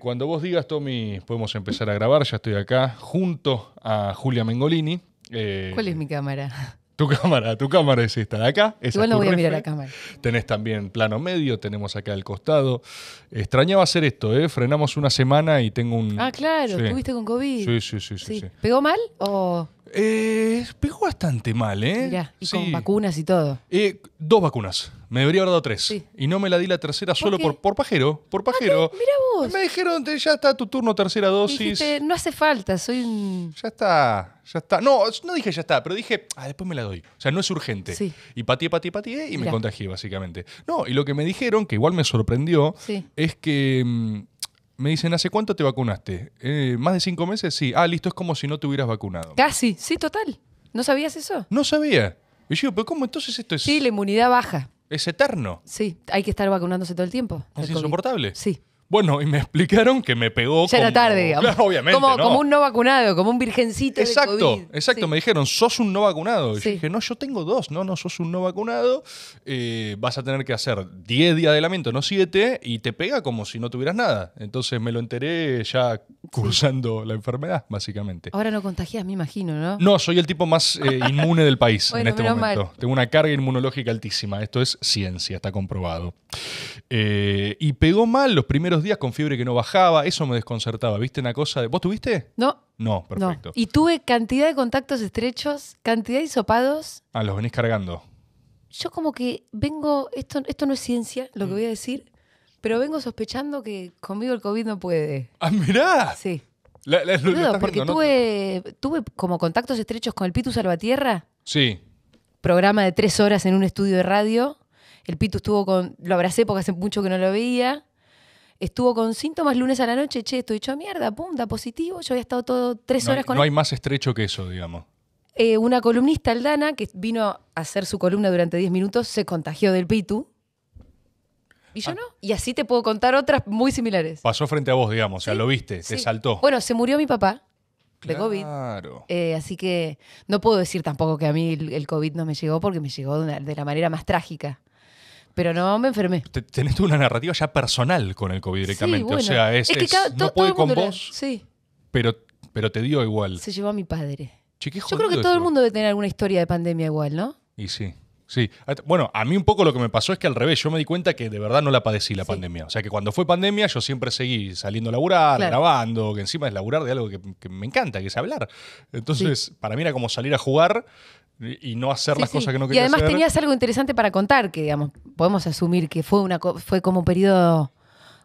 Cuando vos digas, Tommy, podemos empezar a grabar. Ya estoy acá junto a Julia Mengolini. Eh, ¿Cuál es mi cámara? Tu cámara, tu cámara es esta de acá. Esa Igual no voy a mirar la cámara. Tenés también plano medio, tenemos acá el costado. Extrañaba hacer esto, ¿eh? Frenamos una semana y tengo un. Ah, claro, estuviste con COVID. sí, sí, sí, sí. ¿Pegó mal o.? Eh, pegó bastante mal, ¿eh? Mirá, y con vacunas y todo. Eh, dos vacunas. Me debería haber dado tres. Y no me la di la tercera solo por, por pajero. Por pajero. Mira vos. Me dijeron, ya está tu turno, tercera dosis. no hace falta, soy un... Ya está, ya está. No, no dije ya está, pero dije, ah, después me la doy. O sea, no es urgente. Sí. Y pateé, pateé, eh, y me contagié, básicamente. No, y lo que me dijeron, que igual me sorprendió, es que mm, me dicen, ¿hace cuánto te vacunaste? Eh, ¿Más de cinco meses? Sí. Ah, listo, es como si no te hubieras vacunado. Casi, sí, total. ¿No sabías eso? No sabía. Y yo, ¿pero cómo entonces esto es? Sí, la inmunidad baja. Es eterno. Sí, hay que estar vacunándose todo el tiempo. Es insoportable. Sí. Bueno, y me explicaron que me pegó. Ya tarde, Como, un no vacunado, como un virgencito. Exacto, exacto. Me dijeron, sos un no vacunado. Y yo dije, no, yo tengo dos. No, no, sos un no vacunado. Eh, vas a tener que hacer 10 días de lamento, no 7, y te pega como si no tuvieras nada. Entonces me lo enteré ya cursando la enfermedad, básicamente. Ahora no contagias, me imagino, ¿no? No, soy el tipo más eh, inmune del país en este momento. Tengo una carga inmunológica altísima. Esto es ciencia, está comprobado. Eh, y pegó mal los primeros días con fiebre que no bajaba, eso me desconcertaba, ¿viste? Una cosa de... ¿Vos tuviste? No. No, perfecto. Y tuve cantidad de contactos estrechos, cantidad de hisopados. Ah, los venís cargando. Yo como que vengo, esto, esto no es ciencia, lo que mm. voy a decir, pero vengo sospechando que conmigo el COVID no puede. Ah, mirá. Sí. porque tuve, tuve como contactos estrechos con el Pitu Salvatierra. Sí. Programa de tres horas en un estudio de radio. El Pitu estuvo con. Lo abracé porque hace mucho que no lo veía estuvo con síntomas lunes a la noche, che, estoy hecho mierda, mierda, da positivo, yo había estado todo tres horas con con No hay más estrecho que eso, digamos. Eh, una columnista, Aldana, que vino a hacer su columna durante 10 minutos, se contagió del pitu. Y yo ah. no. Y así te puedo contar otras muy similares. Pasó frente a vos, digamos, o sea, lo viste, se te saltó. Bueno, se murió mi papá de COVID. Claro. Eh, así que no puedo decir tampoco que a mí el, COVID no me llegó porque me llegó de la manera más trágica pero no me enfermé. Tenés tú una narrativa ya personal con el COVID directamente. O sea, es, que no puede con vos, sí. pero, pero te dio igual. Se llevó a mi padre. Yo creo que todo el mundo debe tener alguna historia de pandemia igual, ¿no? Y sí. Sí. Bueno, a mí un poco lo que me pasó es que al revés, yo me di cuenta que de verdad no la padecí la pandemia. O sea, que cuando fue pandemia yo siempre seguí saliendo a laburar, grabando, que encima es laburar de algo que, me encanta, que es hablar. Entonces, para mí era como salir a jugar y no hacer las cosas que no quería hacer. Y además tenías algo interesante para contar, que digamos, podemos asumir que fue, una, fue como un periodo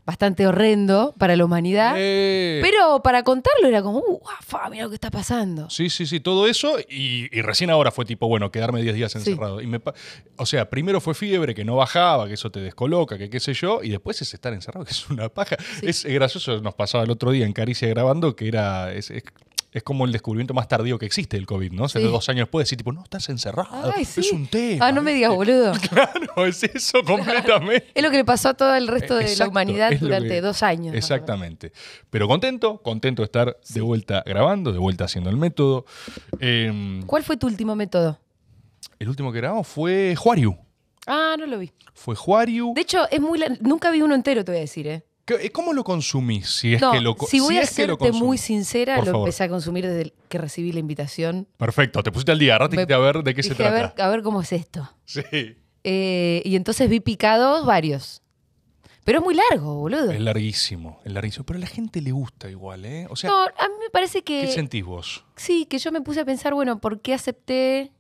bastante horrendo para la humanidad, pero para contarlo era como, uh, mira lo que está pasando. Sí, sí, sí, todo eso y, recién ahora fue tipo, bueno, quedarme 10 días encerrado. Y me, o sea, primero fue fiebre, que no bajaba, que eso te descoloca, que qué sé yo, y después es estar encerrado, que es una paja. Es, gracioso, nos pasaba el otro día en Caricia grabando, que era es como el descubrimiento más tardío que existe del COVID, ¿no? Se dos años después decir, tipo, no, estás encerrado, es un tema. Ah, no me digas, boludo. claro, es eso completamente. es lo que le pasó a todo el resto de la humanidad durante dos años. Exactamente. Pero contento, contento de estar de vuelta grabando, de vuelta haciendo el método. Em, ¿Cuál fue tu último método? El último que grabamos fue Juariu. Ah, no lo vi. Fue Juariu. De hecho, es muy nunca vi uno entero, te voy a decir, ¿eh? Eh, ¿Cómo lo consumís? Si es que lo Si voy a serte muy sincera, lo empecé a consumir desde que recibí la invitación. Perfecto, te pusiste al día, rato a ver de qué se trata. A ver, cómo es esto. Sí. Eh, y entonces vi picados varios. Pero es muy largo, boludo. Es larguísimo, es larguísimo. Pero a la gente le gusta igual, ¿eh? O sea, a mí me parece que. ¿Qué sentís vos? Sí, que yo me puse a pensar, bueno, ¿por qué acepté?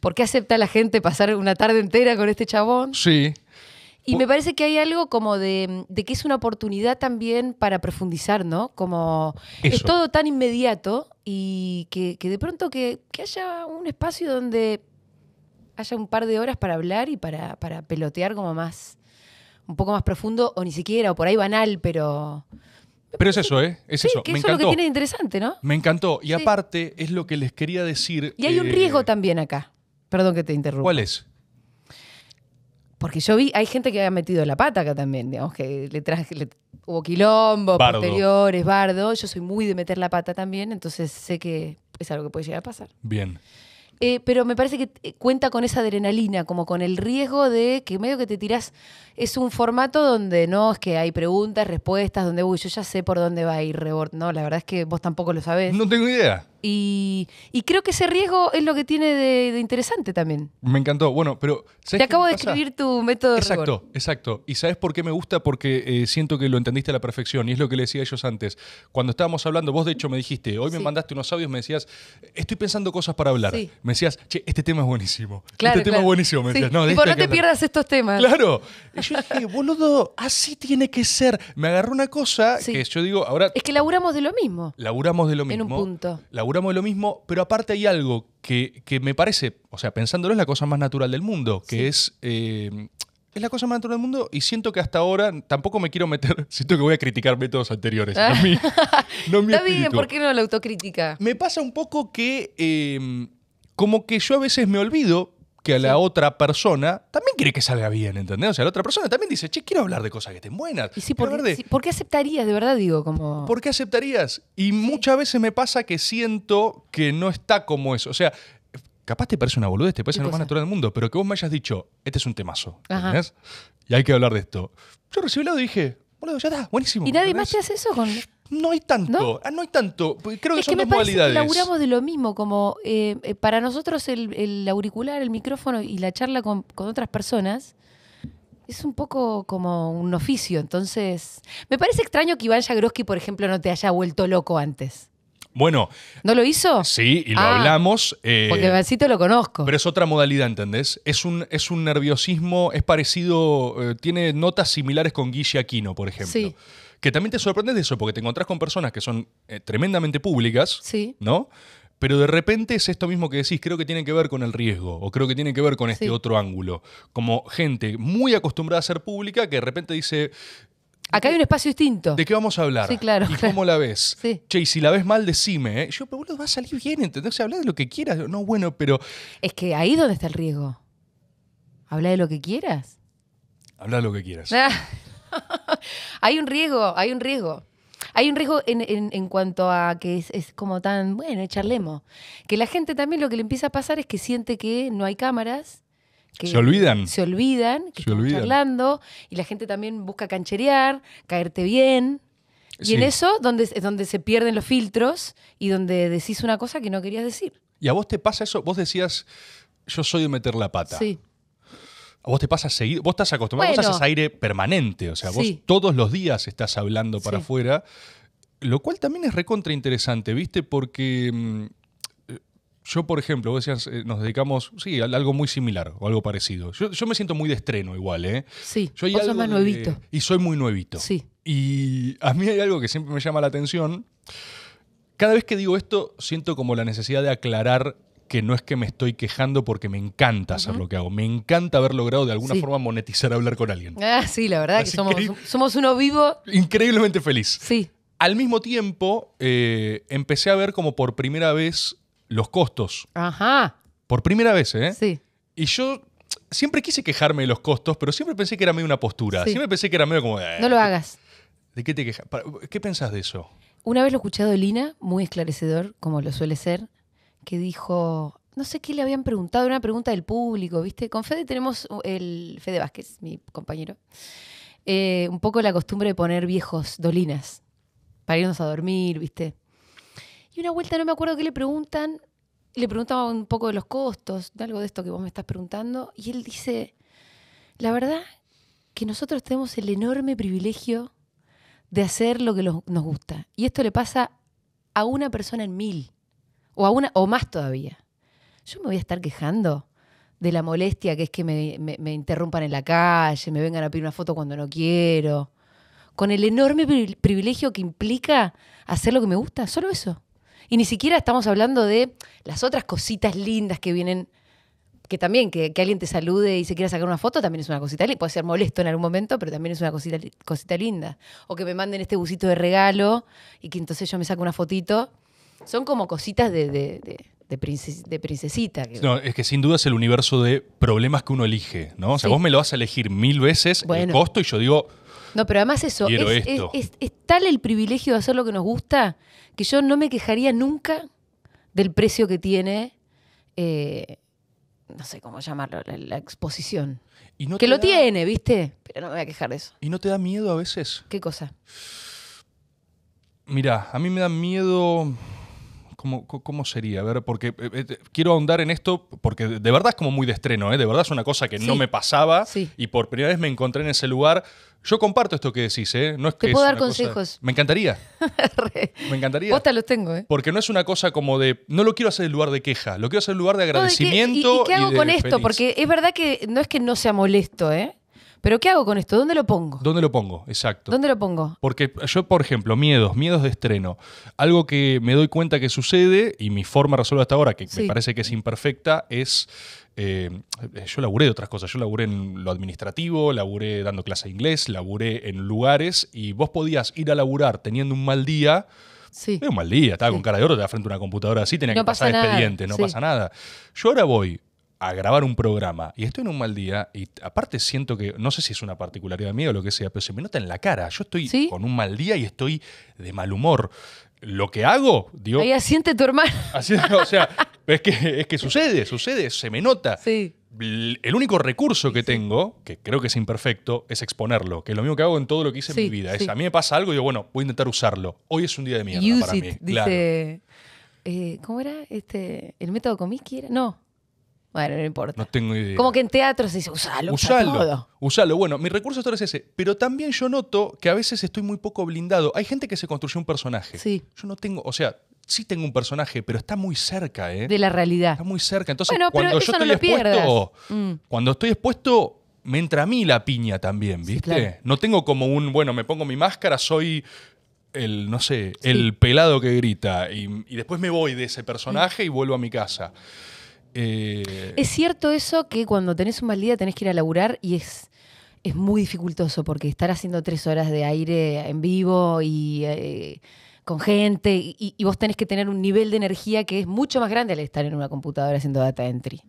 ¿Por qué acepta la gente pasar una tarde entera con este chabón? Sí. Y me parece que hay algo como de, que es una oportunidad también para profundizar, ¿no? Como es todo tan inmediato y que, de pronto que, haya un espacio donde haya un par de horas para hablar y para, pelotear como más, un poco más profundo o ni siquiera, o por ahí banal, pero... Pero es eso, ¿eh? Es eso. me eso es lo que tiene interesante, ¿no? Me encantó. Y aparte, es lo que les quería decir. Y hay un riesgo eh, también acá. Perdón que te interrumpa. ¿Cuál es? Porque yo vi, hay gente que ha metido la pata acá también, digamos, que le, traje, le hubo quilombo, posteriores, bardo. Yo soy muy de meter la pata también, entonces sé que es algo que puede llegar a pasar. Bien. Eh, pero me parece que eh, cuenta con esa adrenalina, como con el riesgo de que medio que te tiras Es un formato donde no es que hay preguntas, respuestas, donde, uy, yo ya sé por dónde va a ir Rebord. No, la verdad es que vos tampoco lo sabés. No tengo idea. Y, creo que ese riesgo es lo que tiene de, interesante también. Me encantó. Bueno, pero. Te acabo de escribir tu método de Exacto, exacto. ¿Y sabes por qué me gusta? Porque eh, siento que lo entendiste a la perfección y es lo que le decía a ellos antes. Cuando estábamos hablando, vos de hecho me dijiste, hoy me mandaste unos audios, me decías, estoy pensando cosas para hablar. Me decías, che, este tema es buenísimo. este tema es buenísimo. Me decías, no, te pierdas estos temas. Claro. Y yo dije, boludo, así tiene que ser. Me agarró una cosa que yo digo, ahora. Es que laburamos de lo mismo. Laburamos de lo mismo. En un punto laburamos de lo mismo, pero aparte hay algo que, me parece, o sea, pensándolo, es la cosa más natural del mundo, que es. Eh, es la cosa más natural del mundo y siento que hasta ahora tampoco me quiero meter, siento que voy a criticar métodos anteriores. a Está bien, ¿por qué no la autocrítica? Me pasa un poco que eh, como que yo a veces me olvido que a la otra persona también quiere que salga bien, ¿entendés? O sea, la otra persona también dice, che, quiero hablar de cosas que estén buenas. Y sí, ¿por qué aceptarías, de verdad digo? Como... ¿Por qué aceptarías? Y muchas veces me pasa que siento que no está como eso. O sea, capaz te parece una boludez, te parece lo más natural del mundo, pero que vos me hayas dicho, este es un temazo, ¿entendés? Y hay que hablar de esto. Yo recibí el lado y dije, boludo, ya está, buenísimo. ¿Y nadie más te hace eso con no hay tanto, no, ah, hay tanto. Creo que es son que me dos modalidades. Que de lo mismo, como eh, eh, para nosotros el, auricular, el micrófono y la charla con, otras personas es un poco como un oficio. Entonces, me parece extraño que Iván Jagroski, por ejemplo, no te haya vuelto loco antes. Bueno. ¿No lo hizo? Sí, y lo ah, hablamos. Eh, porque te lo conozco. Pero es otra modalidad, ¿entendés? Es un, es un nerviosismo, es parecido, tiene notas similares con Guille Aquino, por ejemplo. Sí. Que también te sorprende eso, porque te encontrás con personas que son eh, tremendamente públicas, ¿no? Pero de repente es esto mismo que decís, creo que tiene que ver con el riesgo, o creo que tiene que ver con este otro ángulo. Como gente muy acostumbrada a ser pública que de repente dice, Acá hay un espacio distinto. ¿De qué vamos a hablar? Sí, claro. ¿Y cómo la ves? Sí. Che, y si la ves mal, decime. ¿eh? Yo, pero boludo, va a salir bien, ¿entendés? Hablá habla de lo que quieras. No, bueno, pero. Es que ahí donde está el riesgo. Habla de lo que quieras. Habla de lo que quieras. Ah. hay un riesgo, hay un riesgo. Hay un riesgo en, cuanto a que es, como tan, bueno, charlemos. Que la gente también lo que le empieza a pasar es que siente que no hay cámaras. Que se olvidan. Se olvidan, que están charlando. Y la gente también busca cancherear, caerte bien. Y en eso donde, es donde se pierden los filtros y donde decís una cosa que no querías decir. ¿Y a vos te pasa eso? Vos decías, yo soy de meter la pata. Sí vos te pasas seguido, vos estás acostumbrado, a vos haces aire permanente, o sea, vos todos los días estás hablando para afuera, lo cual también es recontra interesante, ¿viste? Porque mm, eh, yo, por ejemplo, vos decías, eh, nos dedicamos, sí, a algo muy similar o algo parecido. Yo, me siento muy de estreno igual, ¿eh? Sí, yo más y soy muy nuevito. Sí. Y a mí hay algo que siempre me llama la atención. Cada vez que digo esto, siento como la necesidad de aclarar que no es que me estoy quejando porque me encanta hacer lo que hago. Me encanta haber logrado de alguna forma monetizar hablar con alguien. Ah, sí, la verdad que somos, uno vivo. Increíblemente feliz. Sí. Al mismo tiempo, eh, empecé a ver como por primera vez los costos. Ajá. Por primera vez, ¿eh? Sí. Y yo siempre quise quejarme de los costos, pero siempre pensé que era medio una postura. Siempre pensé que era medio como. Eh, no lo hagas. ¿De qué te quejas? ¿Qué pensás de eso? Una vez lo escuchado de Lina, muy esclarecedor, como lo suele ser que dijo, no sé qué le habían preguntado, una pregunta del público, ¿viste? Con Fede tenemos uh, el Fede Vázquez, mi compañero, eh, un poco la costumbre de poner viejos dolinas para irnos a dormir, ¿viste? Y una vuelta no me acuerdo qué le preguntan, le preguntaban un poco de los costos, de algo de esto que vos me estás preguntando, y él dice, la verdad que nosotros tenemos el enorme privilegio de hacer lo que nos gusta. Y esto le pasa a una persona en mil o, a una, o más todavía. Yo me voy a estar quejando de la molestia que es que me, interrumpan en la calle, me vengan a pedir una foto cuando no quiero, con el enorme privilegio que implica hacer lo que me gusta, solo eso. Y ni siquiera estamos hablando de las otras cositas lindas que vienen, que también, que, alguien te salude y se quiera sacar una foto, también es una cosita linda. Puede ser molesto en algún momento, pero también es una cosita, cosita linda. O que me manden este busito de regalo y que entonces yo me saque una fotito son como cositas de, de, princesita. No, es que sin duda es el universo de problemas que uno elige, ¿no? O sea, vos me lo vas a elegir mil veces el costo y yo digo. No, pero además eso, es, tal el privilegio de hacer lo que nos gusta que yo no me quejaría nunca del precio que tiene, eh, no sé cómo llamarlo, la, exposición. que lo tiene, ¿viste? Pero no me voy a quejar de eso. ¿Y no te da miedo a veces? ¿Qué cosa? Mira, a mí me da miedo ¿Cómo, sería? A ver, porque eh, eh, quiero ahondar en esto, porque de verdad es como muy de estreno, ¿eh? de verdad es una cosa que no me pasaba y por primera vez me encontré en ese lugar. Yo comparto esto que decís, ¿eh? No es Te puedo dar consejos. Me encantaría. me encantaría. te los tengo, ¿eh? Porque no es una cosa como de. No lo quiero hacer en lugar de queja, lo quiero hacer en lugar de agradecimiento. ¿Y, qué hago con esto? Porque es verdad que no es que no sea molesto, ¿eh? Pero ¿qué hago con esto? ¿Dónde lo pongo? ¿Dónde lo pongo? Exacto. ¿Dónde lo pongo? Porque yo, por ejemplo, miedos, miedos de estreno. Algo que me doy cuenta que sucede y mi forma de resolver hasta ahora, que me parece que es imperfecta, es... Eh, yo laburé de otras cosas, yo laburé en lo administrativo, laburé dando clase de inglés, laburé en lugares y vos podías ir a laburar teniendo un mal día. Sí. Era un mal día, estaba con cara de oro, te da frente a una computadora así, tenía que pasar expediente, no pasa nada. Yo ahora voy a grabar un programa y estoy en un mal día y aparte siento que, no sé si es una particularidad mía o lo que sea, pero se me nota en la cara. Yo estoy con un mal día y estoy de mal humor. Lo que hago, digo... Ahí asiente tu hermano. Así, o sea, es que, es que sucede, sucede, se me nota. Sí. El único recurso que tengo, que creo que es imperfecto, es exponerlo, que es lo mismo que hago en todo lo que hice en mi vida. Es, a mí me pasa algo y digo, bueno, voy a intentar usarlo. Hoy es un día de mierda para mí. Dice, eh, ¿Cómo era? Este, ¿El método Comiskey era? No. Bueno, no importa. tengo idea. Como que en teatro se dice, usalo. Usalo. Bueno, mi recurso es ese. Pero también yo noto que a veces estoy muy poco blindado. Hay gente que se construye un personaje. Sí. Yo no tengo, o sea, sí tengo un personaje, pero está muy cerca, ¿eh? De la realidad. Está muy cerca. Entonces, cuando yo no estoy expuesto, mm. cuando estoy expuesto, me entra a mí la piña también, ¿viste? No tengo como un, bueno, me pongo mi máscara, soy el, no sé, el pelado que grita y, después me voy de ese personaje y vuelvo a mi casa. Eh, es cierto eso que cuando tenés un mal día tenés que ir a laburar y es, es muy dificultoso porque estar haciendo tres horas de aire en vivo y eh, con gente y, vos tenés que tener un nivel de energía que es mucho más grande al estar en una computadora haciendo data entry.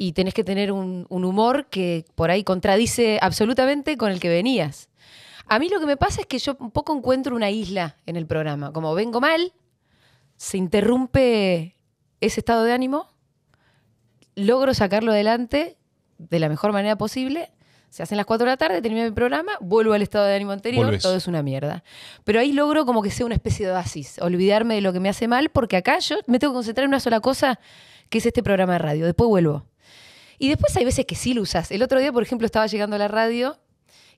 Y tenés que tener un humor que por ahí contradice absolutamente con el que venías. A mí lo que me pasa es que yo un poco encuentro una isla en el programa. Como vengo mal, se interrumpe ese estado de ánimo logro sacarlo adelante de la mejor manera posible. Se hacen las 4 de la tarde, termino mi programa, vuelvo al estado de ánimo anterior, todo es una mierda. Pero ahí logro como que sea una especie de oasis, olvidarme de lo que me hace mal, porque acá yo me tengo que concentrar en una sola cosa, que es este programa de radio. Después vuelvo. Y después hay veces que sí lo usas. El otro día, por ejemplo, estaba llegando a la radio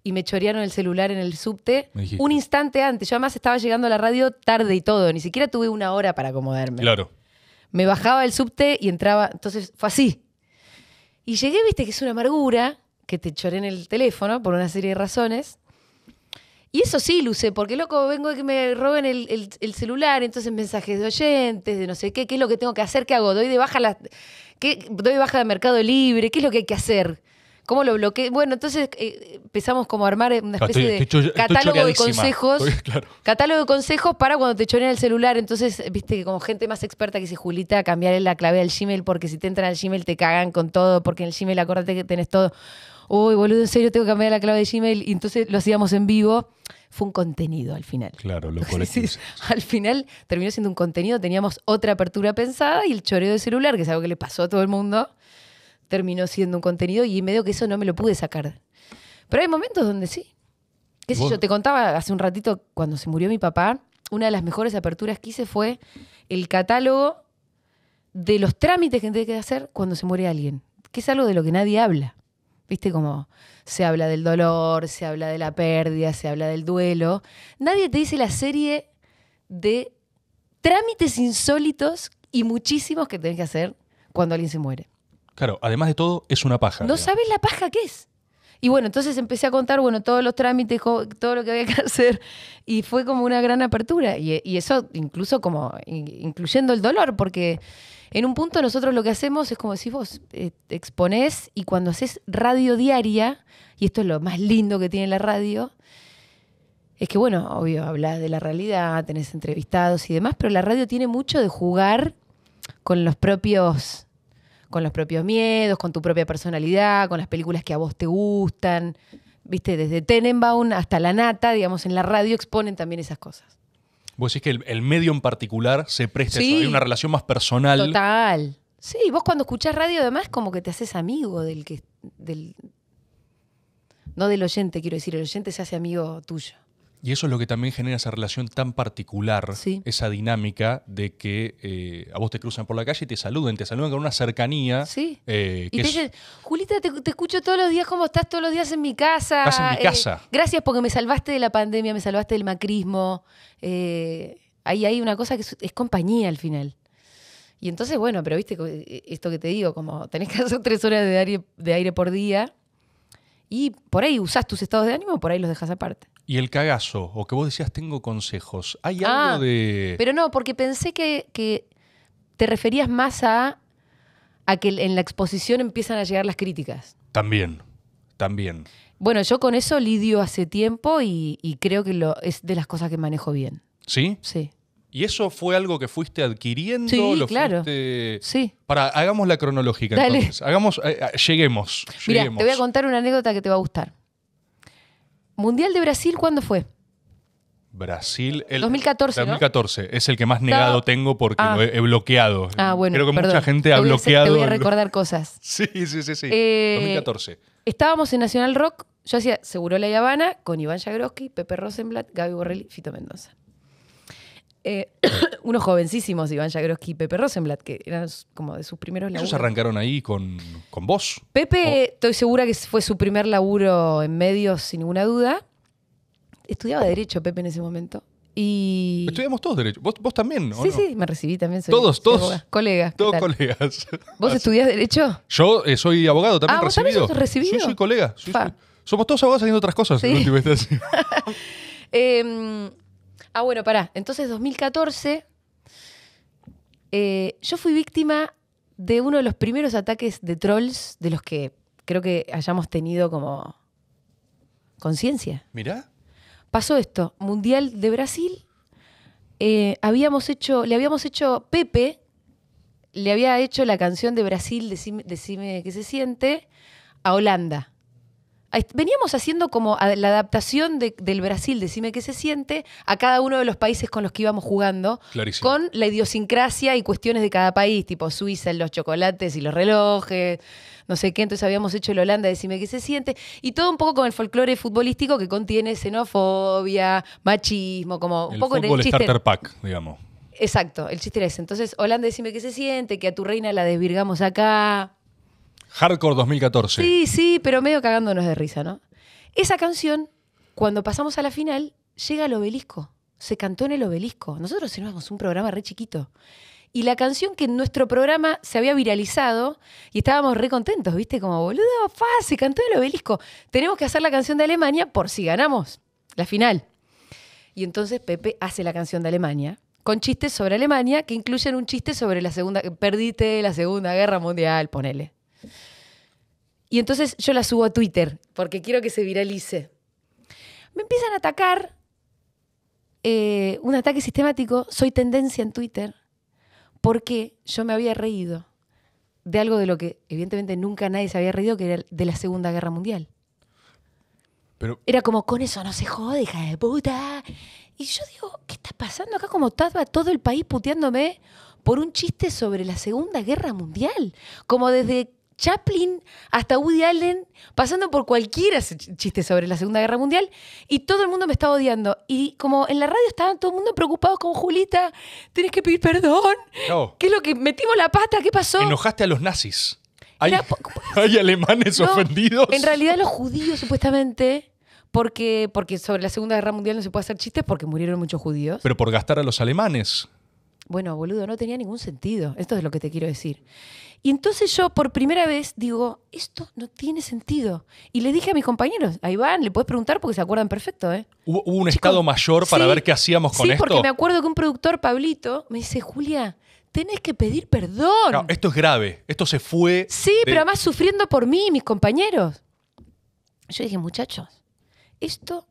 y me chorearon el celular en el subte un instante antes. Yo además estaba llegando a la radio tarde y todo, ni siquiera tuve una hora para acomodarme. Claro me bajaba el subte y entraba. Entonces fue así. Y llegué, viste, que es una amargura, que te choré en el teléfono por una serie de razones. Y eso sí, Luce, porque loco, vengo de que me roben el, celular, entonces mensajes de oyentes, de no sé qué, qué es lo que tengo que hacer, qué hago, doy de baja la, doy baja de mercado libre, qué es lo que hay que hacer. ¿Cómo lo bloqueé? Bueno, entonces eh, empezamos como a armar una especie de catálogo de consejos. Catálogo de consejos para cuando te chorean el celular. Entonces, viste que como gente más experta que dice, Julita, cambiaré la clave del Gmail porque si te entran al Gmail te cagan con todo, porque en el Gmail acordate que tenés todo. Uy, boludo, en serio tengo que cambiar la clave de Gmail. Y entonces lo hacíamos en vivo. Fue un contenido al final. Claro, lo sí. Al final terminó siendo un contenido, teníamos otra apertura pensada y el choreo del celular, que es algo que le pasó a todo el mundo terminó siendo un contenido y medio que eso no me lo pude sacar. Pero hay momentos donde sí. ¿Qué sé yo? Te contaba hace un ratito cuando se murió mi papá, una de las mejores aperturas que hice fue el catálogo de los trámites que tenés que hacer cuando se muere alguien, que es algo de lo que nadie habla. ¿Viste cómo se habla del dolor, se habla de la pérdida, se habla del duelo? Nadie te dice la serie de trámites insólitos y muchísimos que tenés que hacer cuando alguien se muere. Claro, además de todo, es una paja. No sabes la paja que es. Y bueno, entonces empecé a contar, bueno, todos los trámites, todo lo que había que hacer. Y fue como una gran apertura. Y, eso incluso como incluyendo el dolor, porque en un punto nosotros lo que hacemos es como decís vos, eh, exponés y cuando haces radio diaria, y esto es lo más lindo que tiene la radio, es que bueno, obvio, hablas de la realidad, tenés entrevistados y demás, pero la radio tiene mucho de jugar con los propios con los propios miedos, con tu propia personalidad, con las películas que a vos te gustan. Viste, desde Tenenbaum hasta La Nata, digamos, en la radio exponen también esas cosas. Vos decís que el, medio en particular se presta a una relación más personal. Total. Sí, vos cuando escuchás radio además como que te haces amigo del que... Del, no del oyente, quiero decir, el oyente se hace amigo tuyo. Y eso es lo que también genera esa relación tan particular, esa dinámica de que eh, a vos te cruzan por la calle y te saluden, te saludan con una cercanía. Sí. Eh, y te dicen, Julita, te, escucho todos los días, ¿cómo estás todos los días en mi casa? Estás en mi eh, casa. gracias porque me salvaste de la pandemia, me salvaste del macrismo. ahí hay una cosa que es, compañía al final. Y entonces, bueno, pero viste esto que te digo, como tenés que hacer tres horas de aire, de aire por día y por ahí usás tus estados de ánimo, por ahí los dejas aparte. Y el cagazo, o que vos decías tengo consejos. Hay ah, algo de. Pero no, porque pensé que, te referías más a, a que en la exposición empiezan a llegar las críticas. También, también. Bueno, yo con eso lidio hace tiempo y, creo que lo, es de las cosas que manejo bien. ¿Sí? Sí. ¿Y eso fue algo que fuiste adquiriendo? Sí, claro. Sí. Para, hagamos la cronológica entonces. Hagamos, eh, eh, lleguemos. lleguemos. Mira, te voy a contar una anécdota que te va a gustar. Mundial de Brasil, ¿cuándo fue? Brasil. El 2014. 2014. Es el que más negado tengo porque ah. lo he, bloqueado. Ah, bueno. Creo que mucha gente ha bloqueado. Te voy a recordar cosas. Sí, sí, sí, sí. 2014. Eh, estábamos en Nacional Rock. Yo hacía Seguro La Habana con Iván Jagroski, Pepe Rosenblatt, Gaby Borrelli, Fito Mendoza. Eh, unos jovencísimos, Iván Jagroski y Pepe Rosenblatt, que eran como de sus primeros laburos. Ellos arrancaron ahí con, vos. Pepe, estoy segura que fue su primer laburo en medios, sin ninguna duda. Estudiaba Derecho Pepe en ese momento. Y... Estudiamos todos Derecho. ¿Vos, también? sí, sí, me recibí también. todos, todos. Colegas. Todos colegas. ¿Vos estudiás Derecho? Yo eh, soy abogado también ah, recibido. También soy colega. somos todos abogados haciendo otras cosas. ¿Sí? eh, Ah, bueno, pará. Entonces, 2014, eh, yo fui víctima de uno de los primeros ataques de trolls de los que creo que hayamos tenido como conciencia. Mirá. Pasó esto, Mundial de Brasil, eh, habíamos hecho, le habíamos hecho Pepe, le había hecho la canción de Brasil, decime, decime que se siente, a Holanda veníamos haciendo como la adaptación del Brasil, decime qué se siente, a cada uno de los países con los que íbamos jugando, con la idiosincrasia y cuestiones de cada país, tipo Suiza, los chocolates y los relojes, no sé qué, entonces habíamos hecho el Holanda, decime qué se siente, y todo un poco con el folclore futbolístico que contiene xenofobia, machismo, como un poco en el starter pack, digamos. Exacto, el chiste era Entonces, Holanda, decime qué se siente, que a tu reina la desvirgamos acá, Hardcore 2014. Sí, sí, pero medio cagándonos de risa, ¿no? Esa canción, cuando pasamos a la final, llega al obelisco. Se cantó en el obelisco. Nosotros teníamos un programa re chiquito. Y la canción que en nuestro programa se había viralizado y estábamos re contentos, ¿viste? Como, boludo, fácil se cantó en el obelisco. Tenemos que hacer la canción de Alemania por si ganamos la final. Y entonces Pepe hace la canción de Alemania, con chistes sobre Alemania, que incluyen un chiste sobre la segunda, perdiste la Segunda Guerra Mundial, ponele. Y entonces yo la subo a Twitter porque quiero que se viralice. Me empiezan a atacar, eh, un ataque sistemático, soy tendencia en Twitter porque yo me había reído de algo de lo que evidentemente nunca nadie se había reído, que era de la Segunda Guerra Mundial. era como, con eso no se jode, hija de puta. Y yo digo, ¿qué está pasando acá? Como estaba todo el país puteándome por un chiste sobre la Segunda Guerra Mundial. Como desde Chaplin hasta Woody Allen, pasando por cualquiera chiste sobre la Segunda Guerra Mundial, y todo el mundo me estaba odiando. Y como en la radio estaban todo el mundo preocupado como Julita, tienes que pedir perdón. ¿Qué es lo que metimos la pata? ¿Qué pasó? Enojaste a los nazis. ¿Hay, alemanes ofendidos? En realidad los judíos supuestamente porque, porque sobre la Segunda Guerra Mundial no se puede hacer chistes porque murieron muchos judíos. Pero por gastar a los alemanes. Bueno, boludo, no tenía ningún sentido. Esto es lo que te quiero decir. Y entonces yo por primera vez digo, esto no tiene sentido. Y le dije a mis compañeros, ahí van, le puedes preguntar porque se acuerdan perfecto. ¿eh? Hubo, un estado mayor para ver qué hacíamos con esto. Sí, porque me acuerdo que un productor, Pablito, me dice, Julia, tenés que pedir perdón. No, esto es grave, esto se fue. Sí, pero además sufriendo por mí y mis compañeros. Yo dije, muchachos, esto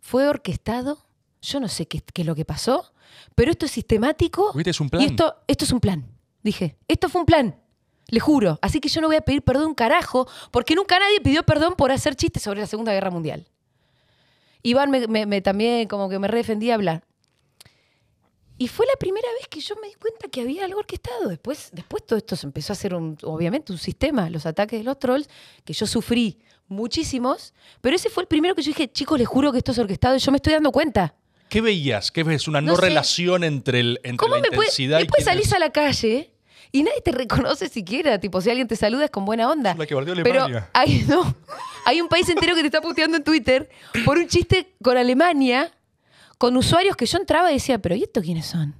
fue orquestado, yo no sé qué, es lo que pasó, pero esto es sistemático. Y esto, esto es un plan, dije. Esto fue un plan. Le juro. Así que yo no voy a pedir perdón carajo, porque nunca nadie pidió perdón por hacer chistes sobre la Segunda Guerra Mundial. Iván me, también como que me a hablar. Y fue la primera vez que yo me di cuenta que había algo orquestado. Después, después todo esto se empezó a hacer, un, obviamente, un sistema, los ataques de los trolls, que yo sufrí muchísimos, pero ese fue el primero que yo dije, chicos, les juro que esto es orquestado y yo me estoy dando cuenta. ¿Qué veías? ¿Qué ves? Una no, relación entre, el, entre ¿Cómo la me intensidad y Después salís a la calle y nadie te reconoce siquiera. Tipo, si alguien te saluda es con buena onda. Pero hay, no, hay un país entero que te está puteando en Twitter por un chiste con Alemania, con usuarios que yo entraba y decía, ¿pero y estos quiénes son?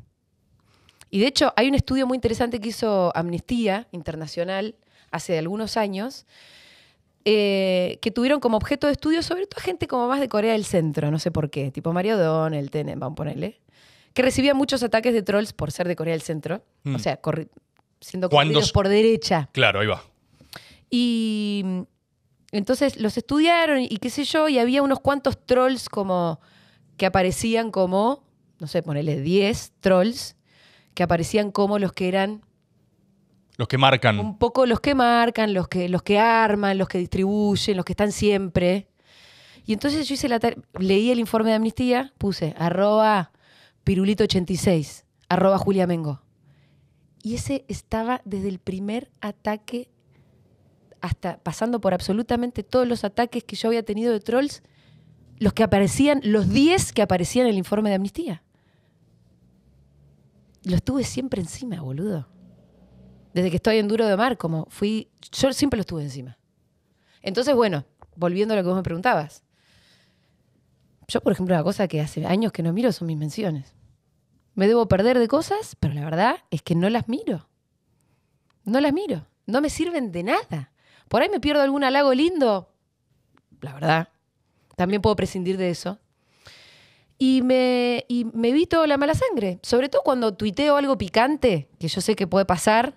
Y de hecho, hay un estudio muy interesante que hizo Amnistía Internacional hace algunos años, eh, que tuvieron como objeto de estudio sobre todo gente como más de Corea del Centro, no sé por qué, tipo Mario Don, el vamos a ponerle, que recibía muchos ataques de trolls por ser de Corea del Centro, mm. o sea, siendo por derecha. Claro, ahí va. Y mm, entonces los estudiaron y qué sé yo, y había unos cuantos trolls como que aparecían como, no sé, ponele 10 trolls, que aparecían como los que eran... Los que marcan. Un poco los que marcan, los que, los que arman, los que distribuyen, los que están siempre. Y entonces yo hice la leí el informe de amnistía, puse arroba pirulito86, arroba Julia Mengo. Y ese estaba desde el primer ataque hasta pasando por absolutamente todos los ataques que yo había tenido de trolls, los que aparecían, los 10 que aparecían en el informe de amnistía. Los tuve siempre encima, boludo. Desde que estoy en Duro de Mar, como fui, yo siempre lo estuve encima. Entonces, bueno, volviendo a lo que vos me preguntabas. Yo, por ejemplo, la cosa que hace años que no miro son mis menciones me debo perder de cosas, pero la verdad es que no las miro. No las miro. No me sirven de nada. Por ahí me pierdo algún halago lindo. La verdad. También puedo prescindir de eso. Y me, evito la mala sangre. Sobre todo cuando tuiteo algo picante, que yo sé que puede pasar.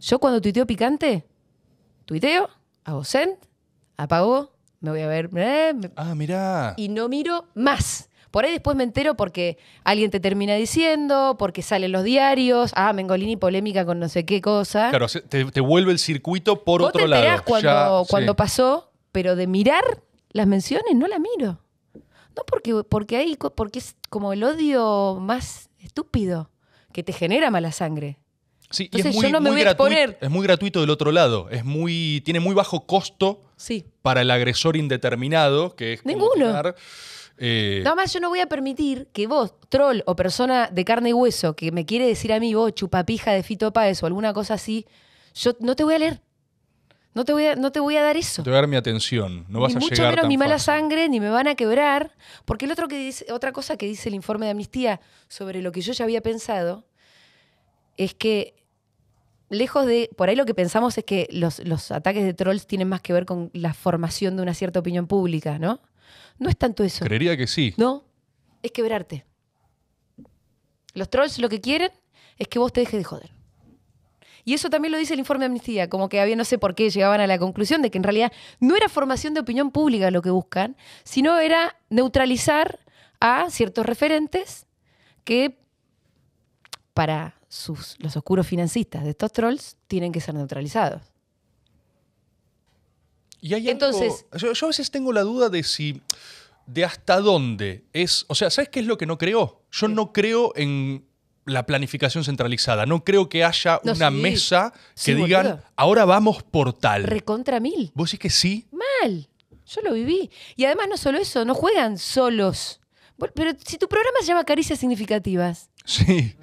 Yo cuando tuiteo picante, tuiteo, hago send, apago, me voy a ver. Eh, ah, mira, Y no miro más. Por ahí después me entero porque alguien te termina diciendo, porque salen los diarios, ah, Mengolini polémica con no sé qué cosa. Claro, te, vuelve el circuito por otro lado. cuando, cuando pasó, pero de mirar las menciones no la miro. No porque, porque porque es como el odio más estúpido que te genera mala sangre. es muy, yo no Es muy gratuito del otro lado. Es muy, tiene muy bajo costo para el agresor indeterminado, que es Ninguno. Eh, Nada más yo no voy a permitir que vos, troll o persona de carne y hueso, que me quiere decir a mí vos, chupapija de Fito o alguna cosa así, yo no te voy a leer. No te, voy a, no te voy a dar eso. Te voy a dar mi atención. No vas ni a mucho Mucho menos mi mala sangre, ni me van a quebrar. Porque el otro que dice, otra cosa que dice el informe de amnistía sobre lo que yo ya había pensado es que, lejos de. Por ahí lo que pensamos es que los, los ataques de trolls tienen más que ver con la formación de una cierta opinión pública, ¿no? No es tanto eso. Creería que sí. No, es quebrarte. Los trolls lo que quieren es que vos te dejes de joder. Y eso también lo dice el informe de Amnistía, como que había no sé por qué llegaban a la conclusión de que en realidad no era formación de opinión pública lo que buscan, sino era neutralizar a ciertos referentes que para sus, los oscuros financistas de estos trolls tienen que ser neutralizados. Y hay Entonces, yo, a veces tengo la duda de si de hasta dónde es. O sea, ¿sabes qué es lo que no creo? Yo no creo en la planificación centralizada. No creo que haya una mesa que digan, ahora vamos por tal. Recontra mil. ¿Vos decís que sí? Mal. Yo lo viví. Y además no solo eso, no juegan solos pero si tu programa se llama Caricias Significativas. Sí.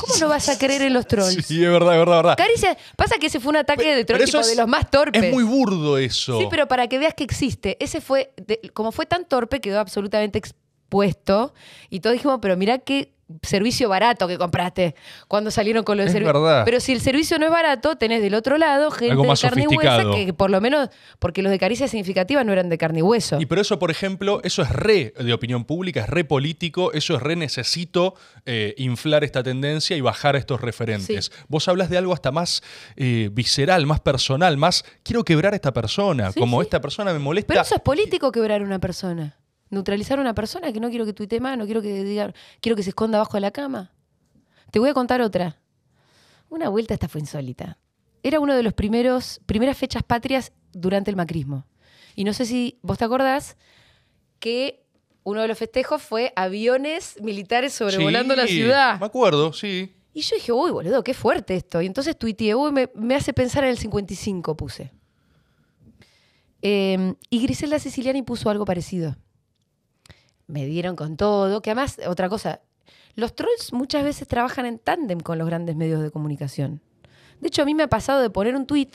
¿Cómo no vas a creer en los trolls? Sí, es verdad, es verdad, es verdad. Caricias. Pasa que ese fue un ataque de trolls tipo, de los más torpes. Es muy burdo eso. Sí, pero para que veas que existe. Ese fue. como fue tan torpe, quedó absolutamente expuesto. Y todos dijimos, pero mirá qué servicio barato que compraste cuando salieron con los servicios. Pero si el servicio no es barato, tenés del otro lado gente de carne y hueso que por lo menos, porque los de caricia significativa no eran de carne y hueso. Y pero eso, por ejemplo, eso es re de opinión pública, es re político, eso es re necesito eh, inflar esta tendencia y bajar estos referentes. Vos hablas de algo hasta más eh, visceral, más personal, más quiero quebrar a esta persona, como esta persona me molesta. Pero eso es político quebrar a una persona neutralizar a una persona que no quiero que tuite más, no quiero que diga, quiero que se esconda abajo de la cama. Te voy a contar otra. Una vuelta esta fue insólita. Era uno de los primeros primeras fechas patrias durante el macrismo. Y no sé si vos te acordás que uno de los festejos fue aviones militares sobrevolando la ciudad. Me acuerdo, sí. Y yo dije, uy, boludo, qué fuerte esto. Y entonces tuiteé, uy, me, hace pensar en el 55, puse. Em, y Griselda Siciliani puso algo parecido me dieron con todo. Que además, otra cosa, los trolls muchas veces trabajan en tándem con los grandes medios de comunicación. De hecho, a mí me ha pasado de poner un tweet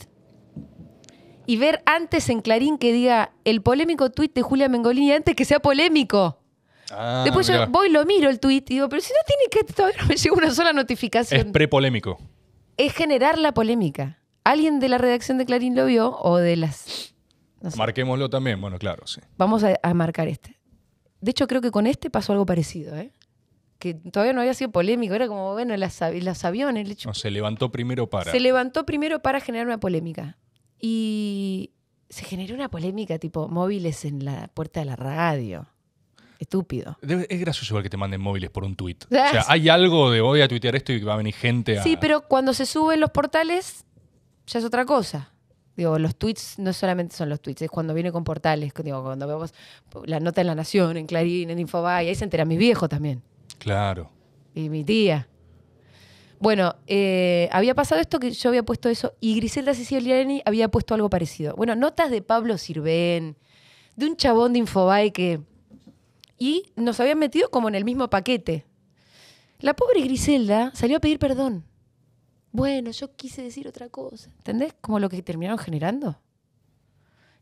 y ver antes en Clarín que diga el polémico tuit de Julia Mengolini antes que sea polémico. Ah, Después yo voy, lo miro el tuit y digo, pero si no tiene que, todavía no me llega una sola notificación. Es prepolémico. Es generar la polémica. Alguien de la redacción de Clarín lo vio o de las. Marquémoslo también, bueno, claro, sí. Vamos a marcar este. De hecho, creo que con este pasó algo parecido, ¿eh? que todavía no había sido polémico, era como, bueno, las, las aviones. Hecho, no, se levantó primero para. Se levantó primero para generar una polémica. Y se generó una polémica tipo móviles en la puerta de la radio. Estúpido. es gracioso igual que te manden móviles por un tuit. O sea, hay algo de voy a tuitear esto y va a venir gente a... Sí, pero cuando se suben los portales ya es otra cosa. Digo, los tweets no solamente son los tweets, es cuando viene con portales, digo, cuando vemos la nota en La Nación, en Clarín, en Infobay, ahí se entera mi viejo también. Claro. Y mi tía. Bueno, eh, había pasado esto que yo había puesto eso y Griselda Liani había puesto algo parecido. Bueno, notas de Pablo Sirven, de un chabón de Infobay que... Y nos habían metido como en el mismo paquete. La pobre Griselda salió a pedir perdón bueno, yo quise decir otra cosa. ¿Entendés? Como lo que terminaron generando.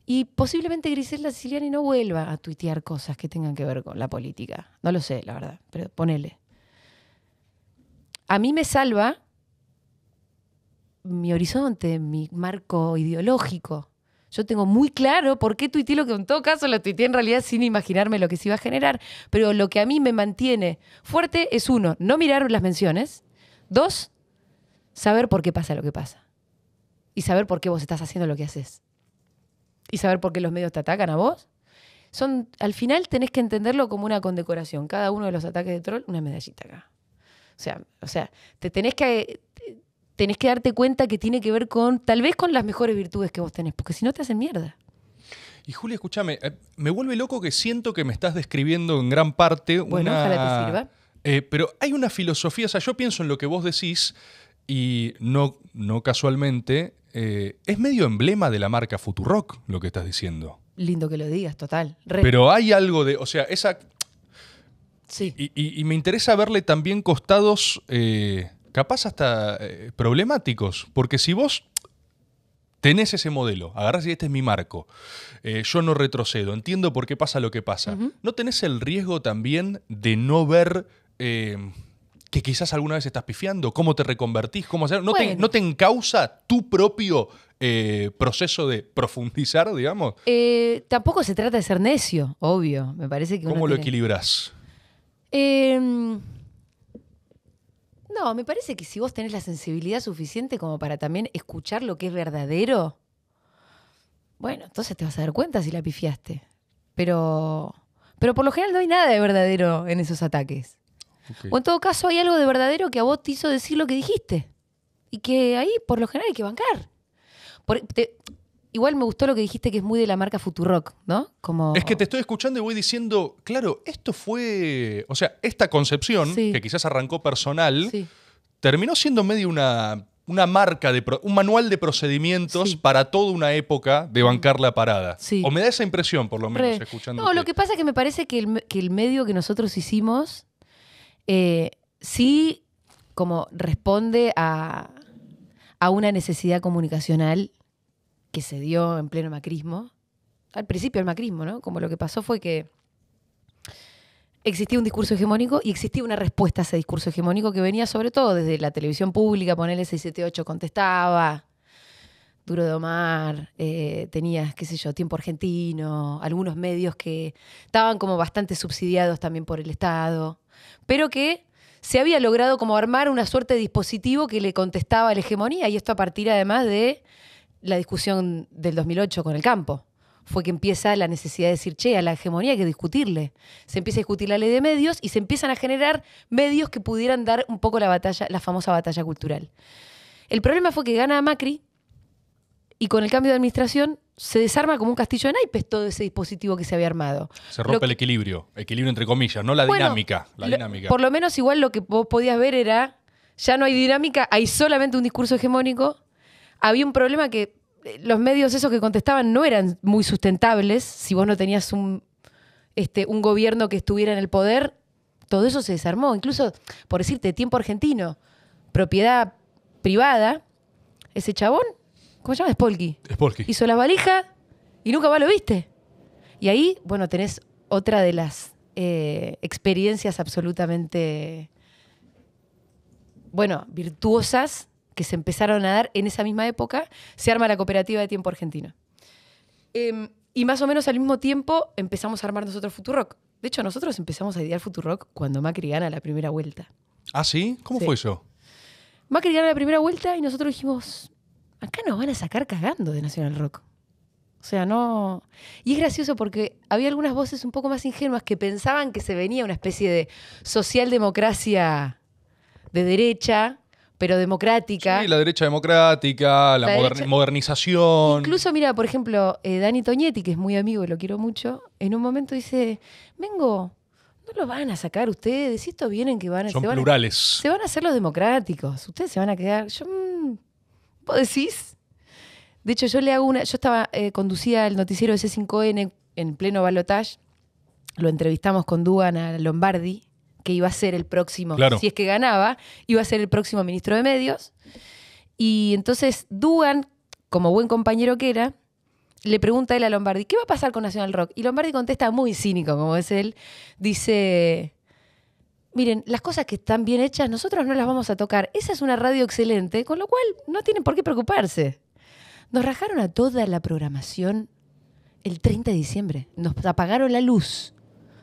Y posiblemente Griselda Siciliani no vuelva a tuitear cosas que tengan que ver con la política. No lo sé, la verdad, pero ponele. A mí me salva mi horizonte, mi marco ideológico. Yo tengo muy claro por qué tuiteé lo que en todo caso lo tuiteé en realidad sin imaginarme lo que se iba a generar. Pero lo que a mí me mantiene fuerte es uno, no mirar las menciones. Dos, saber por qué pasa lo que pasa. Y saber por qué vos estás haciendo lo que haces. Y saber por qué los medios te atacan a vos. Son, al final tenés que entenderlo como una condecoración. Cada uno de los ataques de troll, una medallita acá. O sea, o sea te tenés que, tenés que darte cuenta que tiene que ver con, tal vez con las mejores virtudes que vos tenés, porque si no te hacen mierda. Y Julia, escúchame, eh, me vuelve loco que siento que me estás describiendo en gran parte bueno, ojalá te sirva. Eh, pero hay una filosofía, o sea, yo pienso en lo que vos decís, y no, no casualmente, eh, es medio emblema de la marca Futurock lo que estás diciendo. Lindo que lo digas, total. Pero hay algo de, o sea, esa... Sí. Y, me interesa verle también costados, eh, capaz hasta eh, problemáticos, porque si vos tenés ese modelo, agarras y este es mi marco, yo no retrocedo, entiendo por qué pasa lo que pasa. ¿No tenés el riesgo también de no ver que quizás alguna vez estás pifiando, cómo te reconvertís, cómo ¿No, te, encausa tu propio eh, proceso de profundizar, digamos? Eh, tampoco se trata de ser necio, obvio. Me parece que. ¿Cómo lo equilibras? Em, no, me parece que si vos tenés la sensibilidad suficiente como para también escuchar lo que es verdadero, bueno, entonces te vas a dar cuenta si la pifiaste. Pero. Pero por lo general no hay nada de verdadero en esos ataques. O en todo caso hay algo de verdadero que a vos te hizo decir lo que dijiste. Y que ahí, por lo general, hay que bancar. igual me gustó lo que dijiste que es muy de la marca Futurock, ¿no? Como... Es que te estoy escuchando y voy diciendo, claro, esto fue, o sea, esta concepción, que quizás arrancó personal, terminó siendo medio una, una marca, de, un manual de procedimientos para toda una época de bancar la parada. O me da esa impresión, por lo menos, escuchando. No, lo que pasa es que me parece que el, que el medio que nosotros hicimos eh, sí como responde a, una necesidad comunicacional que se dio en pleno macrismo, al principio el macrismo, ¿no? Como lo que pasó fue que existía un discurso hegemónico y existía una respuesta a ese discurso hegemónico que venía sobre todo desde la televisión pública, ponerle 678 contestaba, Duro de Omar, eh, tenía tenías, qué sé yo, Tiempo Argentino, algunos medios que estaban como bastante subsidiados también por el Estado pero que se había logrado como armar una suerte de dispositivo que le contestaba a la hegemonía, y esto a partir además de la discusión del 2008 con el campo. Fue que empieza la necesidad de decir, che, a la hegemonía hay que discutirle. Se empieza a discutir la ley de medios y se empiezan a generar medios que pudieran dar un poco la batalla, la famosa batalla cultural. El problema fue que gana Macri y con el cambio de administración se desarma como un castillo de naipes todo ese dispositivo que se había armado. Se rompe el equilibrio, equilibrio entre comillas, no la dinámica, por lo menos igual lo que vos podías ver era, ya no hay dinámica, hay solamente un discurso hegemónico. Había un problema que eh, los medios esos que contestaban no eran muy sustentables si vos no tenías un, este, un gobierno que estuviera en el poder. Todo eso se desarmó, incluso, por decirte, tiempo argentino, propiedad privada. Ese chabón ¿Cómo se llama? Spolky. Spolky. Hizo la valija y nunca más lo viste. Y ahí, bueno, tenés otra de las eh, experiencias absolutamente, bueno, virtuosas que se empezaron a dar en esa misma época. Se arma la cooperativa de tiempo argentino. Em, y más o menos al mismo tiempo empezamos a armar nosotros Futurock. De hecho, nosotros empezamos a idear Futurock cuando Macri gana la primera vuelta. ¿Ah, sí? ¿Cómo fue eso? Macri gana la primera vuelta y nosotros dijimos, acá nos van a sacar cagando de Nacional Rock. O sea, no. Y es gracioso porque había algunas voces un poco más ingenuas que pensaban que se venía una especie de socialdemocracia de derecha, pero democrática. Sí, la derecha democrática, la, modernización. Incluso, mira, por ejemplo, eh, Dani Toñetti, que es muy amigo y lo quiero mucho, en un momento dice: Vengo, no lo van a sacar ustedes, si esto vienen que van a. Son plurales. se van a hacer los democráticos, ustedes se van a quedar. Yo, mm, decís? De hecho, yo le hago una. Yo estaba eh, conducida al noticiero de C5N en pleno balotage. Lo entrevistamos con Dugan a Lombardi, que iba a ser el próximo, si es que ganaba, iba a ser el próximo ministro de Medios. Y entonces Dugan, como buen compañero que era, le pregunta él a Lombardi, ¿qué va a pasar con Nacional Rock? Y Lombardi contesta muy cínico, como es él, dice, miren, las cosas que están bien hechas nosotros no las vamos a tocar. Esa es una radio excelente, con lo cual no tienen por qué preocuparse. Nos rajaron a toda la programación el 30 de diciembre. Nos apagaron la luz.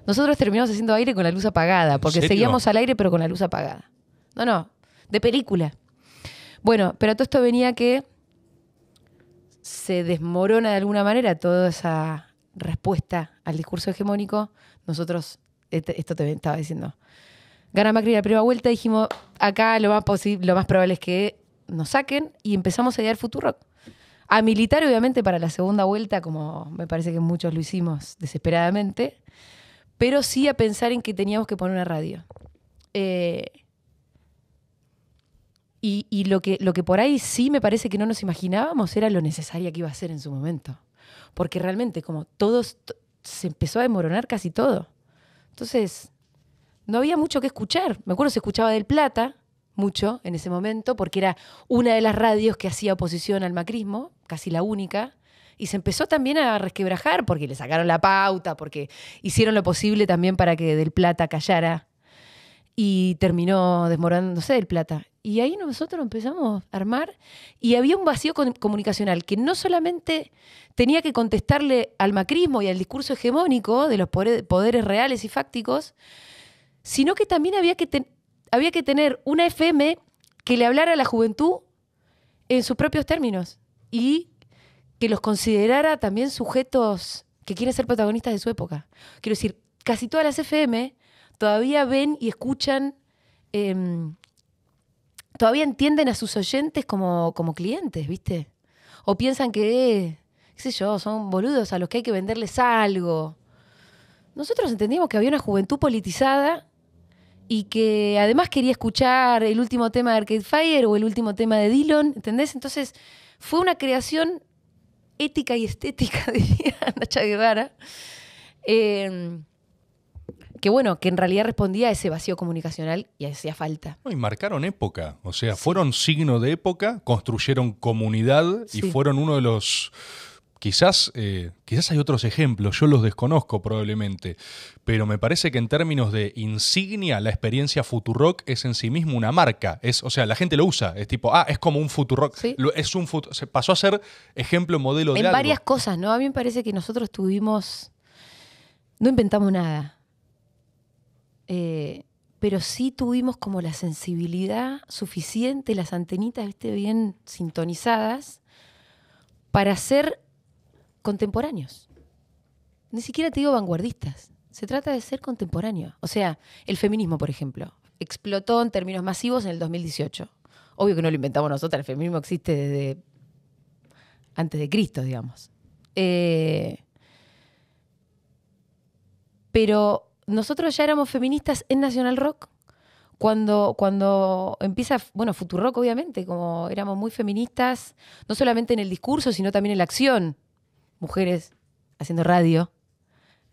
Nosotros terminamos haciendo aire con la luz apagada, porque seguíamos al aire pero con la luz apagada. No, no, de película. Bueno, pero todo esto venía que se desmorona de alguna manera toda esa respuesta al discurso hegemónico. Nosotros, este, esto te estaba diciendo, gana Macri la primera vuelta, dijimos, acá lo más, lo más probable es que nos saquen y empezamos a idear futuro. A militar, obviamente, para la segunda vuelta, como me parece que muchos lo hicimos desesperadamente, pero sí a pensar en que teníamos que poner una radio. Eh, y, lo, que, lo que por ahí sí me parece que no nos imaginábamos era lo necesario que iba a ser en su momento. Porque realmente, como todos, se empezó a demoronar casi todo. Entonces, no había mucho que escuchar. Me acuerdo se escuchaba del Plata mucho en ese momento, porque era una de las radios que hacía oposición al macrismo, casi la única. Y se empezó también a resquebrajar porque le sacaron la pauta, porque hicieron lo posible también para que Del Plata callara y terminó desmoronándose Del Plata. Y ahí nosotros empezamos a armar y había un vacío comunicacional que no solamente tenía que contestarle al macrismo y al discurso hegemónico de los poderes reales y fácticos, sino que también había que, que tener una FM que le hablara a la juventud en sus propios términos y que los considerara también sujetos que quieren ser protagonistas de su época. Quiero decir, casi todas las FM todavía ven y escuchan, em, todavía entienden a sus oyentes como, como clientes, ¿viste? O piensan que, qué sé yo, son boludos a los que hay que venderles algo. Nosotros entendíamos que había una juventud politizada y que además quería escuchar el último tema de Arcade Fire o el último tema de Dillon, ¿entendés? Entonces fue una creación ética y estética, diría Nacha Guevara, em, que bueno, que en realidad respondía a ese vacío comunicacional y hacía falta. y marcaron época, o sea, fueron signo de época, construyeron comunidad y fueron uno de los Quizás, eh, quizás hay otros ejemplos, yo los desconozco probablemente, pero me parece que en términos de insignia, la experiencia Futurock es en sí mismo una marca. Es, o sea, la gente lo usa. Es tipo, ah, es como un Futurock. Es un se pasó a ser ejemplo, modelo de. En varias cosas, ¿no? A mí me parece que nosotros tuvimos. No inventamos nada. Eh, pero sí tuvimos como la sensibilidad suficiente, las antenitas, viste, bien sintonizadas, para hacer contemporáneos. Ni siquiera te digo vanguardistas. Se trata de ser contemporáneo. O sea, el feminismo, por ejemplo, explotó en términos masivos en el 2018. Obvio que no lo inventamos nosotros, el feminismo existe desde antes de Cristo, digamos. Eh, pero nosotros ya éramos feministas en National Rock cuando, cuando empieza, bueno, Rock, obviamente, como éramos muy feministas, no solamente en el discurso, sino también en la acción mujeres haciendo radio,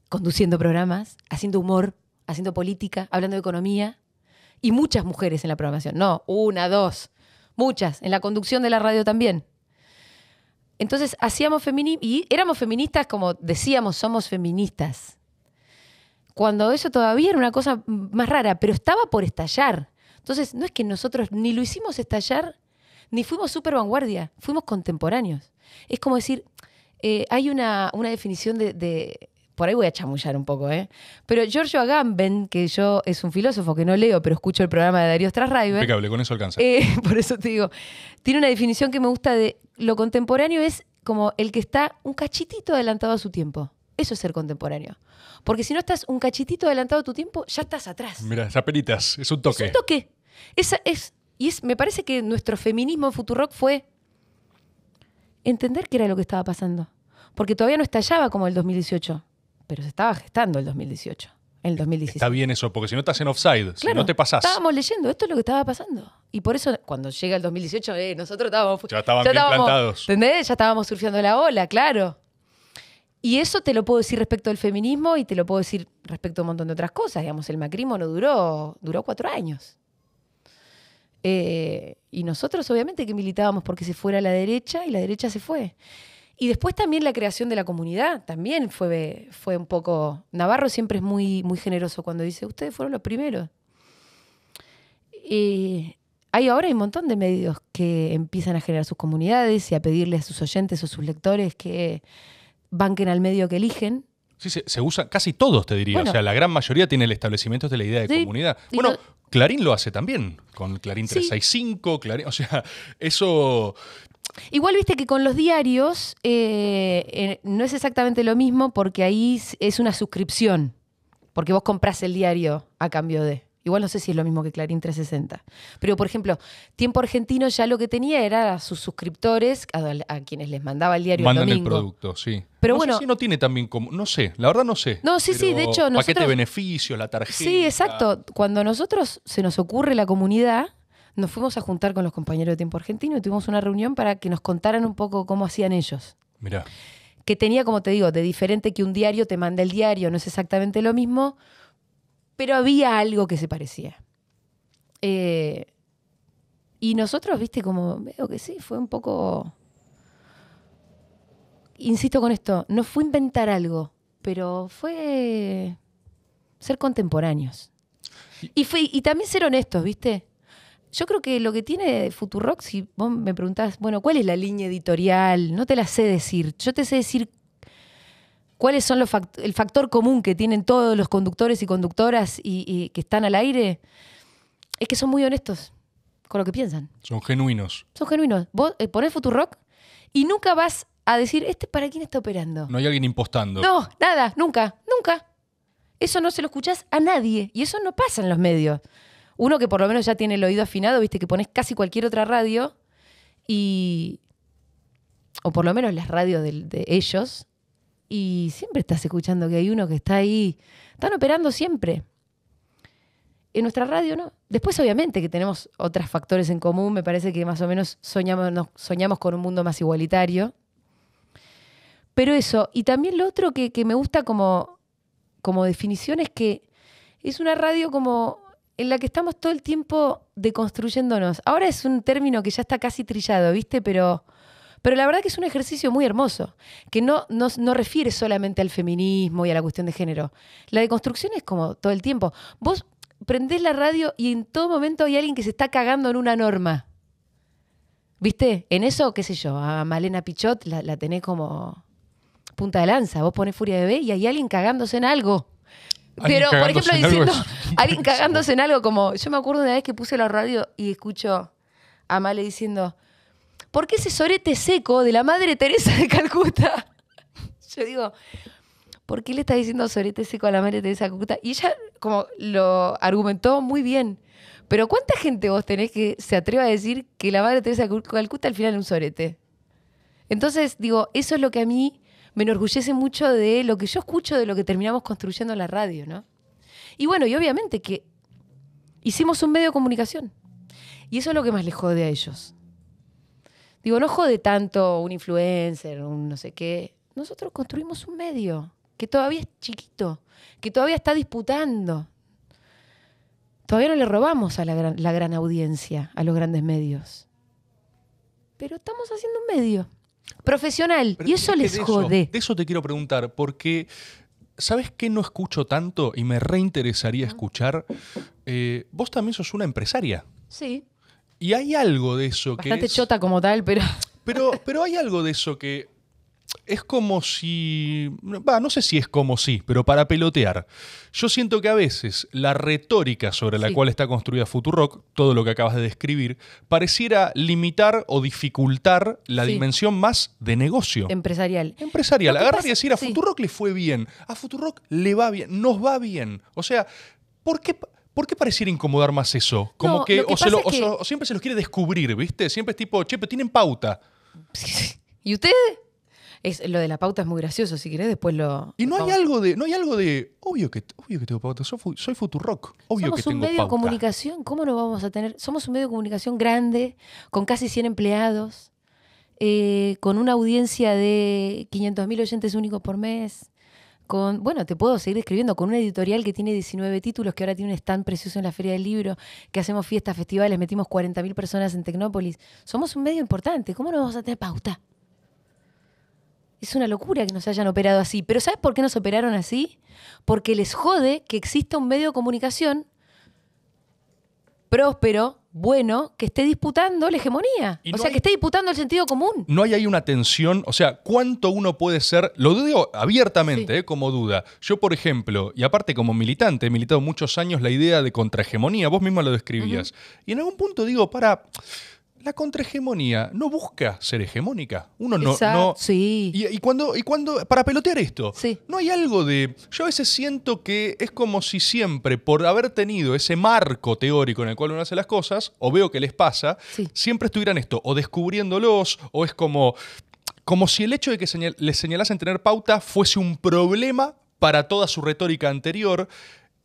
conduciendo programas, haciendo humor, haciendo política, hablando de economía, y muchas mujeres en la programación, no, una, dos, muchas, en la conducción de la radio también. Entonces hacíamos feminismo y éramos feministas como decíamos, somos feministas. Cuando eso todavía era una cosa más rara, pero estaba por estallar. Entonces, no es que nosotros ni lo hicimos estallar, ni fuimos super vanguardia, fuimos contemporáneos. Es como decir, eh, hay una, definición de, Por ahí voy a chamullar un poco, ¿eh? Pero Giorgio Agamben, que yo es un filósofo que no leo, pero escucho el programa de Darío Strasraiber. Impecable, con eso alcanza. Eh, por eso te digo. Tiene una definición que me gusta de. Lo contemporáneo es como el que está un cachitito adelantado a su tiempo. Eso es ser contemporáneo. Porque si no estás un cachitito adelantado a tu tiempo, ya estás atrás. Mira, zapelitas, es un toque. Es un toque. Esa es, y me parece que nuestro feminismo en Futurock fue entender qué era lo que estaba pasando. Porque todavía no estallaba como el 2018, pero se estaba gestando el 2018. el Está bien eso, porque si no estás en offside, si no te pasás. Estábamos leyendo, esto es lo que estaba pasando. Y por eso, cuando llega el 2018, eh, nosotros estábamos. Ya estábamos, plantados. Ya estábamos surfeando la ola, claro. Y eso te lo puedo decir respecto al feminismo y te lo puedo decir respecto a un montón de otras cosas. Digamos, el macrismo no duró, duró cuatro años. Eh, y nosotros obviamente que militábamos porque se fuera la derecha y la derecha se fue. Y después también la creación de la comunidad, también fue, fue un poco... Navarro siempre es muy, muy generoso cuando dice, ustedes fueron los primeros. Y hay ahora hay un montón de medios que empiezan a generar sus comunidades y a pedirle a sus oyentes o sus lectores que banquen al medio que eligen Sí, se, usa casi todos, te diría. o sea, la gran mayoría tiene el establecimiento de la idea de comunidad. Bueno, Clarín lo hace también, con Clarín 365, Clarín. O sea, eso. Igual viste que con los diarios eh, eh, no es exactamente lo mismo porque ahí es una suscripción. Porque vos compras el diario a cambio de. Igual no sé si es lo mismo que Clarín 360. Pero, por ejemplo, Tiempo Argentino ya lo que tenía era a sus suscriptores, a, quienes les mandaba el diario. Mandan domingo. el producto, sí. Pero bueno. Sé si no tiene también como. No sé, la verdad no sé. No, sí, sí, de hecho. Paquete de beneficios, la tarjeta. Sí, exacto. Cuando a nosotros se nos ocurre la comunidad, nos fuimos a juntar con los compañeros de Tiempo Argentino y tuvimos una reunión para que nos contaran un poco cómo hacían ellos. Mirá. Que tenía, como te digo, de diferente que un diario te manda el diario, no es exactamente lo mismo, pero había algo que se parecía. Eh, y nosotros, viste, como veo que sí, fue un poco insisto con esto, no fue inventar algo, pero fue ser contemporáneos. Y, fue, y también ser honestos, ¿viste? Yo creo que lo que tiene Futurock, si vos me preguntás, bueno, ¿cuál es la línea editorial? No te la sé decir. Yo te sé decir cuáles son los el factor común que tienen todos los conductores y conductoras y, que están al aire. Es que son muy honestos con lo que piensan. Son genuinos. Son genuinos. Vos eh, ponés Futurock y nunca vas a decir, ¿este para quién está operando? No hay alguien impostando. No, nada, nunca, nunca. Eso no se lo escuchás a nadie y eso no pasa en los medios. Uno que por lo menos ya tiene el oído afinado, viste que pones casi cualquier otra radio y... o por lo menos las radios de, ellos y siempre estás escuchando que hay uno que está ahí. Están operando siempre. En nuestra radio no. Después, obviamente, que tenemos otros factores en común. Me parece que más o menos soñamos con un mundo más igualitario. Pero eso, y también lo otro que, me gusta como, como definición es que es una radio como en la que estamos todo el tiempo deconstruyéndonos. Ahora es un término que ya está casi trillado, ¿viste? Pero, pero la verdad que es un ejercicio muy hermoso, que no, no, refiere solamente al feminismo y a la cuestión de género. La deconstrucción es como todo el tiempo. Vos prendés la radio y en todo momento hay alguien que se está cagando en una norma. ¿Viste? En eso, qué sé yo, a Malena Pichot la, la tenés como punta de lanza. Vos pones Furia de Bebé y hay alguien cagándose en algo. Pero, por ejemplo, diciendo, alguien cagándose en algo, como yo me acuerdo una vez que puse la radio y escucho a Male diciendo, ¿por qué ese sorete seco de la Madre Teresa de Calcuta? Yo digo, ¿por qué le está diciendo sorete seco a la Madre Teresa de Calcuta? Y ella como lo argumentó muy bien. Pero ¿cuánta gente vos tenés que se atreva a decir que la Madre Teresa de Calcuta al final es un sorete? Entonces, digo, eso es lo que a mí me enorgullece mucho de lo que yo escucho, de lo que terminamos construyendo la radio, ¿no? Y bueno, y obviamente que hicimos un medio de comunicación. Y eso es lo que más les jode a ellos. Digo, no jode tanto un influencer, un no sé qué. Nosotros construimos un medio que todavía es chiquito, que todavía está disputando. Todavía no le robamos a la la gran audiencia, a los grandes medios. Pero estamos haciendo un medio profesional. y eso les jode. de eso te quiero preguntar, porque ¿sabes qué no escucho tanto y me reinteresaría escuchar? Eh, vos también sos una empresaria. Sí. Y hay algo de eso que. Bastante chota como tal, pero. Pero, pero hay algo de eso que es como si, Va, no sé si es como si, pero para pelotear, yo siento que a veces la retórica sobre la cual está construida Futurock, todo lo que acabas de describir, pareciera limitar o dificultar la dimensión más de negocio. Empresarial. Empresarial. Agarrar y decir, a Futurock le fue bien, a Futurock le va bien, nos va bien. O sea, ¿por qué... ¿Por pareciera incomodar más eso? Como que, o, siempre se los quiere descubrir, ¿viste? Siempre es tipo, che, pero tienen pauta. ¿Y ustedes? lo de la pauta es muy gracioso, si querés después lo... Y no hay algo de, no hay algo de, obvio que, obvio que tengo pauta, soy, soy Futurock, obvio Somos que tengo un medio de comunicación, ¿cómo no vamos a tener? Somos un medio de comunicación grande, con casi 100 empleados, eh, con una audiencia de 500.000 oyentes únicos por mes, con, bueno, te puedo seguir escribiendo, con una editorial que tiene 19 títulos, que ahora tiene un stand precioso en la Feria del Libro, que hacemos fiestas, festivales, metimos 40.000 personas en Tecnópolis. Somos un medio importante, ¿cómo no vamos a tener pauta? Es una locura que nos hayan operado así. Pero ¿sabes por qué nos operaron así? Porque les jode que exista un medio de comunicación próspero, bueno, que esté disputando la hegemonía. o sea, que esté disputando el sentido común. No hay ahí una tensión. O sea, ¿cuánto uno puede ser? Lo digo abiertamente, eh, como duda. Yo, por ejemplo, y aparte como militante, he militado muchos años la idea de contrahegemonía. Vos misma lo describías. Y en algún punto digo, para la contrahegemonía no busca ser hegemónica. Uno no. Exacto, no sí. y, cuando, y cuando. Para pelotear esto, no hay algo de. Yo a veces siento que es como si siempre, por haber tenido ese marco teórico en el cual uno hace las cosas, o veo que les pasa, siempre estuvieran esto, o descubriéndolos, o es como. Como si el hecho de que les señalasen tener pauta fuese un problema para toda su retórica anterior.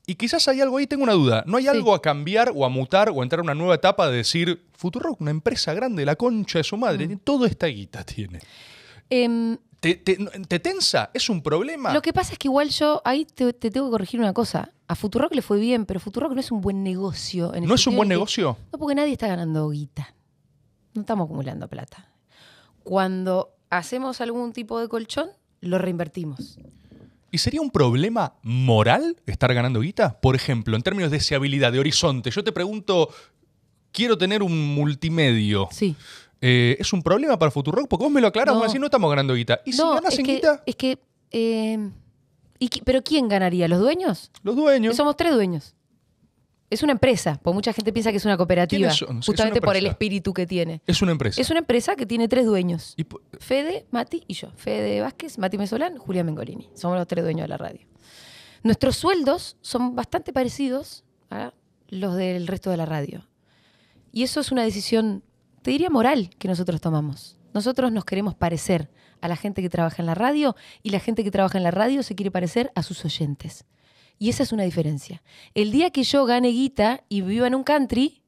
Y quizás hay algo ahí, tengo una duda. ¿No hay algo a cambiar o a mutar o a entrar a una nueva etapa de decir, Futurock, una empresa grande, la concha de su madre, todo toda esta guita tiene? Em, ¿Te, tensa? ¿Es un problema? Lo que pasa es que igual yo ahí te, tengo que corregir una cosa. A Futurock le fue bien, pero Futurock no es un buen negocio. En ¿No este es un buen negocio? no, porque nadie está ganando guita. No estamos acumulando plata. Cuando hacemos algún tipo de colchón, lo reinvertimos. ¿Y sería un problema moral estar ganando guita? Por ejemplo, en términos de deseabilidad, de horizonte. Yo te pregunto, quiero tener un multimedio. Sí. Eh, ¿Es un problema para Rock? Porque vos me lo aclaras, no. no estamos ganando guita. ¿Y si ganas en guita? Es que. Eh, ¿y, ¿Pero quién ganaría? ¿Los dueños? Los dueños. Somos tres dueños. Es una empresa, porque mucha gente piensa que es una cooperativa, justamente por el espíritu que tiene. Es una empresa. Es una empresa que tiene tres dueños. Fede, Mati y yo. Fede Vázquez, Mati Mesolán, Julia Mengolini. Somos los tres dueños de la radio. Nuestros sueldos son bastante parecidos a los del resto de la radio. Y eso es una decisión, te diría, moral que nosotros tomamos. Nosotros nos queremos parecer a la gente que trabaja en la radio y la gente que trabaja en la radio se quiere parecer a sus oyentes. Y esa es una diferencia. El día que yo gane guita y viva en un country,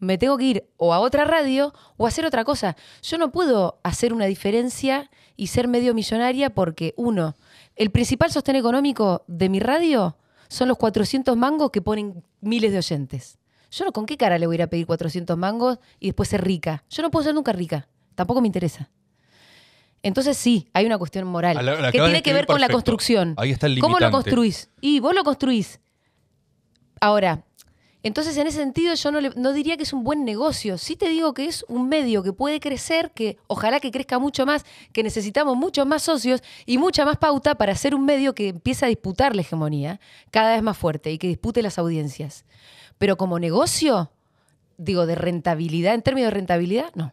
me tengo que ir o a otra radio o a hacer otra cosa. Yo no puedo hacer una diferencia y ser medio millonaria porque, uno, el principal sostén económico de mi radio son los 400 mangos que ponen miles de oyentes. Yo no, ¿con qué cara le voy a ir a pedir 400 mangos y después ser rica? Yo no puedo ser nunca rica. Tampoco me interesa. Entonces sí, hay una cuestión moral que tiene que ver con la construcción. ¿Cómo lo construís? Y vos lo construís. Ahora, entonces en ese sentido yo no, no, diría que es un buen negocio. Sí te digo que es un medio que puede crecer, que ojalá que crezca mucho más, que necesitamos muchos más socios y mucha más pauta para ser un medio que empiece a disputar la hegemonía cada vez más fuerte y que dispute las audiencias. Pero como negocio, digo, de rentabilidad, en términos de rentabilidad, no.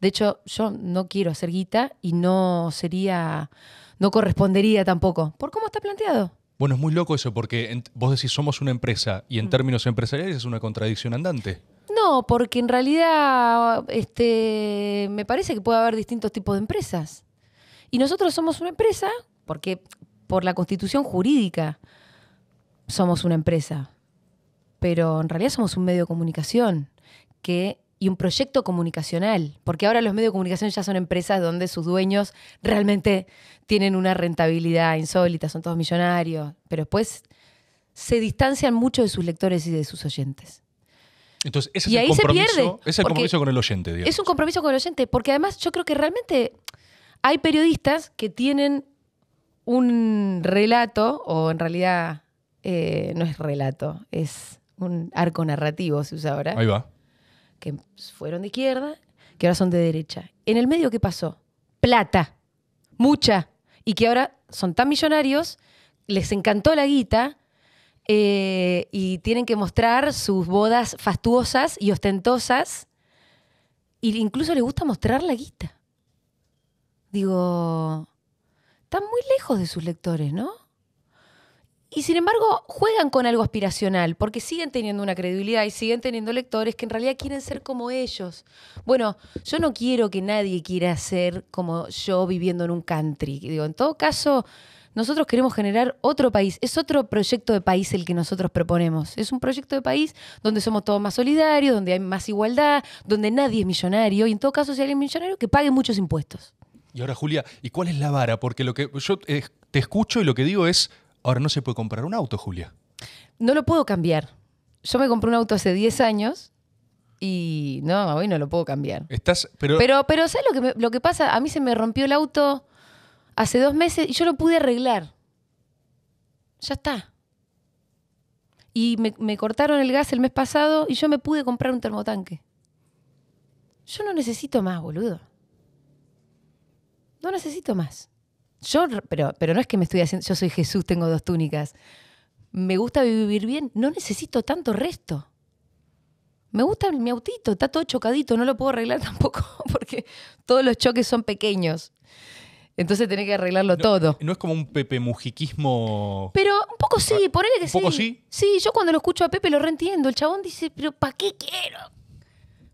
De hecho, yo no quiero hacer guita y no sería, no correspondería tampoco, por cómo está planteado. Bueno, es muy loco eso, porque vos decís somos una empresa y en mm. términos empresariales es una contradicción andante. No, porque en realidad este, me parece que puede haber distintos tipos de empresas. Y nosotros somos una empresa porque por la constitución jurídica somos una empresa. Pero en realidad somos un medio de comunicación que y un proyecto comunicacional, porque ahora los medios de comunicación ya son empresas donde sus dueños realmente tienen una rentabilidad insólita, son todos millonarios, pero después se distancian mucho de sus lectores y de sus oyentes. Entonces, ese es ahí compromiso, se Es el compromiso con el oyente, digamos. Es un compromiso con el oyente, porque además yo creo que realmente hay periodistas que tienen un relato, o en realidad eh, no es relato, es un arco narrativo, se usa ahora. Ahí va que fueron de izquierda, que ahora son de derecha. En el medio, ¿qué pasó? Plata, mucha, y que ahora son tan millonarios, les encantó la guita, eh, y tienen que mostrar sus bodas fastuosas y ostentosas. E incluso les gusta mostrar la guita. Digo, están muy lejos de sus lectores, ¿no? Y sin embargo, juegan con algo aspiracional, porque siguen teniendo una credibilidad y siguen teniendo lectores que en realidad quieren ser como ellos. Bueno, yo no quiero que nadie quiera ser como yo viviendo en un country. Digo, en todo caso, nosotros queremos generar otro país. Es otro proyecto de país el que nosotros proponemos. Es un proyecto de país donde somos todos más solidarios, donde hay más igualdad, donde nadie es millonario. Y en todo caso, si alguien es millonario, que pague muchos impuestos. Y ahora, Julia, ¿y cuál es la vara? Porque lo que yo eh, te escucho y lo que digo es Ahora no se puede comprar un auto, Julia. No lo puedo cambiar. Yo me compré un auto hace 10 años y no, hoy no lo puedo cambiar. Estás, pero... Pero, pero ¿sabes lo que, lo que pasa? A mí se me rompió el auto hace dos meses y yo lo pude arreglar. Ya está. Y me, me cortaron el gas el mes pasado y yo me pude comprar un termotanque. Yo no necesito más, boludo. No necesito más. Yo, pero, pero no es que me estoy haciendo, yo soy Jesús, tengo dos túnicas. Me gusta vivir bien, no necesito tanto resto. Me gusta mi autito, está todo chocadito, no lo puedo arreglar tampoco porque todos los choques son pequeños. Entonces tenés que arreglarlo todo. No es como un Pepe Mujiquismo. Pero un poco sí, ah, por que sí. sí. Sí, yo cuando lo escucho a Pepe lo reentiendo. El chabón dice, pero ¿para qué quiero?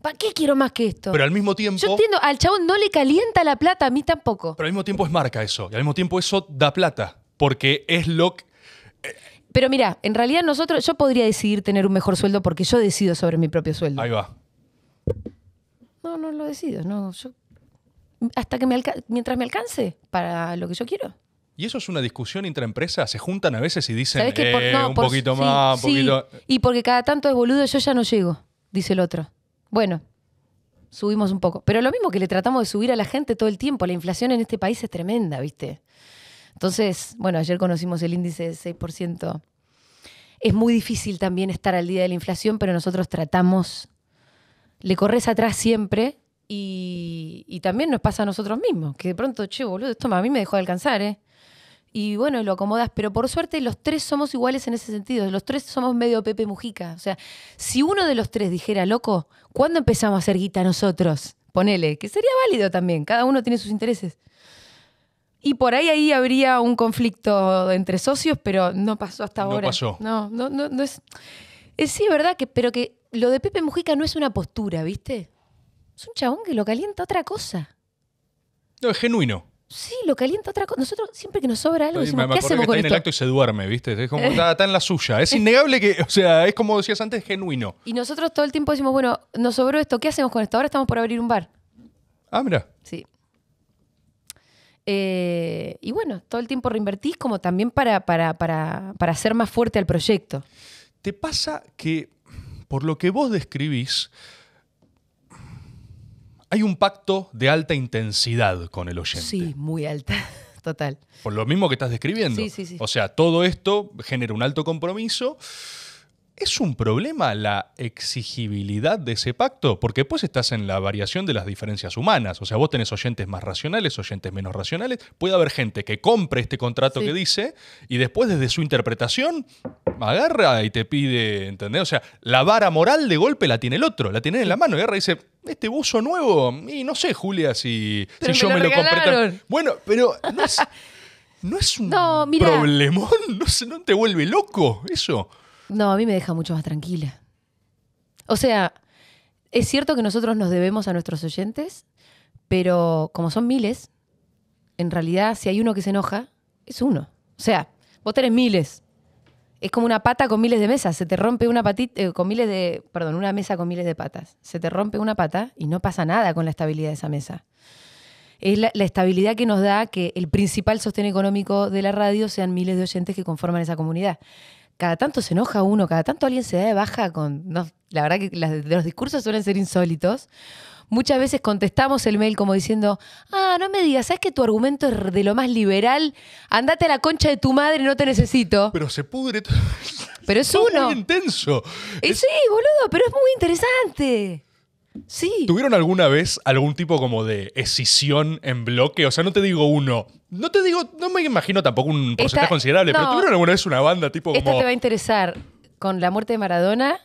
¿Para qué quiero más que esto? Pero al mismo tiempo. Yo entiendo, al chabón no le calienta la plata, a mí tampoco. Pero al mismo tiempo es marca eso. Y al mismo tiempo eso da plata. Porque es lo que. Eh, Pero mira, en realidad nosotros, yo podría decidir tener un mejor sueldo porque yo decido sobre mi propio sueldo. Ahí va. No, no lo decido, no. hasta que me mientras me alcance para lo que yo quiero. Y eso es una discusión intraempresa? Se juntan a veces y dicen que eh, un poquito más, un poquito. Y porque cada tanto es boludo, yo ya no llego, dice el otro. Bueno, subimos un poco. Pero lo mismo que le tratamos de subir a la gente todo el tiempo, la inflación en este país es tremenda, ¿viste? Entonces, bueno, ayer conocimos el índice de 6%. Es muy difícil también estar al día de la inflación, pero nosotros tratamos, le corres atrás siempre y, y también nos pasa a nosotros mismos, que de pronto, che, boludo, esto a mí me dejó de alcanzar, ¿eh? y bueno, lo acomodas. Pero por suerte los tres somos iguales en ese sentido. Los tres somos medio Pepe Mujica. O sea, si uno de los tres dijera, loco, ¿cuándo empezamos a hacer guita nosotros? Ponele, que sería válido también. Cada uno tiene sus intereses. Y por ahí ahí habría un conflicto entre socios, pero no pasó hasta ahora. No No, es... Eh, es. Sí, verdad, que, pero que lo de Pepe Mujica no es una postura, ¿viste? Es un chabón que lo calienta otra cosa. No, es genuino. Sí, lo calienta otra cosa. Nosotros siempre que nos sobra algo, decimos, ¿qué hacemos con esto? el acto y se duerme, ¿viste? Es como, eh. está, en la suya. Es innegable que, o sea, es como decías antes, genuino. Y nosotros todo el tiempo decimos, bueno, nos sobró esto, ¿qué hacemos con esto? Ahora estamos por abrir un bar. Ah, mira. Sí. Eh, y bueno, todo el tiempo reinvertís como también para, para, para, para hacer más fuerte al proyecto. ¿Te pasa que, por lo que vos describís, hay un pacto de alta intensidad con el oyente. Sí, muy alta, total. Por lo mismo que estás describiendo. Sí, sí, sí. O sea, todo esto genera un alto compromiso ¿Es un problema la exigibilidad de ese pacto? Porque después estás en la variación de las diferencias humanas. O sea, vos tenés oyentes más racionales, oyentes menos racionales. Puede haber gente que compre este contrato que dice y después desde su interpretación agarra y te pide, ¿entendés? O sea, la vara moral de golpe la tiene el otro, la tiene en la mano. Y agarra y dice, este buzo nuevo, y no sé, Julia, si, si yo me lo, compré. Bueno, pero no es, no es un problemón, no, no te vuelve loco eso. No, a mí me deja mucho más tranquila. O sea, es cierto que nosotros nos debemos a nuestros oyentes, pero como son miles, en realidad si hay uno que se enoja, es uno. O sea, vos tenés miles. Es como una pata con miles de mesas. Se te rompe una patita, eh, con miles de, perdón, una mesa con miles de patas. Se te rompe una pata y no pasa nada con la estabilidad de esa mesa. Es la, la estabilidad que nos da que el principal sostén económico de la radio sean miles de oyentes que conforman esa comunidad cada tanto se enoja uno, cada tanto alguien se da de baja con... la verdad que los discursos suelen ser insólitos. Muchas veces contestamos el mail como diciendo, ah, no me digas, ¿sabes que tu argumento es de lo más liberal? Andate a la concha de tu madre, no te necesito. Pero se pudre todo. Pero es uno. uno. muy intenso. Sí, boludo, pero es muy interesante. Sí. ¿Tuvieron alguna vez algún tipo como de escisión en bloque? O sea, no te digo uno. No te digo, no me imagino tampoco un porcentaje considerable, pero ¿tuvieron alguna vez una banda tipo como. te va a interesar con la muerte de Maradona,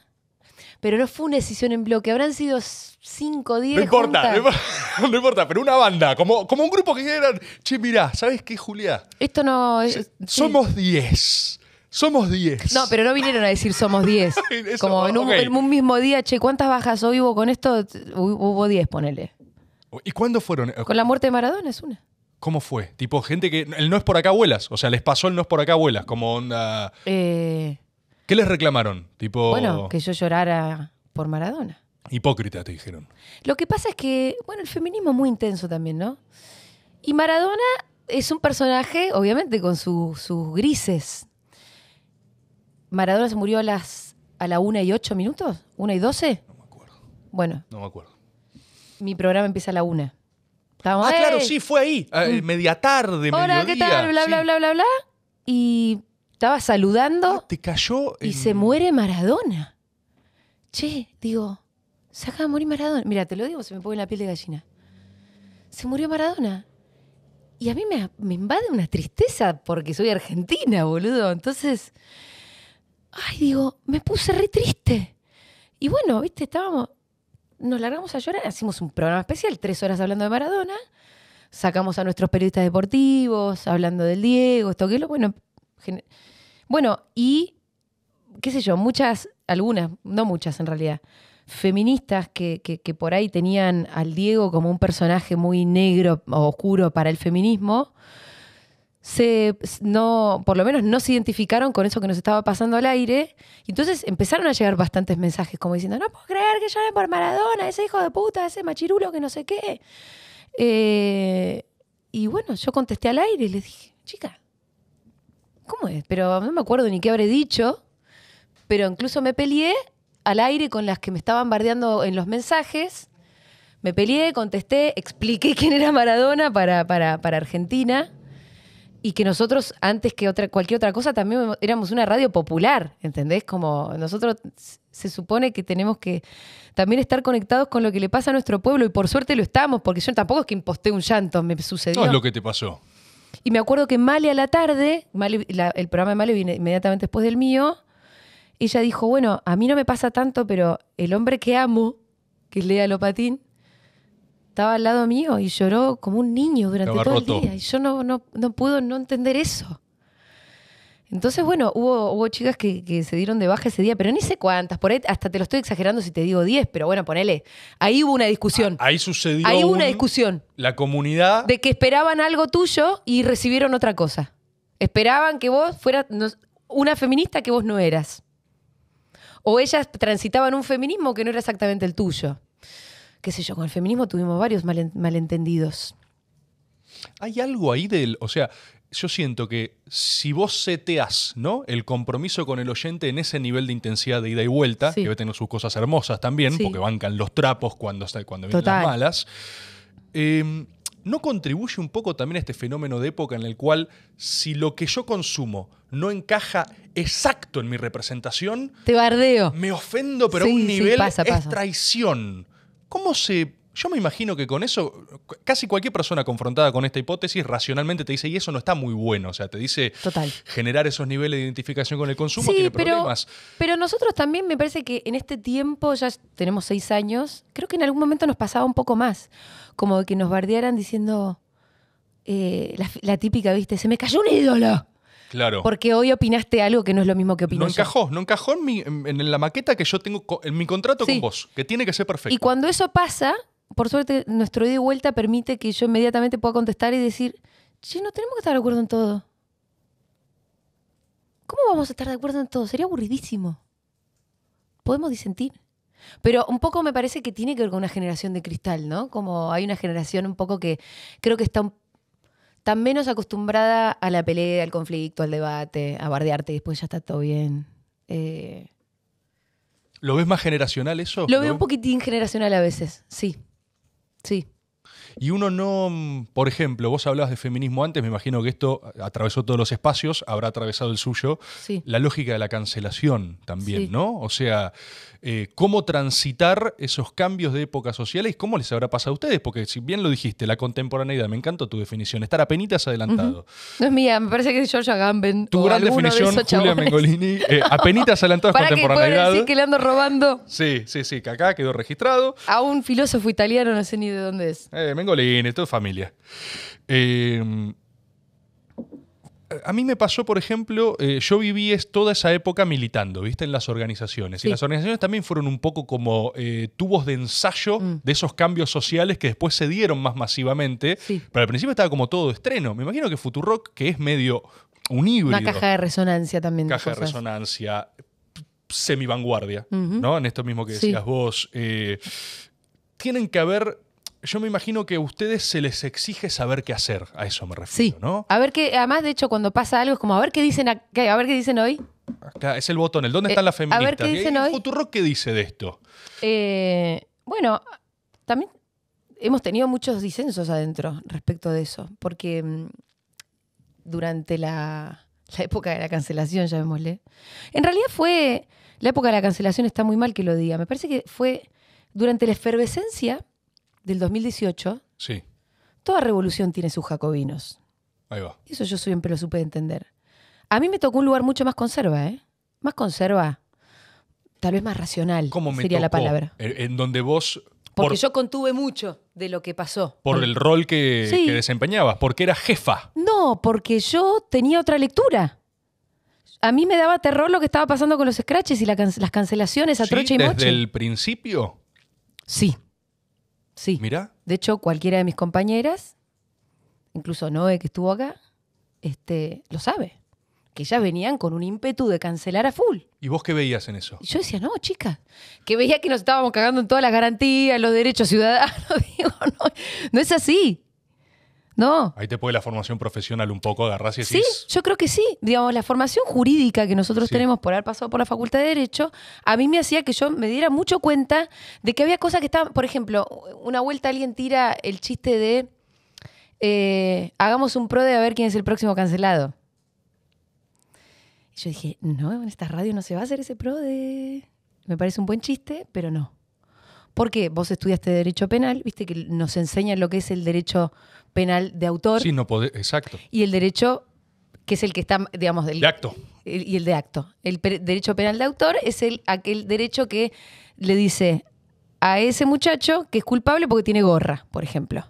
pero no fue una escisión en bloque. Habrán sido cinco, días. No importa, no importa, importa, pero una banda, como, como un grupo que eran. Che, mirá, ¿sabes qué, Julia? Esto no Somos diez. Somos 10. No, pero no vinieron a decir somos 10. Como en un, mismo día, che, ¿cuántas bajas hoy hubo con esto? Hubo 10, ponele. ¿Y cuándo fueron? Eh, con la muerte de Maradona es una. ¿Cómo fue? Tipo, gente que. El no es por acá abuelas. O sea, les pasó el no es por acá abuelas. Como onda. Eh. ¿Qué les reclamaron? Tipo. Bueno, que yo llorara por Maradona. Hipócrita, te dijeron. Lo que pasa es que, bueno, el feminismo es muy intenso también, ¿no? Y Maradona es un personaje, obviamente, con sus grises, Maradona se murió a las a la 1 y 8 minutos, ¿Una y doce? No me acuerdo. Bueno. No me acuerdo. Mi programa empieza a la 1. ah, claro, sí, fue ahí. Ah, el mm. Media tarde, Hola, ¿qué tal? Bla, bla, bla, bla, bla. Y estaba saludando. Ah, te cayó. Y se muere Maradona. Che, digo, se acaba de morir Maradona. Mira, te lo digo, se me pone la piel de gallina. Se murió Maradona. Y a mí me, me invade una tristeza porque soy argentina, boludo. Entonces, ay, digo, me puse re triste. Y bueno, viste, estábamos, nos largamos a llorar, hicimos un programa especial, tres horas hablando de Maradona, sacamos a nuestros periodistas deportivos, hablando del Diego, esto que lo, bueno, bueno, y qué sé yo, muchas, algunas, no muchas en realidad, feministas que, que, que por ahí tenían al Diego como un personaje muy negro o oscuro para el feminismo, se, no, por lo menos no se identificaron con eso que nos estaba pasando al aire. entonces empezaron a llegar bastantes mensajes como diciendo, no puedo creer que lloren por Maradona, ese hijo de puta, ese machirulo que no sé qué. Eh, y bueno, yo contesté al aire y les dije, chica, ¿cómo es? Pero no me acuerdo ni qué habré dicho, pero incluso me peleé al aire con las que me estaban bardeando en los mensajes. Me peleé, contesté, expliqué quién era Maradona para Argentina y que nosotros, antes que otra, cualquier otra cosa, también éramos una radio popular, ¿entendés? Como nosotros se supone que tenemos que también estar conectados con lo que le pasa a nuestro pueblo y por suerte lo estamos, porque yo tampoco es que imposté un llanto, me sucedió. No es lo que te pasó. Y me acuerdo que Male a la tarde, el programa de Male viene inmediatamente después del mío, ella dijo, bueno, a mí no me pasa tanto, pero el hombre que amo, que es Lea Lopatín, estaba al lado mío y lloró como un niño durante todo el día. Y yo no, no, no no entender eso. Entonces, bueno, hubo, hubo chicas que, se dieron de baja ese día, pero ni sé cuántas. Por hasta te lo estoy exagerando si te digo 10, pero bueno, ponele. Ahí hubo una discusión. Ah, ahí sucedió. Ahí hubo una discusión. La comunidad. De que esperaban algo tuyo y recibieron otra cosa. Esperaban que vos fueras una feminista que vos no eras. O ellas transitaban un feminismo que no era exactamente el tuyo qué sé yo, con el feminismo tuvimos varios malentendidos. Hay algo ahí del, o sea, yo siento que si vos seteás ¿no? el compromiso con el oyente en ese nivel de intensidad de ida y vuelta, que va a tener sus cosas hermosas también, porque bancan los trapos cuando, cuando vienen malas, em, ¿no contribuye un poco también a este fenómeno de época en el cual si lo que yo consumo no encaja exacto en mi representación, te bardeo. Me ofendo, pero a un nivel de es traición. ¿Cómo se.? Yo me imagino que con eso, casi cualquier persona confrontada con esta hipótesis racionalmente te dice, y eso no está muy bueno. O sea, te dice generar esos niveles de identificación con el consumo tiene pero, problemas. Pero nosotros también me parece que en este tiempo, ya tenemos seis años, creo que en algún momento nos pasaba un poco más. Como que nos bardearan diciendo, eh, la, la típica, ¿viste? Se me cayó un ídolo. Claro. Porque hoy opinaste algo que no es lo mismo que opinaste. No encajó, no encajó en, la maqueta que yo tengo, en mi contrato con vos, que tiene que ser perfecto. Y cuando eso pasa, por suerte, nuestro día y vuelta permite que yo inmediatamente pueda contestar y decir, che, no tenemos que estar de acuerdo en todo. ¿Cómo vamos a estar de acuerdo en todo? Sería aburridísimo. Podemos disentir. Pero un poco me parece que tiene que ver con una generación de cristal, ¿no? Como hay una generación un poco que creo que está un tan menos acostumbrada a la pelea, al conflicto, al debate, a bardearte y después ya está todo bien. Eh, ¿Lo ves más generacional eso? Lo, veo un poquitín generacional a veces, sí. Sí. Y uno no, mm, por ejemplo, vos hablabas de feminismo antes, me imagino que esto atravesó todos los espacios, habrá atravesado el suyo, sí. la lógica de la cancelación también, ¿no? O sea, eh, cómo transitar esos cambios de época sociales y cómo les habrá pasado a ustedes, porque si bien lo dijiste, la contemporaneidad, me encantó tu definición, estar a penitas adelantado. No es mía, me parece que es Giorgio Agamben. Tu gran definición, Julia Mengolini, eh, a penitas adelantadas Para contemporaneidad. Que decir que le ando robando. Sí, sí, sí, que acá quedó registrado. A un filósofo italiano, no sé ni de dónde es. Eh, Mengolini, esto familia. Eh, a mí me pasó, por ejemplo, eh, yo viví toda esa época militando, ¿viste? En las organizaciones. Y las organizaciones también fueron un poco como eh, tubos de ensayo mm. de esos cambios sociales que después se dieron más masivamente. Pero al principio estaba como todo estreno. Me imagino que Futurock, que es medio un híbrido. Una caja de resonancia también. Caja de, resonancia, semivanguardia. ¿no? En esto mismo que decías vos. Eh, tienen que haber yo me imagino que a ustedes se les exige saber qué hacer, a eso me refiero, sí. ¿no? A ver que, además, de hecho, cuando pasa algo es como, a ver qué dicen, a, ver qué dicen hoy. es el botón, el dónde eh, está la las feministas. A ver qué dicen hoy. Futuro, ¿qué dice de esto? Eh, bueno, también hemos tenido muchos disensos adentro respecto de eso, porque mm, durante la, la época de la cancelación, llamémosle, en realidad fue, la época de la cancelación está muy mal que lo diga, me parece que fue durante la efervescencia del 2018, sí. toda revolución tiene sus jacobinos. Ahí va. Eso yo siempre lo supe entender. A mí me tocó un lugar mucho más conserva, ¿eh? Más conserva. Tal vez más racional sería la palabra. Eh, en donde vos. Porque yo contuve mucho de lo que pasó. Por el rol que, desempeñabas, porque era jefa. No, porque yo tenía otra lectura a mí me daba terror lo que estaba pasando con los scratches y las cancelaciones a trocha y moche. ¿Desde el principio? Sí. Sí. Mira. De hecho, cualquiera de mis compañeras, incluso Noé que estuvo acá, este, lo sabe. Que ya venían con un ímpetu de cancelar a full. ¿Y vos qué veías en eso? yo decía, no, chica. que veía que nos estábamos cagando en todas las garantías, los derechos ciudadanos. Digo, no, no es así. No. Ahí te puede la formación profesional un poco y decir... Sí, yo creo que sí. Digamos, la formación jurídica que nosotros tenemos por haber pasado por la Facultad de Derecho, a mí me hacía que yo me diera mucho cuenta de que había cosas que estaban. Por ejemplo, una vuelta alguien tira el chiste de. Eh, hagamos un pro de a ver quién es el próximo cancelado. Y yo dije, no, en esta radio no se va a hacer ese pro de. Me parece un buen chiste, pero no. Porque vos estudiaste Derecho Penal, viste que nos enseñan lo que es el derecho penal de autor. exacto. Y el derecho, que es el que está, digamos, del, acto. y el de acto. El derecho penal de autor es el, aquel derecho que le dice a ese muchacho que es culpable porque tiene gorra, por ejemplo.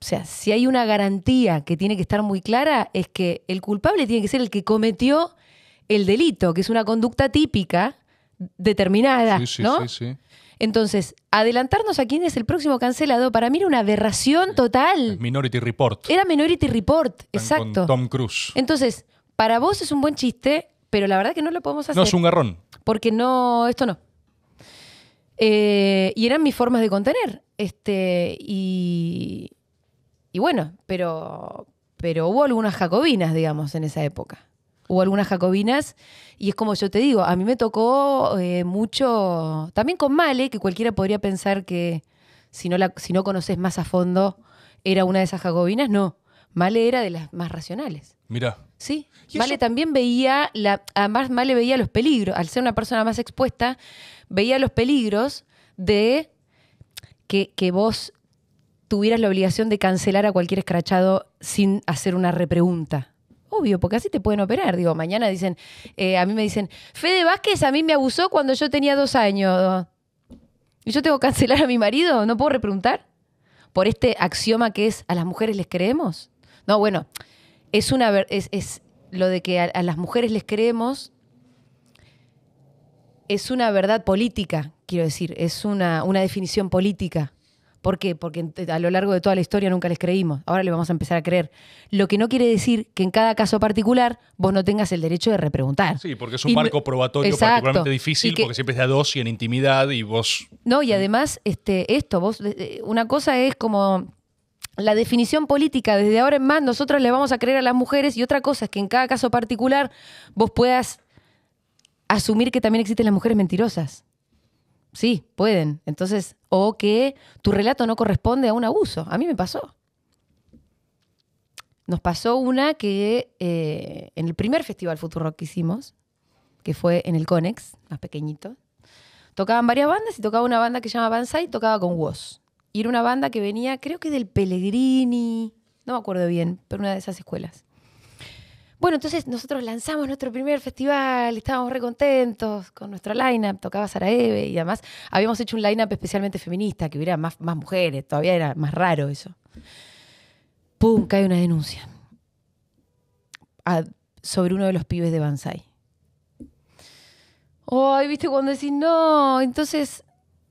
O sea, si hay una garantía que tiene que estar muy clara, es que el culpable tiene que ser el que cometió el delito, que es una conducta típica determinada. Sí, sí, sí. Entonces, adelantarnos a quién es el próximo cancelado, para mí era una aberración total. Minority Report. Era Minority Report, exacto. Con Tom Cruise. Entonces, para vos es un buen chiste, pero la verdad que no lo podemos hacer. No, es un garrón. Porque no, esto no. Eh, y eran mis formas de contener. Este, y, y bueno, pero, pero hubo algunas jacobinas, digamos, en esa época o algunas jacobinas. Y es como yo te digo, a mí me tocó eh, mucho, también con Male, que cualquiera podría pensar que si no, si no conoces más a fondo, era una de esas jacobinas. No, Male era de las más racionales. Mira. Sí, Male también veía, la, además Male veía los peligros, al ser una persona más expuesta, veía los peligros de que, que vos tuvieras la obligación de cancelar a cualquier escrachado sin hacer una repregunta. Obvio, porque así te pueden operar. Digo, mañana dicen, eh, a mí me dicen, Fede Vázquez a mí me abusó cuando yo tenía dos años. ¿Y yo tengo que cancelar a mi marido? ¿No puedo repreguntar? Por este axioma que es, ¿a las mujeres les creemos? No, bueno, es una es, es lo de que a, las mujeres les creemos es una verdad política, quiero decir, es una, una definición política ¿Por qué? Porque a lo largo de toda la historia nunca les creímos. Ahora le vamos a empezar a creer. Lo que no quiere decir que en cada caso particular vos no tengas el derecho de repreguntar. Sí, porque es un marco probatorio particularmente difícil, porque siempre es a dos y en intimidad y vos. No, y además, este, esto, vos, una cosa es como la definición política, desde ahora en más, nosotros le vamos a creer a las mujeres, y otra cosa es que en cada caso particular vos puedas asumir que también existen las mujeres mentirosas. Sí, pueden. Entonces, o que tu relato no corresponde a un abuso. A mí me pasó. Nos pasó una que eh, en el primer festival Futuro que hicimos, que fue en el Conex, más pequeñito, tocaban varias bandas y tocaba una banda que se llama Banzai y tocaba con Woz. Y era una banda que venía, creo que del Pellegrini, no me acuerdo bien, pero una de esas escuelas. Bueno, entonces nosotros lanzamos nuestro primer festival, estábamos recontentos con nuestro line-up, tocaba eve y además habíamos hecho un line-up especialmente feminista, que hubiera más, mujeres, todavía era más raro eso. ¡Pum! Cae una denuncia sobre uno de los pibes de Banzai. Ay, viste cuando decís, no, entonces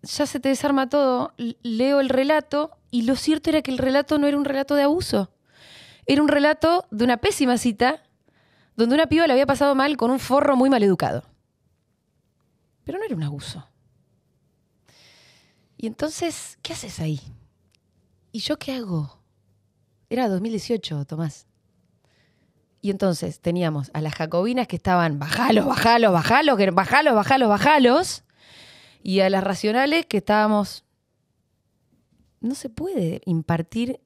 ya se te desarma todo, leo el relato y lo cierto era que el relato no era un relato de abuso, era un relato de una pésima cita donde una piba le había pasado mal con un forro muy mal educado. Pero no era un abuso. Y entonces, ¿qué haces ahí? ¿Y yo qué hago? Era 2018, Tomás. Y entonces teníamos a las jacobinas que estaban bajalos, bajalos, bajalos, bajalos, bajalos, bajalos. Y a las racionales que estábamos. No se puede impartir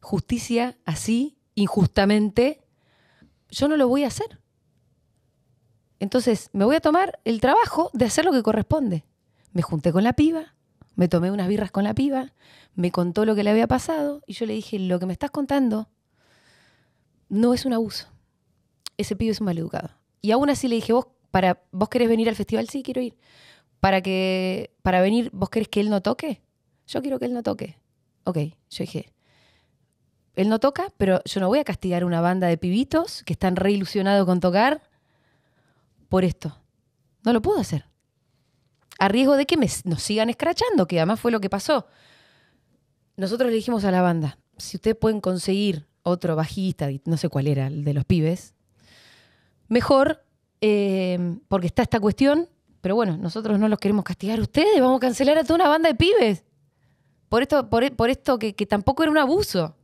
justicia así, injustamente, yo no lo voy a hacer. Entonces, me voy a tomar el trabajo de hacer lo que corresponde. Me junté con la piba, me tomé unas birras con la piba, me contó lo que le había pasado y yo le dije, lo que me estás contando no es un abuso. Ese pibe es un maleducado. Y aún así le dije, vos, para, ¿vos querés venir al festival? Sí, quiero ir. Para, que, para venir, ¿vos querés que él no toque? Yo quiero que él no toque. Ok, yo dije, él no toca, pero yo no voy a castigar a una banda de pibitos que están reilusionados con tocar por esto. No lo puedo hacer. A riesgo de que nos sigan escrachando, que además fue lo que pasó. Nosotros le dijimos a la banda, si ustedes pueden conseguir otro bajista, no sé cuál era, el de los pibes, mejor, eh, porque está esta cuestión, pero bueno, nosotros no los queremos castigar a ustedes, vamos a cancelar a toda una banda de pibes. Por esto, por, e, esto que, que tampoco era un abuso.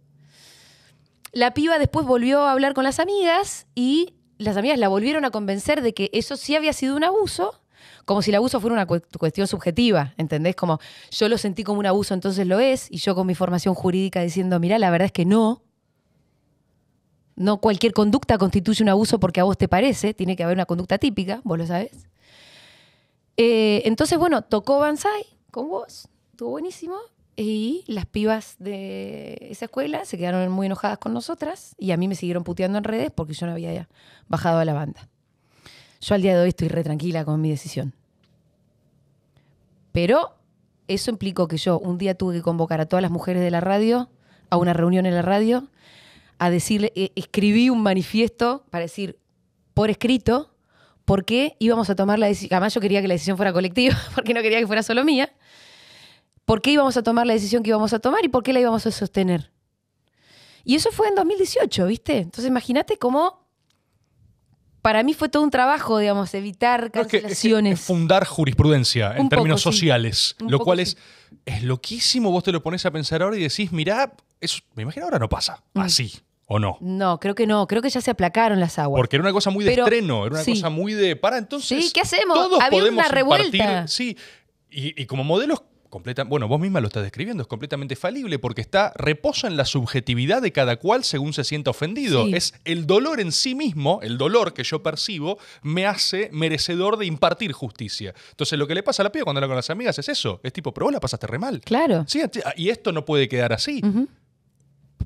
La piba después volvió a hablar con las amigas y las amigas la volvieron a convencer de que eso sí había sido un abuso, como si el abuso fuera una cuestión subjetiva, ¿entendés? Como yo lo sentí como un abuso, entonces lo es, y yo con mi formación jurídica diciendo, mira, la verdad es que no. No cualquier conducta constituye un abuso porque a vos te parece, tiene que haber una conducta típica, vos lo sabés. Eh, entonces, bueno, tocó Banzai con vos, estuvo buenísimo, y las pibas de esa escuela se quedaron muy enojadas con nosotras y a mí me siguieron puteando en redes porque yo no había bajado a la banda. Yo al día de hoy estoy re tranquila con mi decisión. Pero eso implicó que yo un día tuve que convocar a todas las mujeres de la radio a una reunión en la radio a decirle, eh, escribí un manifiesto para decir por escrito por qué íbamos a tomar la decisión. Además yo quería que la decisión fuera colectiva porque no quería que fuera solo mía por qué íbamos a tomar la decisión que íbamos a tomar y por qué la íbamos a sostener. Y eso fue en 2018, ¿viste? Entonces imagínate cómo para mí fue todo un trabajo, digamos, evitar cancelaciones. fundar jurisprudencia en términos sociales, lo cual es, es loquísimo. Vos te lo pones a pensar ahora y decís, mirá, eso, me imagino ahora no pasa mm. así. ¿O no? No, creo que no. Creo que ya se aplacaron las aguas. Porque era una cosa muy de estreno, era una cosa muy de. Para, entonces. Sí, ¿qué hacemos? Todos Había una revuelta. sí. y como modelos bueno, vos misma lo estás describiendo, es completamente falible porque está reposa en la subjetividad de cada cual según se sienta ofendido. Es el dolor en sí mismo, el dolor que yo percibo, me hace merecedor de impartir justicia. Entonces, lo que le pasa a la piba cuando habla con las amigas es eso, es tipo, pero vos la pasaste re mal. Claro. Sí, y esto no puede quedar así.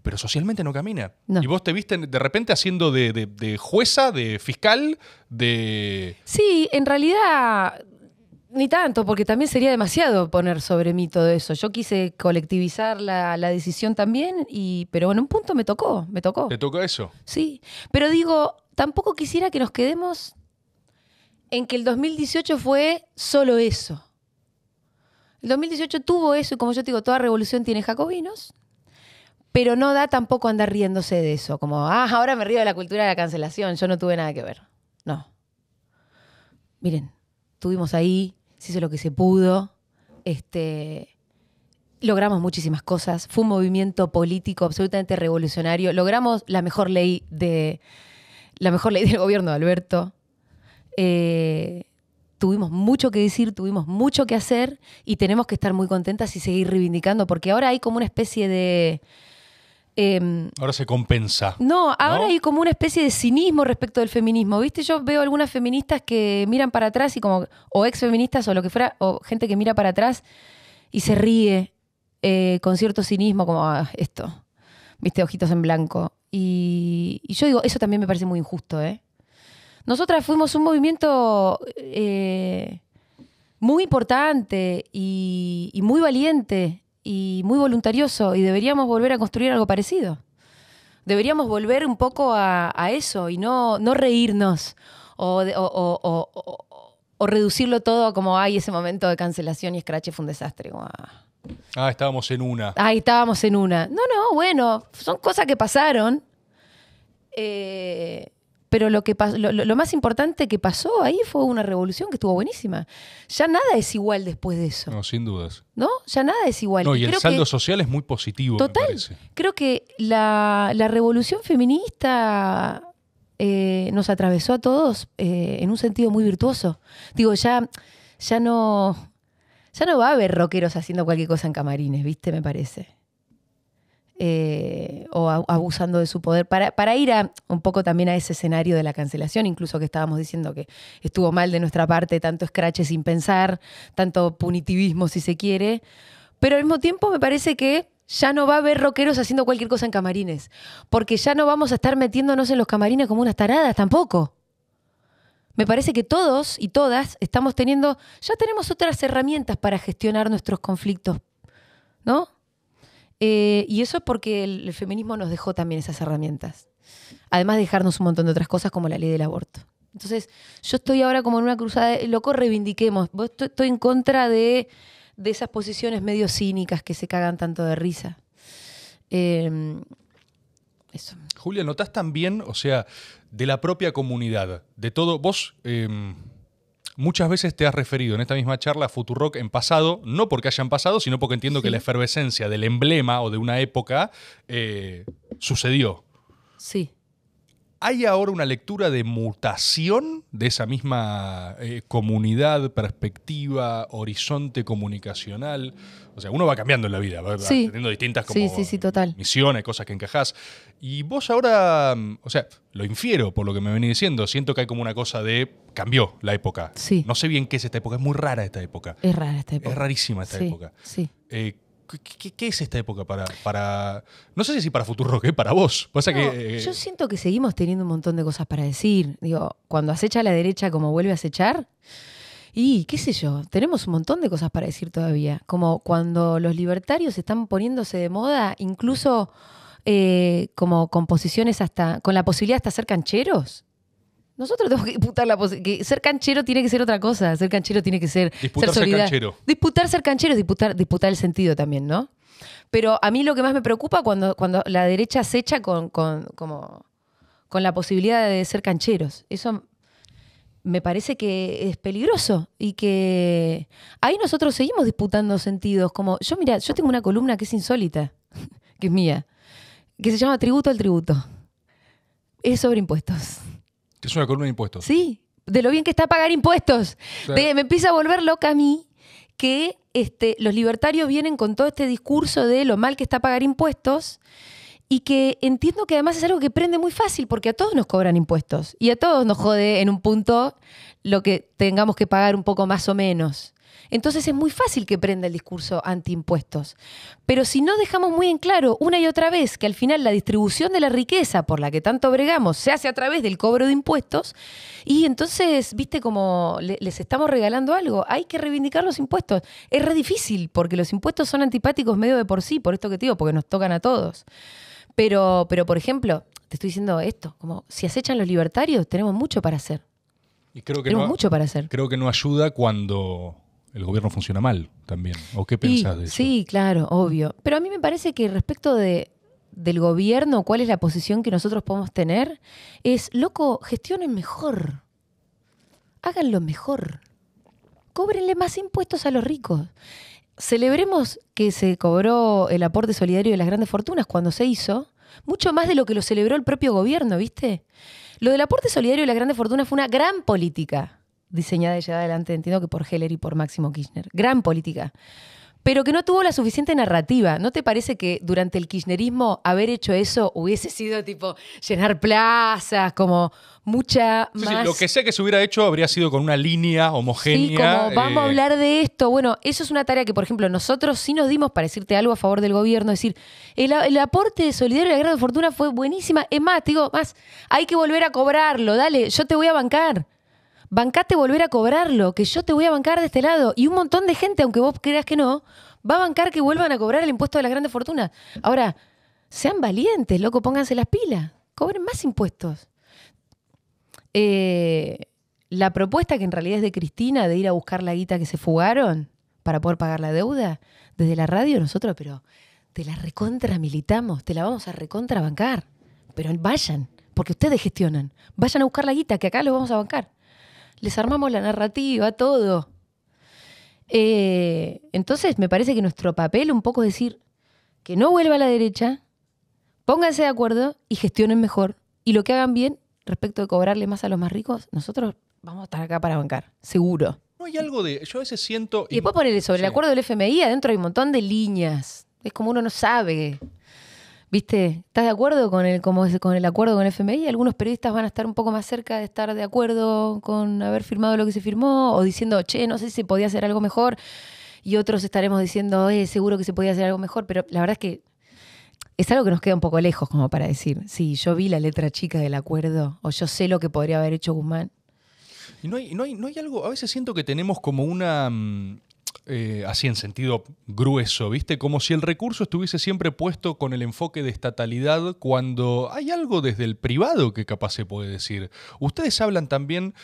pero socialmente no camina. Y vos te viste de repente haciendo de, de, jueza, de fiscal, de... Sí, en realidad ni tanto, porque también sería demasiado poner sobre mí todo eso. Yo quise colectivizar la, decisión también, y, pero en un punto me tocó, me tocó. ¿Te tocó eso? Sí, pero digo, tampoco quisiera que nos quedemos en que el 2018 fue solo eso. El 2018 tuvo eso, y como yo te digo, toda revolución tiene jacobinos, pero no da tampoco andar riéndose de eso, como, ah, ahora me río de la cultura de la cancelación, yo no tuve nada que ver. No. Miren, estuvimos ahí, se hizo lo que se pudo, este, logramos muchísimas cosas, fue un movimiento político absolutamente revolucionario, logramos la mejor ley de la mejor ley del gobierno de Alberto. Eh, tuvimos mucho que decir, tuvimos mucho que hacer y tenemos que estar muy contentas y seguir reivindicando, porque ahora hay como una especie de Em, ahora se compensa. No, ahora hay como una especie de cinismo respecto del feminismo. ¿Viste? Yo veo algunas feministas que miran para atrás y como, o ex feministas o lo que fuera, o gente que mira para atrás y se ríe eh, con cierto cinismo, como ah, esto, ¿viste? Ojitos en blanco. Y, yo digo, eso también me parece muy injusto, ¿eh? Nosotras fuimos un movimiento eh, muy importante y, y muy valiente y muy voluntarioso y deberíamos volver a construir algo parecido. Deberíamos volver un poco a, eso y no, reírnos o, reducirlo todo como, hay ese momento de cancelación y Scratch fue un desastre. Ah". ah. estábamos en una. Ah, estábamos en una. No, no, bueno, son cosas que pasaron. Eh, pero lo, que lo, más importante que pasó ahí fue una revolución que estuvo buenísima. Ya nada es igual después de eso. No, sin dudas. ¿No? Ya nada es igual. No, y, el saldo social es muy positivo. Total. creo que la, revolución feminista eh, nos atravesó a todos eh, en un sentido muy virtuoso. Digo, ya, ya no. Ya no va a haber rockeros haciendo cualquier cosa en camarines, ¿viste? Me parece. Eh, o abusando de su poder, para, para ir a, un poco también a ese escenario de la cancelación, incluso que estábamos diciendo que estuvo mal de nuestra parte tanto escrache sin pensar, tanto punitivismo si se quiere, pero al mismo tiempo me parece que ya no va a haber rockeros haciendo cualquier cosa en camarines, porque ya no vamos a estar metiéndonos en los camarines como unas taradas tampoco. Me parece que todos y todas estamos teniendo, ya tenemos otras herramientas para gestionar nuestros conflictos, ¿no? Eh, y eso es porque el, feminismo nos dejó también esas herramientas. Además de dejarnos un montón de otras cosas como la ley del aborto. Entonces, yo estoy ahora como en una cruzada, de, loco, reivindiquemos. Estoy, estoy en contra de, esas posiciones medio cínicas que se cagan tanto de risa. Em, Julia, ¿notás también, o sea, de la propia comunidad, de todo, vos... Em, Muchas veces te has referido en esta misma charla a Futurock en pasado, no porque hayan pasado, sino porque entiendo que la efervescencia del emblema o de una época eh, sucedió. Sí. ¿Hay ahora una lectura de mutación de esa misma eh, comunidad, perspectiva, horizonte comunicacional? O sea, uno va cambiando en la vida, ¿verdad? Sí. Teniendo distintas misiones, cosas que encajás. Y vos ahora, mm, o sea, lo infiero por lo que me venís diciendo, siento que hay como una cosa de cambió la época. Sí. No sé bien qué es esta época, es muy rara esta época. Es rara esta época. Es rarísima esta época. Sí. Eh, ¿Qué, es esta época para, para. No sé si para Futuro que para vos. que, yo eh, siento que seguimos teniendo un montón de cosas para decir. Digo, cuando acecha a la derecha como vuelve a acechar. Y qué sé yo, tenemos un montón de cosas para decir todavía. Como cuando los libertarios están poniéndose de moda, incluso eh, como composiciones hasta. con la posibilidad hasta ser cancheros. Nosotros tenemos que disputar la que ser canchero tiene que ser otra cosa, ser canchero tiene que ser disputar ser, canchero. Disputar ser canchero es disputar, disputar el sentido también, ¿no? Pero a mí lo que más me preocupa cuando, cuando la derecha acecha con, con, como, con la posibilidad de ser cancheros. Eso me parece que es peligroso y que ahí nosotros seguimos disputando sentidos. Como yo, mira, yo tengo una columna que es insólita, que es mía, que se llama Tributo al Tributo. Es sobre impuestos. Es una columna de impuestos. Sí, de lo bien que está pagar impuestos. me empieza a volver loca a mí que este, los libertarios vienen con todo este discurso de lo mal que está pagar impuestos y que entiendo que además es algo que prende muy fácil porque a todos nos cobran impuestos y a todos nos jode en un punto lo que tengamos que pagar un poco más o menos. Entonces es muy fácil que prenda el discurso antiimpuestos. Pero si no dejamos muy en claro una y otra vez que al final la distribución de la riqueza por la que tanto bregamos se hace a través del cobro de impuestos, y entonces, viste como les estamos regalando algo, hay que reivindicar los impuestos. Es re difícil porque los impuestos son antipáticos medio de por sí, por esto que te digo, porque nos tocan a todos. Pero, pero por ejemplo, te estoy diciendo esto, como si acechan los libertarios, tenemos mucho para hacer. Y creo que tenemos mucho para hacer. Creo que no ayuda cuando el gobierno funciona mal también. ¿O qué pensás de eso? Sí, claro, obvio. Pero a mí me parece que respecto de, del gobierno, cuál es la posición que nosotros podemos tener, es, loco, gestionen mejor. Háganlo mejor. Cóbrenle más impuestos a los ricos. Celebremos que se cobró el aporte solidario de las grandes fortunas cuando se hizo, mucho más de lo que lo celebró el propio gobierno, ¿viste? Lo del aporte solidario de las grandes fortunas fue una gran política diseñada y llevada adelante, entiendo que por Heller y por Máximo Kirchner. Gran política. Pero que no tuvo la suficiente narrativa. ¿No te parece que durante el kirchnerismo haber hecho eso hubiese sido tipo llenar plazas, como mucha más... lo que sea que se hubiera hecho habría sido con una línea homogénea. Sí, como eh, vamos a hablar de esto. Bueno, eso es una tarea que, por ejemplo, nosotros sí nos dimos para decirte algo a favor del gobierno. decir, el, aporte de Solidario y la Gran Fortuna fue buenísima. Es más, digo, más, hay que volver a cobrarlo. Dale, yo te voy a bancar bancate volver a cobrarlo, que yo te voy a bancar de este lado. Y un montón de gente, aunque vos creas que no, va a bancar que vuelvan a cobrar el impuesto de las grandes fortunas. Ahora, sean valientes, loco, pónganse las pilas, cobren más impuestos. Eh, la propuesta que en realidad es de Cristina de ir a buscar la guita que se fugaron para poder pagar la deuda, desde la radio nosotros, pero te la recontra militamos, te la vamos a recontra bancar. Pero vayan, porque ustedes gestionan. Vayan a buscar la guita, que acá los vamos a bancar les armamos la narrativa, todo. Eh, entonces me parece que nuestro papel un poco es decir que no vuelva a la derecha, pónganse de acuerdo y gestionen mejor. Y lo que hagan bien respecto de cobrarle más a los más ricos, nosotros vamos a estar acá para bancar, seguro. No hay algo de. Yo a veces siento. Y, después ponerle sobre el acuerdo del FMI, adentro hay un montón de líneas. Es como uno no sabe. ¿Viste? ¿Estás de acuerdo con el, como con el acuerdo con el FMI? Algunos periodistas van a estar un poco más cerca de estar de acuerdo con haber firmado lo que se firmó o diciendo, che, no sé si se podía hacer algo mejor. Y otros estaremos diciendo, eh, seguro que se podía hacer algo mejor. Pero la verdad es que es algo que nos queda un poco lejos como para decir, sí, yo vi la letra chica del acuerdo o yo sé lo que podría haber hecho Guzmán. no hay, no hay algo, a veces siento que tenemos como una... Mm, eh, así en sentido grueso, ¿viste? Como si el recurso estuviese siempre puesto con el enfoque de estatalidad cuando hay algo desde el privado que capaz se puede decir. Ustedes hablan también,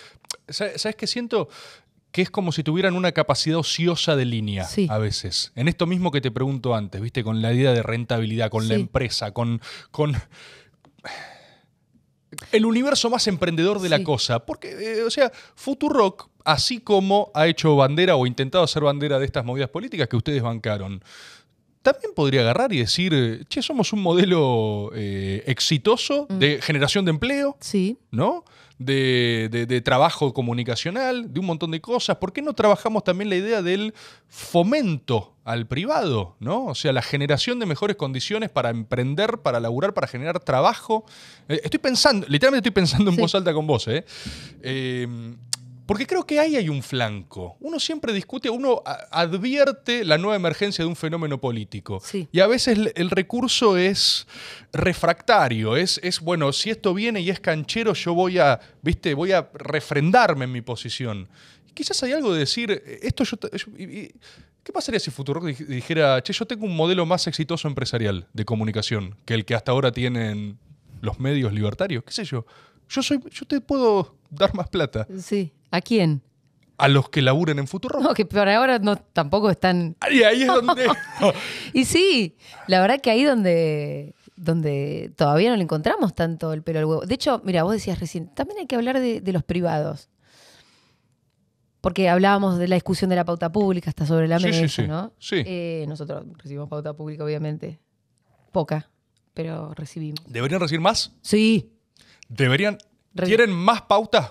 ¿sabes qué siento? que es como si tuvieran una capacidad ociosa de línea a veces. En esto mismo que te pregunto antes, ¿viste? Con la idea de rentabilidad, con la empresa, con, con el universo más emprendedor de la cosa. Porque, eh, o sea, Futurock así como ha hecho bandera o intentado hacer bandera de estas movidas políticas que ustedes bancaron. También podría agarrar y decir, che, somos un modelo eh, exitoso mm. de generación de empleo, ¿no? De, trabajo comunicacional, de un montón de cosas. ¿Por qué no trabajamos también la idea del fomento al privado? ¿no? O sea, la generación de mejores condiciones para emprender, para laburar, para generar trabajo. Eh, estoy pensando, literalmente estoy pensando en voz alta con vos. ¿eh? eh porque creo que ahí hay un flanco. Uno siempre discute, uno advierte la nueva emergencia de un fenómeno político. Y a veces el recurso es refractario, es, bueno, si esto viene y es canchero, yo voy a, viste, voy a refrendarme en mi posición. quizás hay algo de decir, eh, esto yo... ¿Qué pasaría si Futuro dijera, che, yo tengo un modelo más exitoso empresarial de comunicación que el que hasta ahora tienen los medios libertarios? ¿Qué sé yo? Yo, soy, yo te puedo dar más plata. Sí. ¿A quién? a los que laburen en Futuro. No, que por ahora no, tampoco están. Y ahí es donde. y sí, la verdad que ahí donde donde todavía no le encontramos tanto el pelo al huevo. De hecho, mira, vos decías recién, también hay que hablar de, los privados. Porque hablábamos de la discusión de la pauta pública, hasta sobre la mesa, sí, ¿no? Sí. Eh, nosotros recibimos pauta pública, obviamente. Poca, pero recibimos. ¿Deberían recibir más? Sí. ¿Deberían? ¿Quieren más pautas.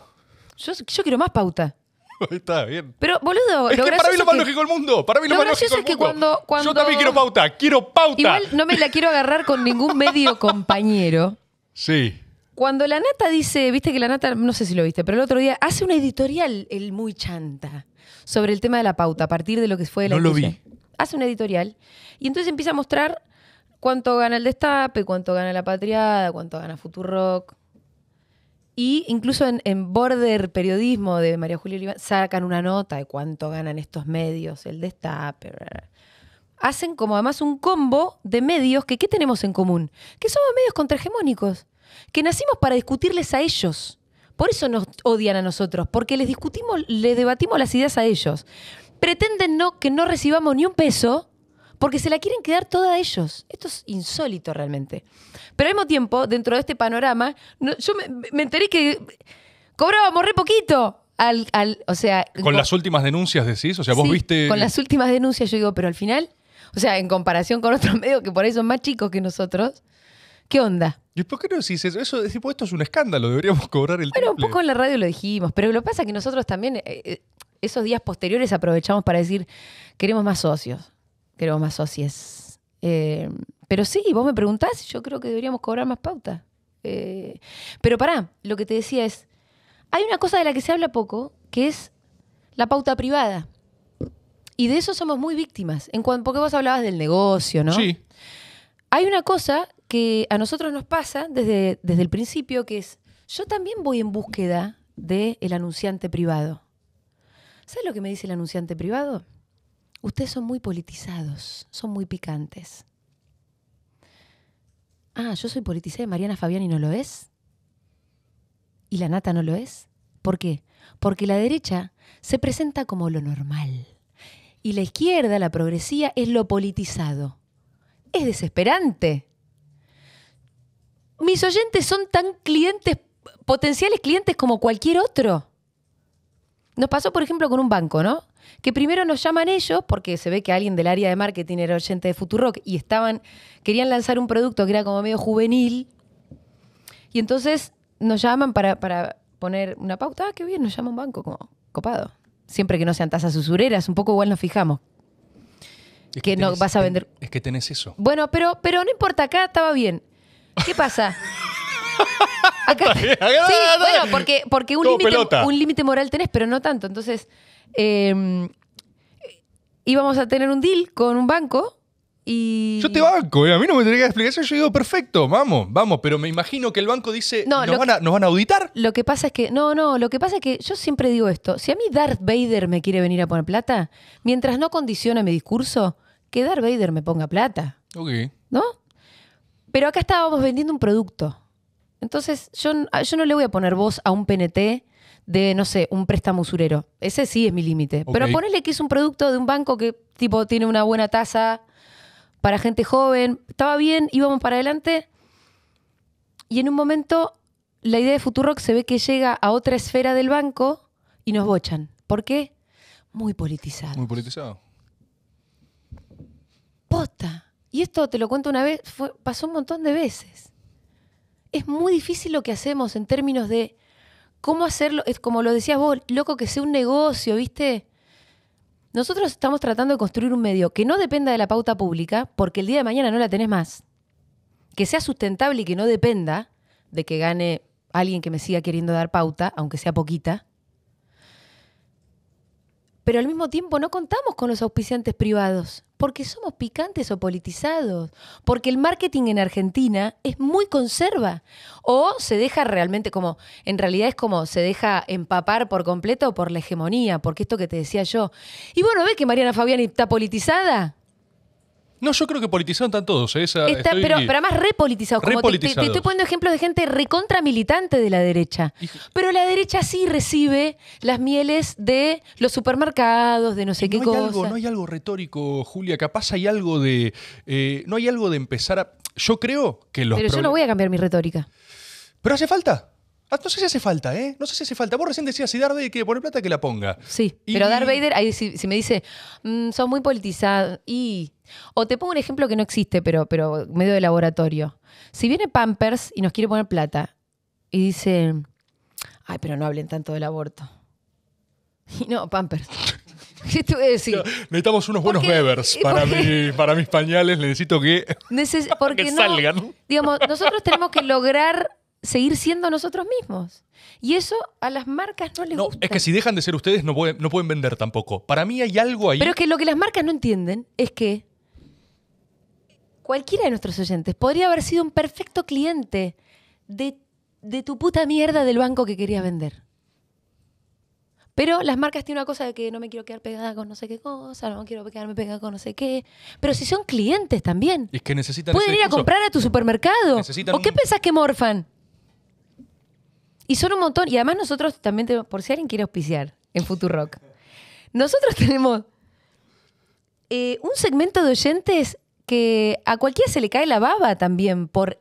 Yo, quiero más pauta. Está bien. Pero, boludo, es que para mí lo más lógico del mundo. Para mí lo, más lógico del Yo también quiero pauta. Quiero pauta. Igual no me la quiero agarrar con ningún medio compañero. Sí. Cuando la nata dice, viste que la nata, no sé si lo viste, pero el otro día hace una editorial, el muy chanta, sobre el tema de la pauta, a partir de lo que fue la No lo vi. Hace una editorial. Y entonces empieza a mostrar cuánto gana el destape, cuánto gana la patriada, cuánto gana Rock. Y incluso en, Border Periodismo de María Julia Oliva sacan una nota de cuánto ganan estos medios, el destape. Hacen como además un combo de medios que ¿qué tenemos en común? Que somos medios contrahegemónicos, que nacimos para discutirles a ellos. Por eso nos odian a nosotros, porque les discutimos, les debatimos las ideas a ellos. Pretenden no, que no recibamos ni un peso porque se la quieren quedar toda a ellos. Esto es insólito realmente. Pero al mismo tiempo, dentro de este panorama, yo me, enteré que cobrábamos re poquito. Al, o sea, con las últimas denuncias decís, o sea, vos viste... Con las últimas denuncias yo digo, pero al final, o sea, en comparación con otros medios que por ahí son más chicos que nosotros, ¿qué onda? ¿Y por qué no decís eso? eso es esto es un escándalo, deberíamos cobrar el Bueno, un poco en la radio lo dijimos, pero lo que pasa es que nosotros también eh, eh, esos días posteriores aprovechamos para decir, queremos más socios Creo más socios. Eh, pero sí, vos me preguntás, yo creo que deberíamos cobrar más pauta. Eh, pero pará, lo que te decía es, hay una cosa de la que se habla poco, que es la pauta privada. Y de eso somos muy víctimas, en cuanto, porque vos hablabas del negocio, ¿no? Sí. Hay una cosa que a nosotros nos pasa desde, desde el principio, que es, yo también voy en búsqueda del anunciante privado. ¿Sabes lo que me dice el anunciante privado? Ustedes son muy politizados, son muy picantes. Ah, yo soy politizada y Mariana Fabiani no lo es. ¿Y la nata no lo es? ¿Por qué? Porque la derecha se presenta como lo normal. Y la izquierda, la progresía, es lo politizado. Es desesperante. Mis oyentes son tan clientes, potenciales clientes como cualquier otro. Nos pasó, por ejemplo, con un banco, ¿no? que primero nos llaman ellos, porque se ve que alguien del área de marketing era oyente de Futurock y estaban, querían lanzar un producto que era como medio juvenil. Y entonces nos llaman para, para poner una pauta. Ah, qué bien, nos llama un banco, como copado. Siempre que no sean tasas usureras, un poco igual nos fijamos. que, no vas a vender. Es que tenés eso. Bueno, pero, pero no importa, acá estaba bien. ¿Qué pasa? Acá, sí, bueno, porque, porque un límite moral tenés, pero no tanto. Entonces, Em, íbamos a tener un deal con un banco y... Yo te banco, eh, a mí no me tenía que explicar eso. Yo digo, perfecto, vamos, vamos. Pero me imagino que el banco dice, no, nos, van a, auditar? Lo que pasa es que, no, no, lo que pasa es que yo siempre digo esto. Si a mí Darth Vader me quiere venir a poner plata, mientras no condiciona mi discurso, que Darth Vader me ponga plata. Ok. ¿No? Pero acá estábamos vendiendo un producto. Entonces, yo, yo no le voy a poner voz a un PNT de, no sé, un préstamo usurero. Ese sí es mi límite. Pero ponele que es un producto de un banco que tipo tiene una buena tasa para gente joven. Estaba bien, íbamos para adelante. Y en un momento la idea de Futurock se ve que llega a otra esfera del banco y nos bochan. ¿Por qué? Muy politizado. Muy politizado. Posta. Y esto te lo cuento una vez, fue, pasó un montón de veces. Es muy difícil lo que hacemos en términos de cómo hacerlo, es como lo decías vos, loco, que sea un negocio, ¿viste? Nosotros estamos tratando de construir un medio que no dependa de la pauta pública, porque el día de mañana no la tenés más. Que sea sustentable y que no dependa de que gane alguien que me siga queriendo dar pauta, aunque sea poquita pero al mismo tiempo no contamos con los auspiciantes privados, porque somos picantes o politizados, porque el marketing en Argentina es muy conserva, o se deja realmente como, en realidad es como se deja empapar por completo por la hegemonía, porque esto que te decía yo. Y bueno, ¿ves que Mariana Fabiani está politizada? No, yo creo que politizados están todos. ¿eh? pero, además repolitizados. como te, estoy poniendo ejemplos de gente recontra militante de la derecha. Pero la derecha sí recibe las mieles de los supermercados, de no sé eh, qué cosas. no hay algo retórico, Julia. Capaz hay algo de. Eh, no hay algo de empezar a. Yo creo que los. Pero yo no voy a cambiar mi retórica. Pero hace falta. Ah, no sé si hace falta, ¿eh? No sé si hace falta. Vos recién decías, si Darth Vader quiere poner plata, que la ponga. Sí, pero Darth Vader, ahí si, me dice, mm, son muy politizados y... O te pongo un ejemplo que no existe, pero, pero medio de laboratorio. Si viene Pampers y nos quiere poner plata, y dice, ay, pero no hablen tanto del aborto. Y no, Pampers. ¿Qué te voy necesitamos unos buenos bebers para, para mis pañales. Necesito que, porque salgan. Digamos, nosotros tenemos que lograr seguir siendo nosotros mismos. Y eso a las marcas no les gusta. Es que si dejan de ser ustedes no pueden, vender tampoco. Para mí hay algo ahí. Pero es que lo que las marcas no entienden es que cualquiera de nuestros oyentes podría haber sido un perfecto cliente de, tu puta mierda del banco que querías vender. Pero las marcas tienen una cosa de que no me quiero quedar pegada con no sé qué cosa, no quiero quedarme pegada con no sé qué. Pero si son clientes también. es que necesitan. Pueden ir a comprar a tu supermercado. ¿O qué pensás que morfan? Y son un montón. Y además nosotros también por si alguien quiere auspiciar en Futurock, nosotros tenemos eh, un segmento de oyentes que a cualquiera se le cae la baba también por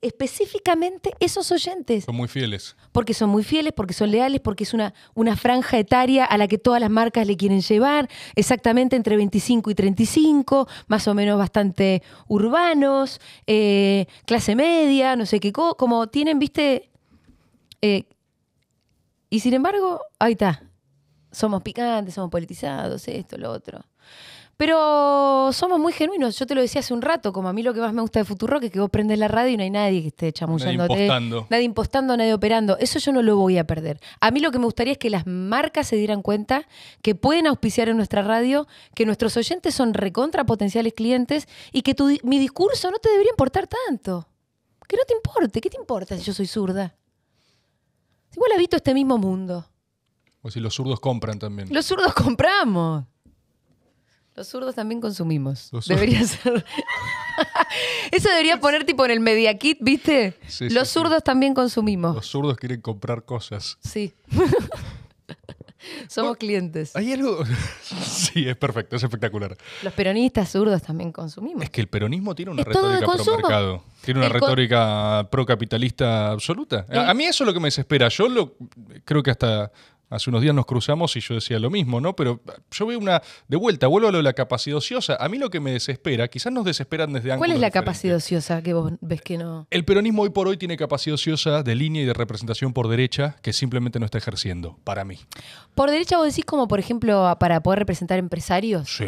específicamente esos oyentes. Son muy fieles. Porque son muy fieles, porque son leales, porque es una, una franja etaria a la que todas las marcas le quieren llevar, exactamente entre 25 y 35, más o menos bastante urbanos, eh, clase media, no sé qué, como tienen, viste, eh, y sin embargo, ahí está. Somos picantes, somos politizados, esto, lo otro. Pero somos muy genuinos. Yo te lo decía hace un rato, como a mí lo que más me gusta de Futuro es que vos prendes la radio y no hay nadie que esté chamullándote. Nadie impostando. Nadie impostando, nadie operando. Eso yo no lo voy a perder. A mí lo que me gustaría es que las marcas se dieran cuenta que pueden auspiciar en nuestra radio, que nuestros oyentes son recontra potenciales clientes y que tu, mi discurso no te debería importar tanto. Que no te importe. ¿Qué te importa si yo soy zurda? Igual habito este mismo mundo. O si los zurdos compran también. Los zurdos compramos. Los zurdos también consumimos. debería ser. Eso debería poner tipo en el media kit, ¿viste? los zurdos también consumimos. Los zurdos quieren comprar cosas. Sí. Somos oh, clientes. Hay algo. sí, es perfecto, es espectacular. Los peronistas zurdos también consumimos. Es que el peronismo tiene una retórica pro mercado. Tiene una retórica pro-capitalista absoluta. A mí eso es lo que me desespera. Yo lo, creo que hasta Hace unos días nos cruzamos y yo decía lo mismo, ¿no? Pero yo veo una. De vuelta, vuelvo a lo de la capacidad ociosa. A mí lo que me desespera, quizás nos desesperan desde antes. ¿Cuál es la capacidad ociosa que vos ves que no.? El peronismo hoy por hoy tiene capacidad ociosa de línea y de representación por derecha que simplemente no está ejerciendo, para mí. ¿Por derecha vos decís como, por ejemplo, para poder representar empresarios? Sí.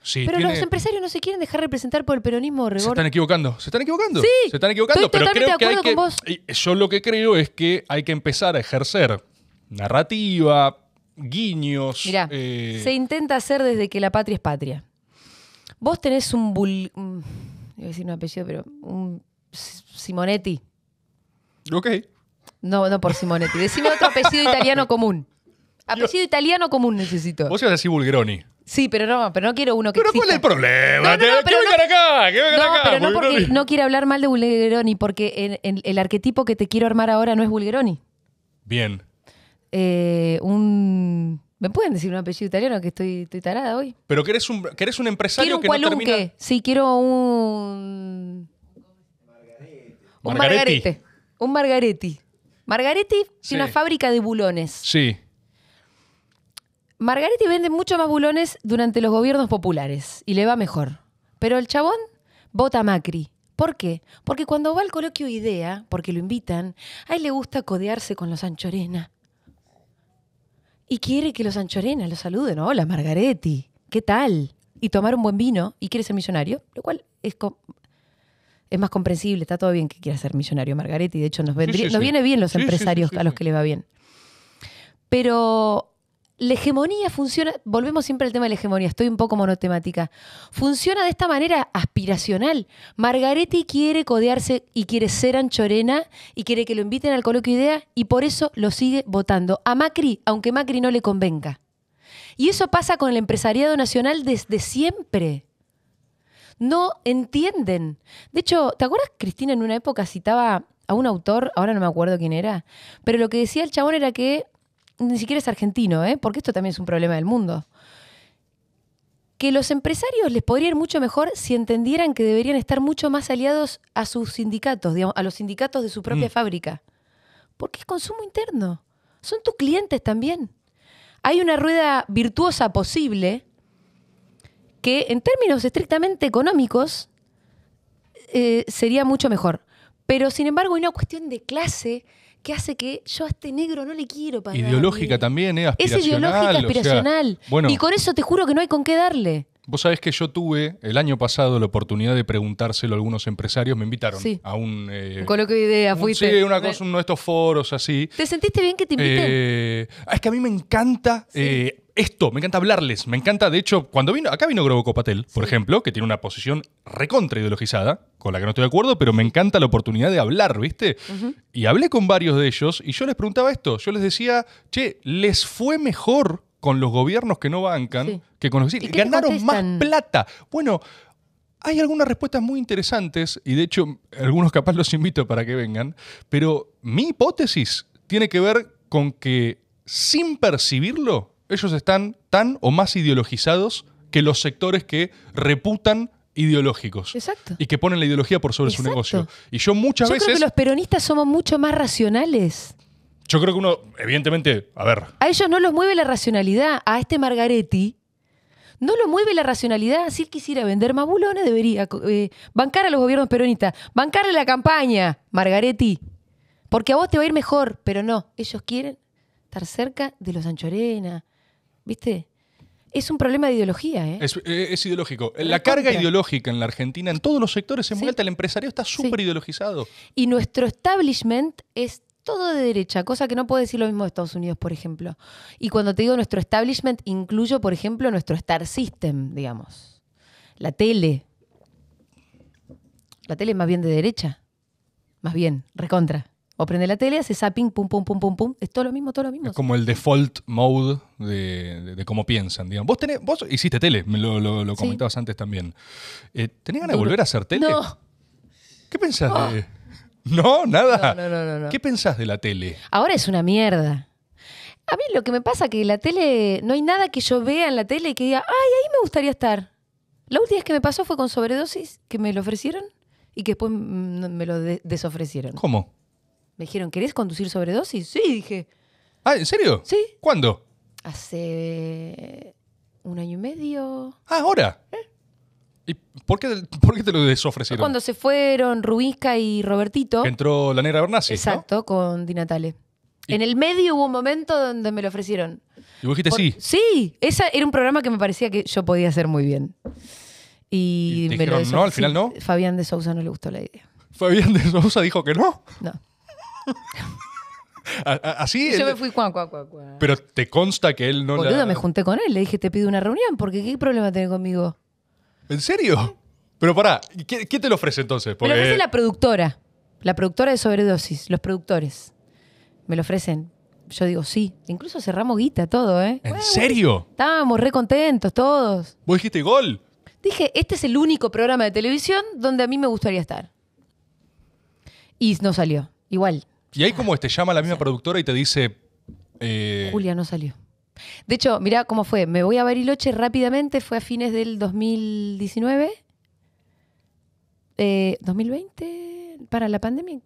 Sí, pero los empresarios no se quieren dejar representar por el peronismo, Se están equivocando, se están equivocando. Sí, se están equivocando, pero creo que, hay que... Yo lo que creo es que hay que empezar a ejercer narrativa, guiños. Mirá, eh, se intenta hacer desde que la patria es patria. Vos tenés un bul... Mm, iba a decir un apellido, pero un Simonetti. Ok. No, no por Simonetti. Decime otro apellido italiano común. Apellido italiano común necesito. Vos ibas a decir Bulgeroni. Sí, pero no, pero no quiero uno que Pero ¿cuál es el problema? No, pero no porque no quiero hablar mal de Bulgeroni, porque el arquetipo que te quiero armar ahora no es Bulgeroni. Bien. Eh, un... ¿Me pueden decir un apellido italiano que estoy, estoy tarada hoy? Pero que un, que un empresario que no termina... Sí, quiero un... Un Margarete. Un Margareti. Margareti una fábrica de bulones. Sí. Margaretti vende mucho más bulones durante los gobiernos populares y le va mejor. Pero el chabón vota Macri. ¿Por qué? Porque cuando va al coloquio Idea, porque lo invitan, a él le gusta codearse con los anchorena y quiere que los anchorenas lo saluden. Hola, Margaretti, ¿qué tal? Y tomar un buen vino y quiere ser millonario, lo cual es, es más comprensible. Está todo bien que quiera ser millonario Margaretti. De hecho, nos, vendría, viene bien los empresarios a los que le va bien. Pero la hegemonía funciona, volvemos siempre al tema de la hegemonía, estoy un poco monotemática, funciona de esta manera aspiracional. Margaretti quiere codearse y quiere ser anchorena y quiere que lo inviten al coloquio idea y por eso lo sigue votando a Macri, aunque Macri no le convenga. Y eso pasa con el empresariado nacional desde siempre. No entienden. De hecho, ¿te acuerdas, Cristina, en una época citaba a un autor, ahora no me acuerdo quién era, pero lo que decía el chabón era que ni siquiera es argentino, ¿eh? porque esto también es un problema del mundo. Que los empresarios les podría ir mucho mejor si entendieran que deberían estar mucho más aliados a sus sindicatos, a los sindicatos de su propia mm. fábrica. Porque es consumo interno. Son tus clientes también. Hay una rueda virtuosa posible que en términos estrictamente económicos eh, sería mucho mejor. Pero sin embargo, hay una cuestión de clase que hace que yo a este negro no le quiero pagar. Ideológica también, ¿eh? es ideológica, aspiracional. y con eso te juro que no hay con qué darle. Vos sabés que yo tuve el año pasado la oportunidad de preguntárselo a algunos empresarios, me invitaron a un... Eh, coloquio de ideas, fuiste. sí, una cosa, uno de estos foros así. ¿Te sentiste bien que te inviten eh, es que a mí me encanta eh, esto, me encanta hablarles, me encanta, de hecho, cuando vino, acá vino Grobo Copatel, por ejemplo, que tiene una posición recontra ideologizada, con la que no estoy de acuerdo, pero me encanta la oportunidad de hablar, ¿viste? Y hablé con varios de ellos y yo les preguntaba esto, yo les decía, che, ¿les fue mejor con los gobiernos que no bancan que con los que ganaron más plata? Bueno, hay algunas respuestas muy interesantes y de hecho algunos capaz los invito para que vengan, pero mi hipótesis tiene que ver con que sin percibirlo, ellos están tan o más ideologizados que los sectores que reputan ideológicos. Exacto. Y que ponen la ideología por sobre su negocio. Y yo muchas veces. creo que los peronistas somos mucho más racionales. Yo creo que uno, evidentemente, a ver. A ellos no los mueve la racionalidad. A este Margaretti no lo mueve la racionalidad. Si él quisiera vender más debería eh, bancar a los gobiernos peronistas, bancarle la campaña, Margaretti. Porque a vos te va a ir mejor, pero no, ellos quieren estar cerca de los Anchorena, ¿viste? Es un problema de ideología, ¿eh? Es, eh, ideológico. La carga ideológica en la Argentina, en todos los sectores en muy el empresario está súper ideologizado. Y nuestro establishment es todo de derecha, cosa que no puede decir lo mismo de Estados Unidos, por ejemplo. Y cuando te digo nuestro establishment, incluyo, por ejemplo, nuestro Star System, digamos. La tele. La tele es más bien de derecha. Más bien, recontra. O prende la tele, hace ping, pum, pum, pum, pum, pum. Es todo lo mismo, todo lo mismo. Es como el default mode de, cómo piensan, digamos. Vos, tenés, vos hiciste tele, lo, lo, comentabas antes también. Eh, ¿Tenés ganas de volver a hacer tele? No. ¿Qué pensás de...? Oh. No, nada. No, no, no, ¿Qué pensás de la tele? Ahora es una mierda. A mí lo que me pasa es que la tele, no hay nada que yo vea en la tele y que diga, ay, ahí me gustaría estar. La última vez que me pasó fue con sobredosis, que me lo ofrecieron y que después mm, me lo desofrecieron. ¿Cómo? Me dijeron, ¿querés conducir sobredosis? Sí, dije. Ah, ¿en serio? Sí. ¿Cuándo? Hace un año y medio. Ah, ahora. ¿Eh? ¿Y por qué, por te lo desofrecieron? Cuando se fueron ruizca y Robertito. entró la negra Bernasi. Exacto, con Di Natale. En el medio hubo un momento donde me lo ofrecieron. ¿Y vos dijiste sí? Sí, ese era un programa que me parecía que yo podía hacer muy bien. Y, me dijeron, no, al final no. Fabián de Sousa no le gustó la idea. Fabián de Sousa dijo que no. No. Así. yo me fui cuan Pero te consta que él no Boludo, me junté con él, le dije, te pido una reunión, porque ¿qué problema tiene conmigo? ¿En serio? Pero pará, ¿Qué te lo ofrece entonces? Me lo ofrece la productora. La productora de sobredosis, los productores. Me lo ofrecen. Yo digo, sí. Incluso cerramos guita, todo, ¿eh? ¿En serio? Estábamos re contentos todos. ¿Vos dijiste gol? Dije, este es el único programa de televisión donde a mí me gustaría estar. Y no salió. Igual, y ahí como te llama la misma productora y te dice... Eh, Julia no salió. De hecho, mirá cómo fue. Me voy a Bariloche rápidamente, fue a fines del 2019. ¿2020? Eh, para la pandemia.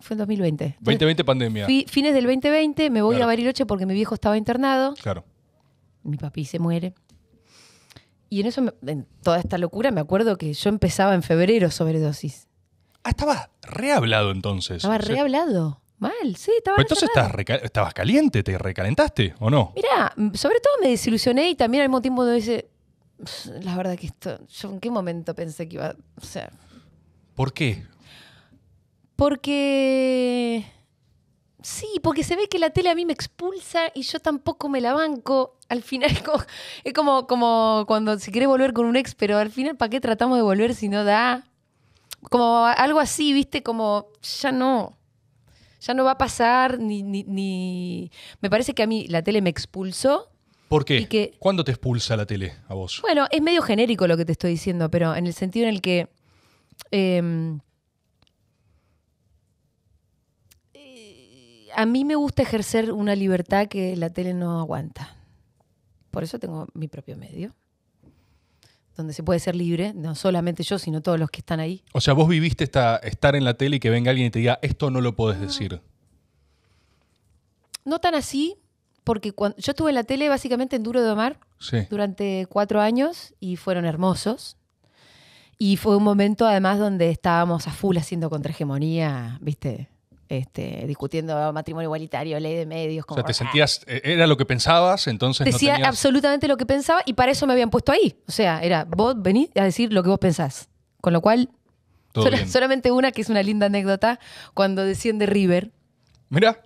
Fue en 2020. 2020 pandemia. fines del 2020 me voy a Bariloche porque mi viejo estaba internado. Claro. mi papi se muere. Y en eso, en toda esta locura, me acuerdo que yo empezaba en febrero sobredosis. Ah, estaba rehablado entonces. Estaba re Mal, sí, estaba entonces estabas caliente, te recalentaste, ¿o no? mira sobre todo me desilusioné y también al mismo tiempo me dice, la verdad que esto, yo en qué momento pensé que iba, a, o sea... ¿Por qué? Porque... Sí, porque se ve que la tele a mí me expulsa y yo tampoco me la banco. Al final es como, como cuando se quiere volver con un ex, pero al final, ¿para qué tratamos de volver si no da? Como algo así, ¿viste? Como ya no ya no va a pasar, ni, Me parece que a mí la tele me expulsó. ¿Por qué? ¿Cuándo te expulsa la tele a vos? Bueno, es medio genérico lo que te estoy diciendo, pero en el sentido en el que... Em, eh, a mí me gusta ejercer una libertad que la tele no aguanta. Por eso tengo mi propio medio donde se puede ser libre, no solamente yo, sino todos los que están ahí. O sea, vos viviste esta, estar en la tele y que venga alguien y te diga, esto no lo puedes ah. decir. No tan así, porque cuando, yo estuve en la tele básicamente en Duro de Omar durante cuatro años y fueron hermosos. Y fue un momento además donde estábamos a full haciendo contrahegemonía, ¿viste? Este, discutiendo matrimonio igualitario, ley de medios. o sea, te sentías, eh, era lo que pensabas, entonces. Decía absolutamente lo que pensaba y para eso me habían puesto ahí. O sea, era vos venís a decir lo que vos pensás. Con lo cual, solamente una que es una linda anécdota, cuando desciende River. Mira.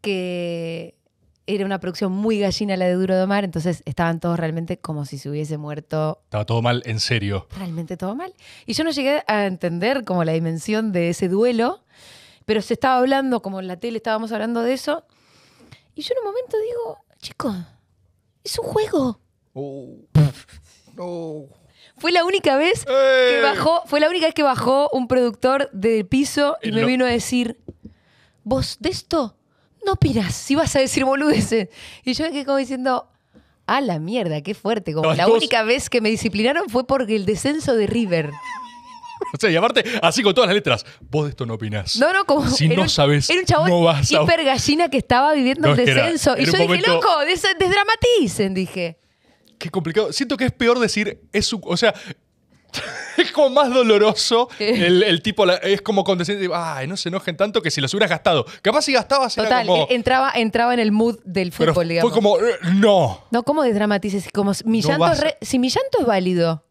Que era una producción muy gallina la de Duro de Omar, entonces estaban todos realmente como si se hubiese muerto. Estaba todo mal, en serio. Realmente todo mal. Y yo no llegué a entender como la dimensión de ese duelo. Pero se estaba hablando, como en la tele estábamos hablando de eso. Y yo en un momento digo, chico, es un juego. Oh. no. Fue la única vez que eh. bajó, fue la única vez que bajó un productor del piso y me vino a decir, vos de esto no opinas, si vas a decir boludeces. Y yo me quedé como diciendo, a la mierda, qué fuerte. Como la única vez que me disciplinaron fue porque el descenso de River. O sea, y aparte, así con todas las letras, vos de esto no opinás. No, no, como. Si no sabes, era un chabón no gallina que estaba viviendo un descenso. y yo dije, loco, desdramaticen, dije. Qué complicado. Siento que es peor decir, es su. O sea. es como más doloroso el, tipo, es como condescendiente, ay, no se enojen tanto que si los hubieras gastado. Capaz si gastabas Total, eh, entraba, entraba en el mood del fútbol, Pero Fue como, eh, no. No, ¿cómo desdramatices? Como, si mi llanto es válido.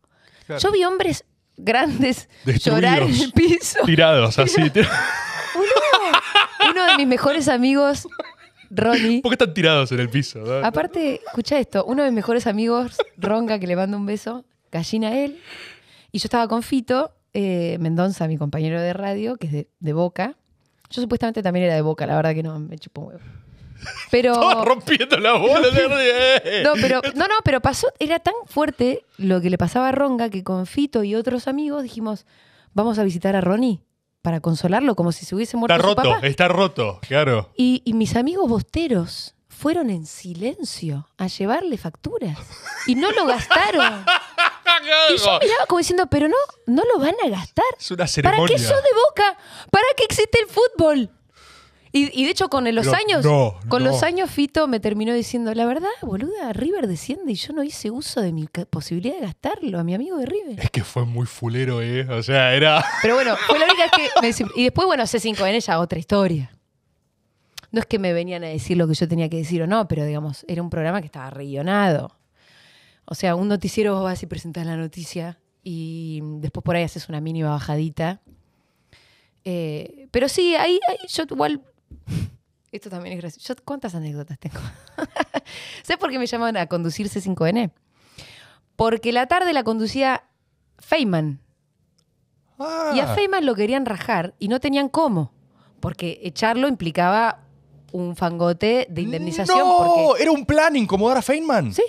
Yo vi hombres grandes, llorar en el piso. Tirados así. Uno, de mis mejores amigos, Ronnie. ¿Por qué están tirados en el piso? Aparte, escucha esto, uno de mis mejores amigos, Ronca, que le mando un beso, gallina él, y yo estaba con Fito, eh, Mendonza, mi compañero de radio, que es de, Boca. Yo supuestamente también era de Boca, la verdad que no, me chupó un huevo. Pero. Estaba rompiendo la bola, eh. No, pero, no, no, pero pasó. Era tan fuerte lo que le pasaba a Ronga que con Fito y otros amigos dijimos: vamos a visitar a Ronnie para consolarlo, como si se hubiese muerto. Está roto, está roto, claro. Y, mis amigos bosteros fueron en silencio a llevarle facturas y no lo gastaron. Y yo miraba como diciendo, pero no, no lo van a gastar. Es una ceremonia. ¿Para qué sos de boca? ¿Para qué existe el fútbol? Y, de hecho, con los años, con los años, Fito me terminó diciendo, la verdad, boluda, River desciende y yo no hice uso de mi posibilidad de gastarlo a mi amigo de River. Es que fue muy fulero, ¿eh? O sea, era... Pero bueno, fue la única que... y después, bueno, hace cinco años ya otra historia. No es que me venían a decir lo que yo tenía que decir o no, pero digamos, era un programa que estaba reguionado. O sea, un noticiero vos vas y presentás la noticia y después por ahí haces una mínima bajadita. Eh, pero sí, ahí, ahí yo igual esto también es gracioso. ¿Cuántas anécdotas tengo? sé por qué me llaman a conducir C5N? Porque la tarde la conducía Feynman. Y a ah. Feynman lo querían rajar y no tenían cómo. Porque echarlo implicaba un fangote de indemnización. ¡No! Era un plan incomodar a Feynman. Sí.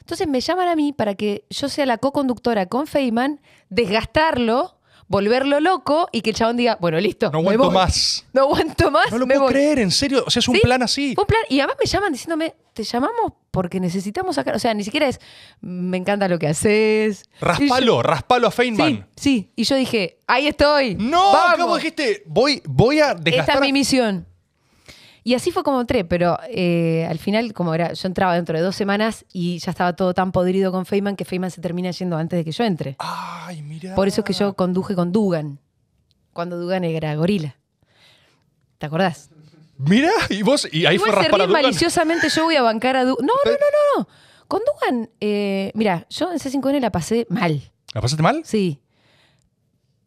Entonces me llaman a mí para que yo sea la co-conductora con Feynman, desgastarlo volverlo loco y que el chabón diga, bueno, listo. No aguanto más. No aguanto más. No lo puedo creer, en serio. O sea, es un plan así. Un plan. Y además me llaman diciéndome, te llamamos porque necesitamos sacar. O sea, ni siquiera es, me encanta lo que haces. Raspalo, raspalo a Feynman. Sí, sí. Y yo dije, ahí estoy. No, ¿cómo dijiste? Voy, voy a desgastar. Esta es mi misión. Y así fue como entré, pero eh, al final, como era, yo entraba dentro de dos semanas y ya estaba todo tan podrido con Feynman que Feynman se termina yendo antes de que yo entre. Ay, mira. Por eso es que yo conduje con Dugan, cuando Dugan era gorila. ¿Te acordás? Mira, y vos, y ahí fue raspar maliciosamente, yo voy a bancar a Dugan. No, eh. no, no, no. Con Dugan, eh, mira, yo en C5N la pasé mal. ¿La pasaste mal? Sí.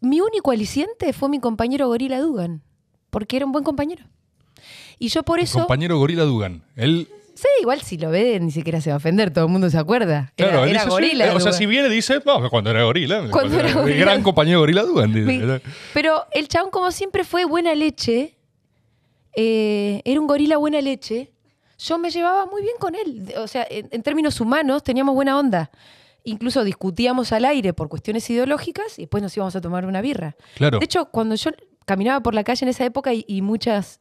Mi único aliciente fue mi compañero gorila Dugan, porque era un buen compañero. Y yo por eso. compañero Gorila Dugan. Él Sí, igual si lo ve ni siquiera se va a ofender, todo el mundo se acuerda. claro, era gorila. O sea, si viene dice, no, cuando era gorila. Cuando, era, gran compañero gorila Dugan. Pero el chabón, como siempre, fue buena leche. Eh, era un gorila buena leche. Yo me llevaba muy bien con él. O sea, en, términos humanos teníamos buena onda. Incluso discutíamos al aire por cuestiones ideológicas y después nos íbamos a tomar una birra. Claro. De hecho, cuando yo caminaba por la calle en esa época y muchas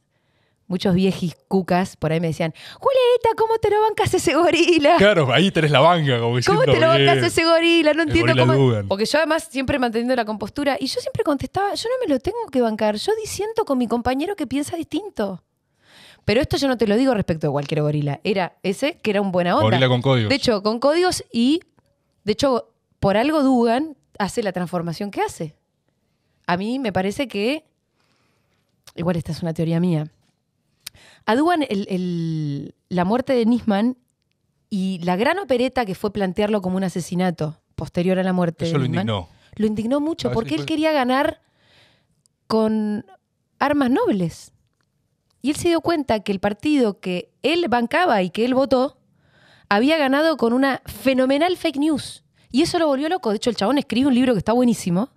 muchos viejis cucas por ahí me decían, Julieta, ¿cómo te lo bancas ese gorila? Claro, ahí tenés la banca, como ¿Cómo te lo bancas ese gorila? No entiendo cómo. Porque yo además siempre manteniendo la compostura y yo siempre contestaba, yo no me lo tengo que bancar, yo disiento con mi compañero que piensa distinto. Pero esto yo no te lo digo respecto a cualquier gorila. Era ese que era un buena onda. Gorila con códigos. De hecho, con códigos y, de hecho, por algo Dugan hace la transformación que hace. A mí me parece que, igual esta es una teoría mía, aduan el, la muerte de Nisman y la gran opereta que fue plantearlo como un asesinato posterior a la muerte. de lo indignó. Lo indignó mucho porque él quería ganar con armas nobles. Y él se dio cuenta que el partido que él bancaba y que él votó había ganado con una fenomenal fake news. Y eso lo volvió loco. De hecho, el chabón escribe un libro que está buenísimo,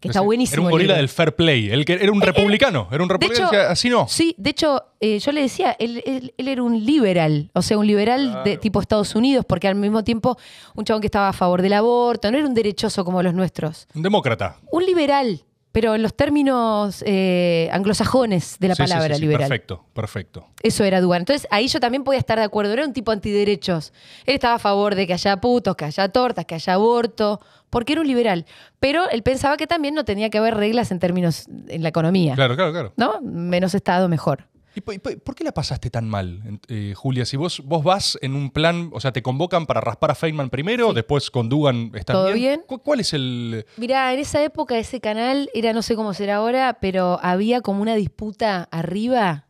que está buenísimo. Era un gorila del fair play, él que era un eh, eh, republicano, era un republicano, así no. Sí, de hecho, eh, yo le decía, él, era un liberal, o sea, un liberal de tipo Estados Unidos, porque al mismo tiempo un chabón que estaba a favor del aborto, no era un derechoso como los nuestros. Un demócrata. Un liberal pero en los términos eh, anglosajones de la palabra sí, sí, liberal. Perfecto, perfecto. Eso era Dugan. Entonces, ahí yo también podía estar de acuerdo. Era un tipo antiderechos. Él estaba a favor de que haya putos, que haya tortas, que haya aborto, porque era un liberal. Pero él pensaba que también no tenía que haber reglas en términos en la economía. Claro, claro, claro. ¿No? Menos Estado, mejor. ¿Y por qué la pasaste tan mal, eh, Julia? Si vos, vos vas en un plan, o sea, te convocan para raspar a Feynman primero, después con Dugan, ¿Todo bien? ¿Cuál, es el...? Mirá, en esa época ese canal era, no sé cómo será ahora, pero había como una disputa arriba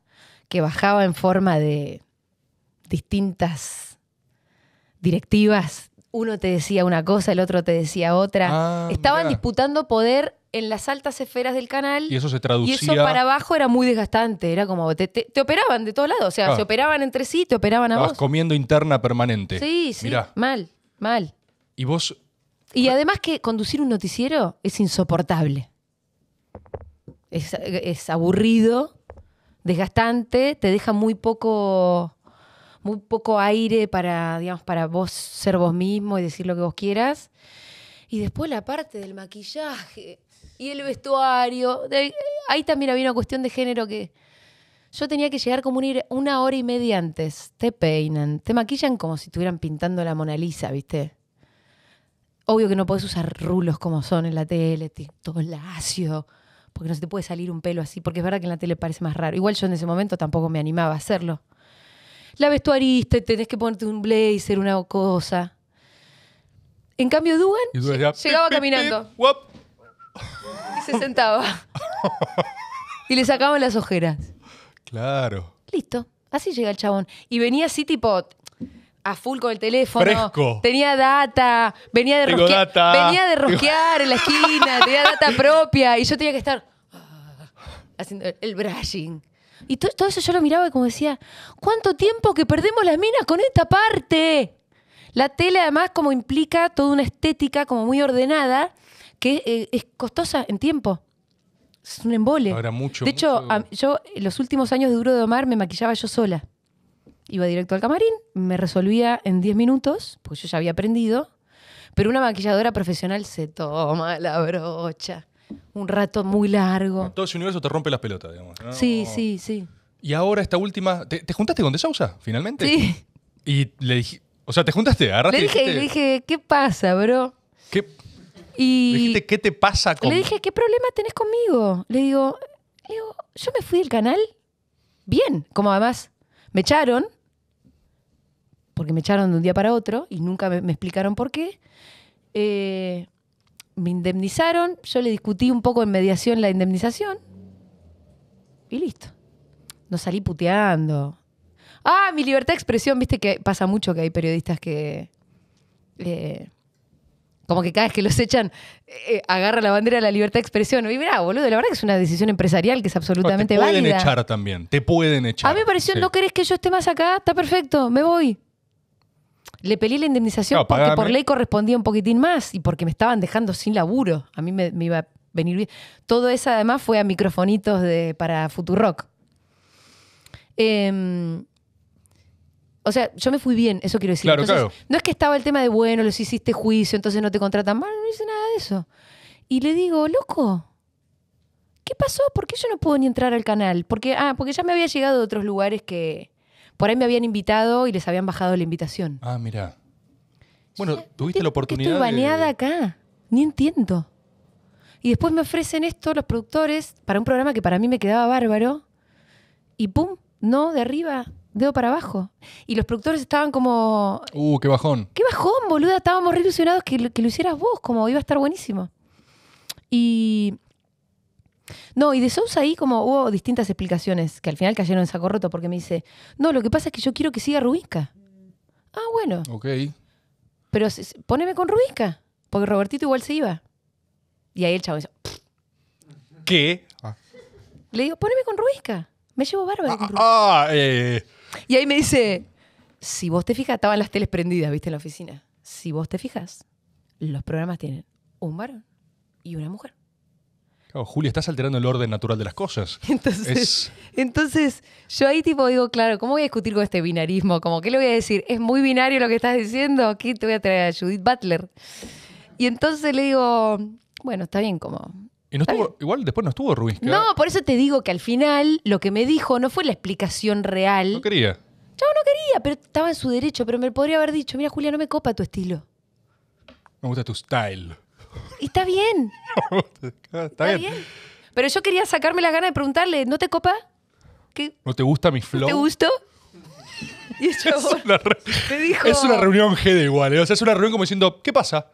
que bajaba en forma de distintas directivas. Uno te decía una cosa, el otro te decía otra. Ah, Estaban disputando poder en las altas esferas del canal. Y eso se traducía. Y eso para abajo era muy desgastante. Era como, te, operaban de todos lados. O sea, ah. se operaban entre sí, te operaban a vos. comiendo interna permanente. Sí, sí. Mal, mal. Y vos. Y además que conducir un noticiero es insoportable. Es, es aburrido, desgastante, te deja muy poco muy poco aire para, digamos, para vos ser vos mismo y decir lo que vos quieras. Y después la parte del maquillaje y el vestuario. De, ahí también había una cuestión de género que yo tenía que llegar como una hora y media antes. Te peinan, te maquillan como si estuvieran pintando la Mona Lisa, ¿viste? Obvio que no puedes usar rulos como son en la tele, todo lacio, porque no se te puede salir un pelo así, porque es verdad que en la tele parece más raro. Igual yo en ese momento tampoco me animaba a hacerlo. La vestuarista, tenés que ponerte un blazer, una cosa. En cambio, Dugan llegaba caminando. Y se sentaba. y le sacaban las ojeras. Claro. Listo. Así llega el chabón. Y venía así tipo a full con el teléfono. Tenía data. Venía de Tengo Venía de rosquear en la esquina. tenía data propia. Y yo tenía que estar ah, haciendo el brushing. Y todo, todo eso yo lo miraba y como decía, ¿cuánto tiempo que perdemos las minas con esta parte? La tele además como implica toda una estética como muy ordenada que eh, es costosa en tiempo. Es un embole. Ahora mucho. De hecho, yo en los últimos años de Duro de Omar me maquillaba yo sola. Iba directo al camarín, me resolvía en 10 minutos, porque yo ya había aprendido. Pero una maquilladora profesional se toma la brocha. Un rato muy largo. Todo ese universo te rompe las pelotas, digamos. Sí, sí, sí. Y ahora esta última. ¿Te, juntaste con De Sousa, finalmente? Sí. Y le dije. O sea, ¿te juntaste? le dije, le dije, ¿qué pasa, bro? ¿Qué? Y ¿qué te pasa Le dije, ¿qué problema tenés conmigo? Le digo, yo me fui del canal bien, como además me echaron, porque me echaron de un día para otro y nunca me, explicaron por qué. Eh, me indemnizaron, yo le discutí un poco en mediación la indemnización y listo. No salí puteando. Ah, mi libertad de expresión, viste que pasa mucho que hay periodistas que eh, como que cada vez que los echan, eh, eh, agarra la bandera de la libertad de expresión. Y mira, boludo, la verdad que es una decisión empresarial que es absolutamente válida. te pueden echar también, te pueden echar. A mí me pareció, no querés que yo esté más acá, está perfecto, me voy. Le pelé la indemnización porque por ley correspondía un poquitín más y porque me estaban dejando sin laburo. A mí me, iba a venir bien. Todo eso además fue a microfonitos de, para Futurock. Eh, o sea, yo me fui bien, eso quiero decir. Claro, claro. No es que estaba el tema de, bueno, los hiciste juicio, entonces no te contratan mal, no hice nada de eso. Y le digo, loco, ¿qué pasó? ¿Por qué yo no puedo ni entrar al canal? Porque, ah, porque ya me había llegado de otros lugares que por ahí me habían invitado y les habían bajado la invitación. Ah, mira. Bueno, tuviste la oportunidad. Estoy baneada acá, ni entiendo. Y después me ofrecen esto los productores para un programa que para mí me quedaba bárbaro. Y pum, no, de arriba, dedo para abajo. Y los productores estaban como... Uh, qué bajón. Qué bajón, boluda. Estábamos re ilusionados que, lo hicieras vos, como iba a estar buenísimo. Y... No, y de Sousa ahí como hubo distintas explicaciones que al final cayeron en saco roto porque me dice, no, lo que pasa es que yo quiero que siga Rubisca Ah, bueno. Ok. Pero poneme con Rubisca porque Robertito igual se iba. Y ahí el chavo dice, ¿qué? Le digo, poneme con Rubisca me llevo bárbaro. Ah, con ah, ah eh. eh, eh. Y ahí me dice, si vos te fijas, estaban las teles prendidas, viste, en la oficina. Si vos te fijas, los programas tienen un varón y una mujer. Julio, Julia, estás alterando el orden natural de las cosas. Entonces, yo ahí tipo digo, claro, ¿cómo voy a discutir con este binarismo? Como, ¿qué le voy a decir? ¿Es muy binario lo que estás diciendo? Aquí te voy a traer a Judith Butler. Y entonces le digo, bueno, está bien, como y no estuvo, igual después no estuvo Ruiz. No, por eso te digo que al final lo que me dijo no fue la explicación real. No quería. Yo no quería, pero estaba en su derecho, pero me podría haber dicho, mira Julia, no me copa tu estilo. Me gusta tu style. Y está bien. está, bien. Pero yo quería sacarme las ganas de preguntarle, ¿no te copa? ¿Qué? ¿No te gusta mi flow? ¿Te gustó? es una, dijo... reunión igual, ¿eh? o sea, es una reunión como diciendo, ¿qué pasa?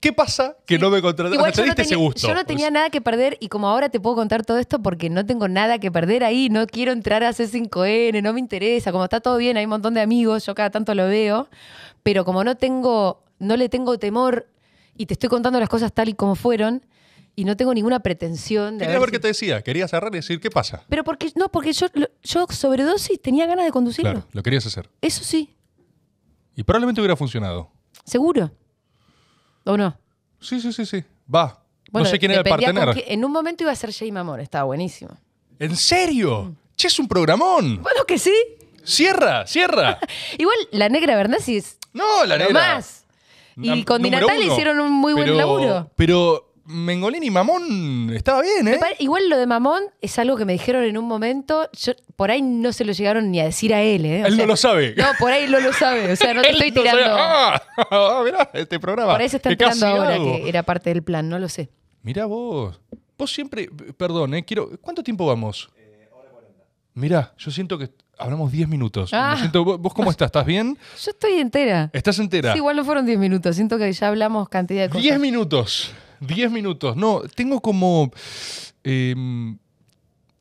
¿Qué pasa que no me contrataste? no tenía, ese gusto. Yo no tenía nada que perder y como ahora te puedo contar todo esto porque no tengo nada que perder ahí, no quiero entrar a C5N, no me interesa, como está todo bien, hay un montón de amigos, yo cada tanto lo veo, pero como no tengo, no le tengo temor y te estoy contando las cosas tal y como fueron, y no tengo ninguna pretensión de. Quería ver, qué te decía, quería cerrar y decir qué pasa. Pero porque, no, porque yo, yo sobredosis tenía ganas de conducirlo. lo querías hacer. Eso sí. Y probablemente hubiera funcionado. Seguro. ¿O no? Sí, sí, sí, sí. Va. no sé quién era el partener. Que, en un momento iba a ser Jaime Mamón, estaba buenísimo. ¿En serio? Mm. Che, es un programón. Bueno, que sí. Cierra, cierra. Igual la negra sí es. No, la negra. Más. Y con Dinatal hicieron un muy buen laburo. Pero Mengolini y Mamón estaba bien, ¿eh? Igual lo de Mamón es algo que me dijeron en un momento. por ahí no se lo llegaron ni a decir a él, ¿eh? él no lo sabe. No, por ahí no lo sabe. O sea, no te estoy tirando. Ah, ah este programa. Por ahí se está ahora que era parte del plan, no lo sé. Mirá vos. Vos siempre. Perdón, ¿eh? Quiero. ¿Cuánto tiempo vamos? Eh, hora 40. Mirá, yo siento que hablamos 10 minutos. Ah. ¿Vos cómo estás? ¿Estás bien? Yo estoy entera. ¿Estás entera? Sí, igual no fueron 10 minutos. Siento que ya hablamos cantidad de cosas. 10 minutos. 10 minutos. No, tengo como. Em,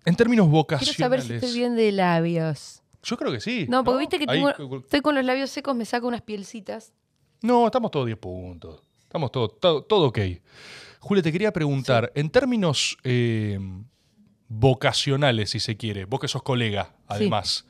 en términos vocacionales. Quiero saber si estoy bien de labios. Yo creo que sí. No, porque viste que tengo, estoy con los labios secos, me saco unas pielcitas. No, estamos todos 10 puntos. Estamos todos, todo, todo ok. Julia, te quería preguntar, en términos em, vocacionales, si se quiere, vos que sos colega, además,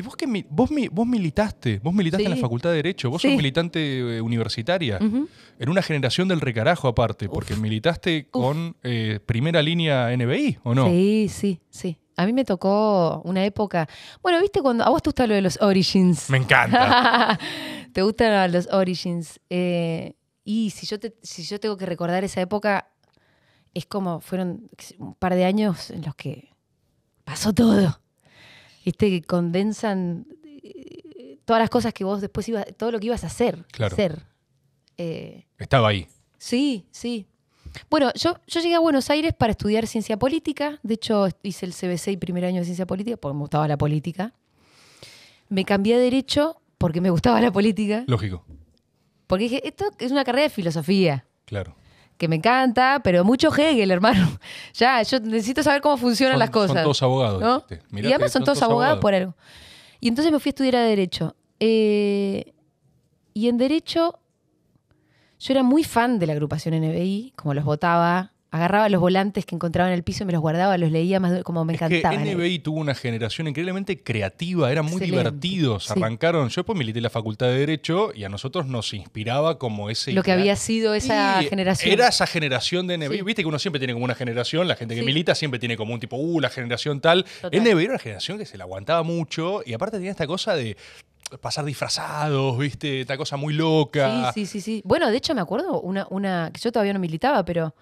y vos que vos, militaste, vos militaste en la Facultad de Derecho, vos sos militante eh, universitaria, en una generación del recarajo aparte, porque militaste con eh, primera línea NBI, ¿o no? Sí, sí, sí. A mí me tocó una época. Bueno, viste cuando. A vos te gusta lo de los Origins. Me encanta. te gustan los Origins. Eh, y si yo, si yo tengo que recordar esa época, es como fueron un par de años en los que pasó todo. ¿viste? Que condensan eh, todas las cosas que vos después ibas, todo lo que ibas a hacer. Eh, Estaba ahí. Sí, sí. Bueno, yo, yo llegué a Buenos Aires para estudiar ciencia política. De hecho, hice el CBC y primer año de ciencia política porque me gustaba la política. Me cambié de derecho porque me gustaba la política. Lógico. Porque dije, esto es una carrera de filosofía. Claro que me encanta, pero mucho Hegel, hermano. Ya, yo necesito saber cómo funcionan las cosas. Son todos abogados. ¿no? y además son, todos abogados, por algo. Y entonces me fui a estudiar a Derecho. Eh, y en Derecho, yo era muy fan de la agrupación NBI, como los votaba, agarraba los volantes que encontraba en el piso y me los guardaba, los leía más como me encantaba. Es que NBI tuvo una generación increíblemente creativa, eran muy divertidos, arrancaron. Yo pues milité en la Facultad de Derecho y a nosotros nos inspiraba como ese... Lo que había sido esa generación. Era esa generación de NBI. Viste que uno siempre tiene como una generación, la gente que milita siempre tiene como un tipo, uh, la generación tal. Total. NBI era una generación que se la aguantaba mucho y aparte tenía esta cosa de pasar disfrazados, ¿viste? Esta cosa muy loca. Sí, sí, sí, sí. Bueno, de hecho me acuerdo una, una que yo todavía no militaba, pero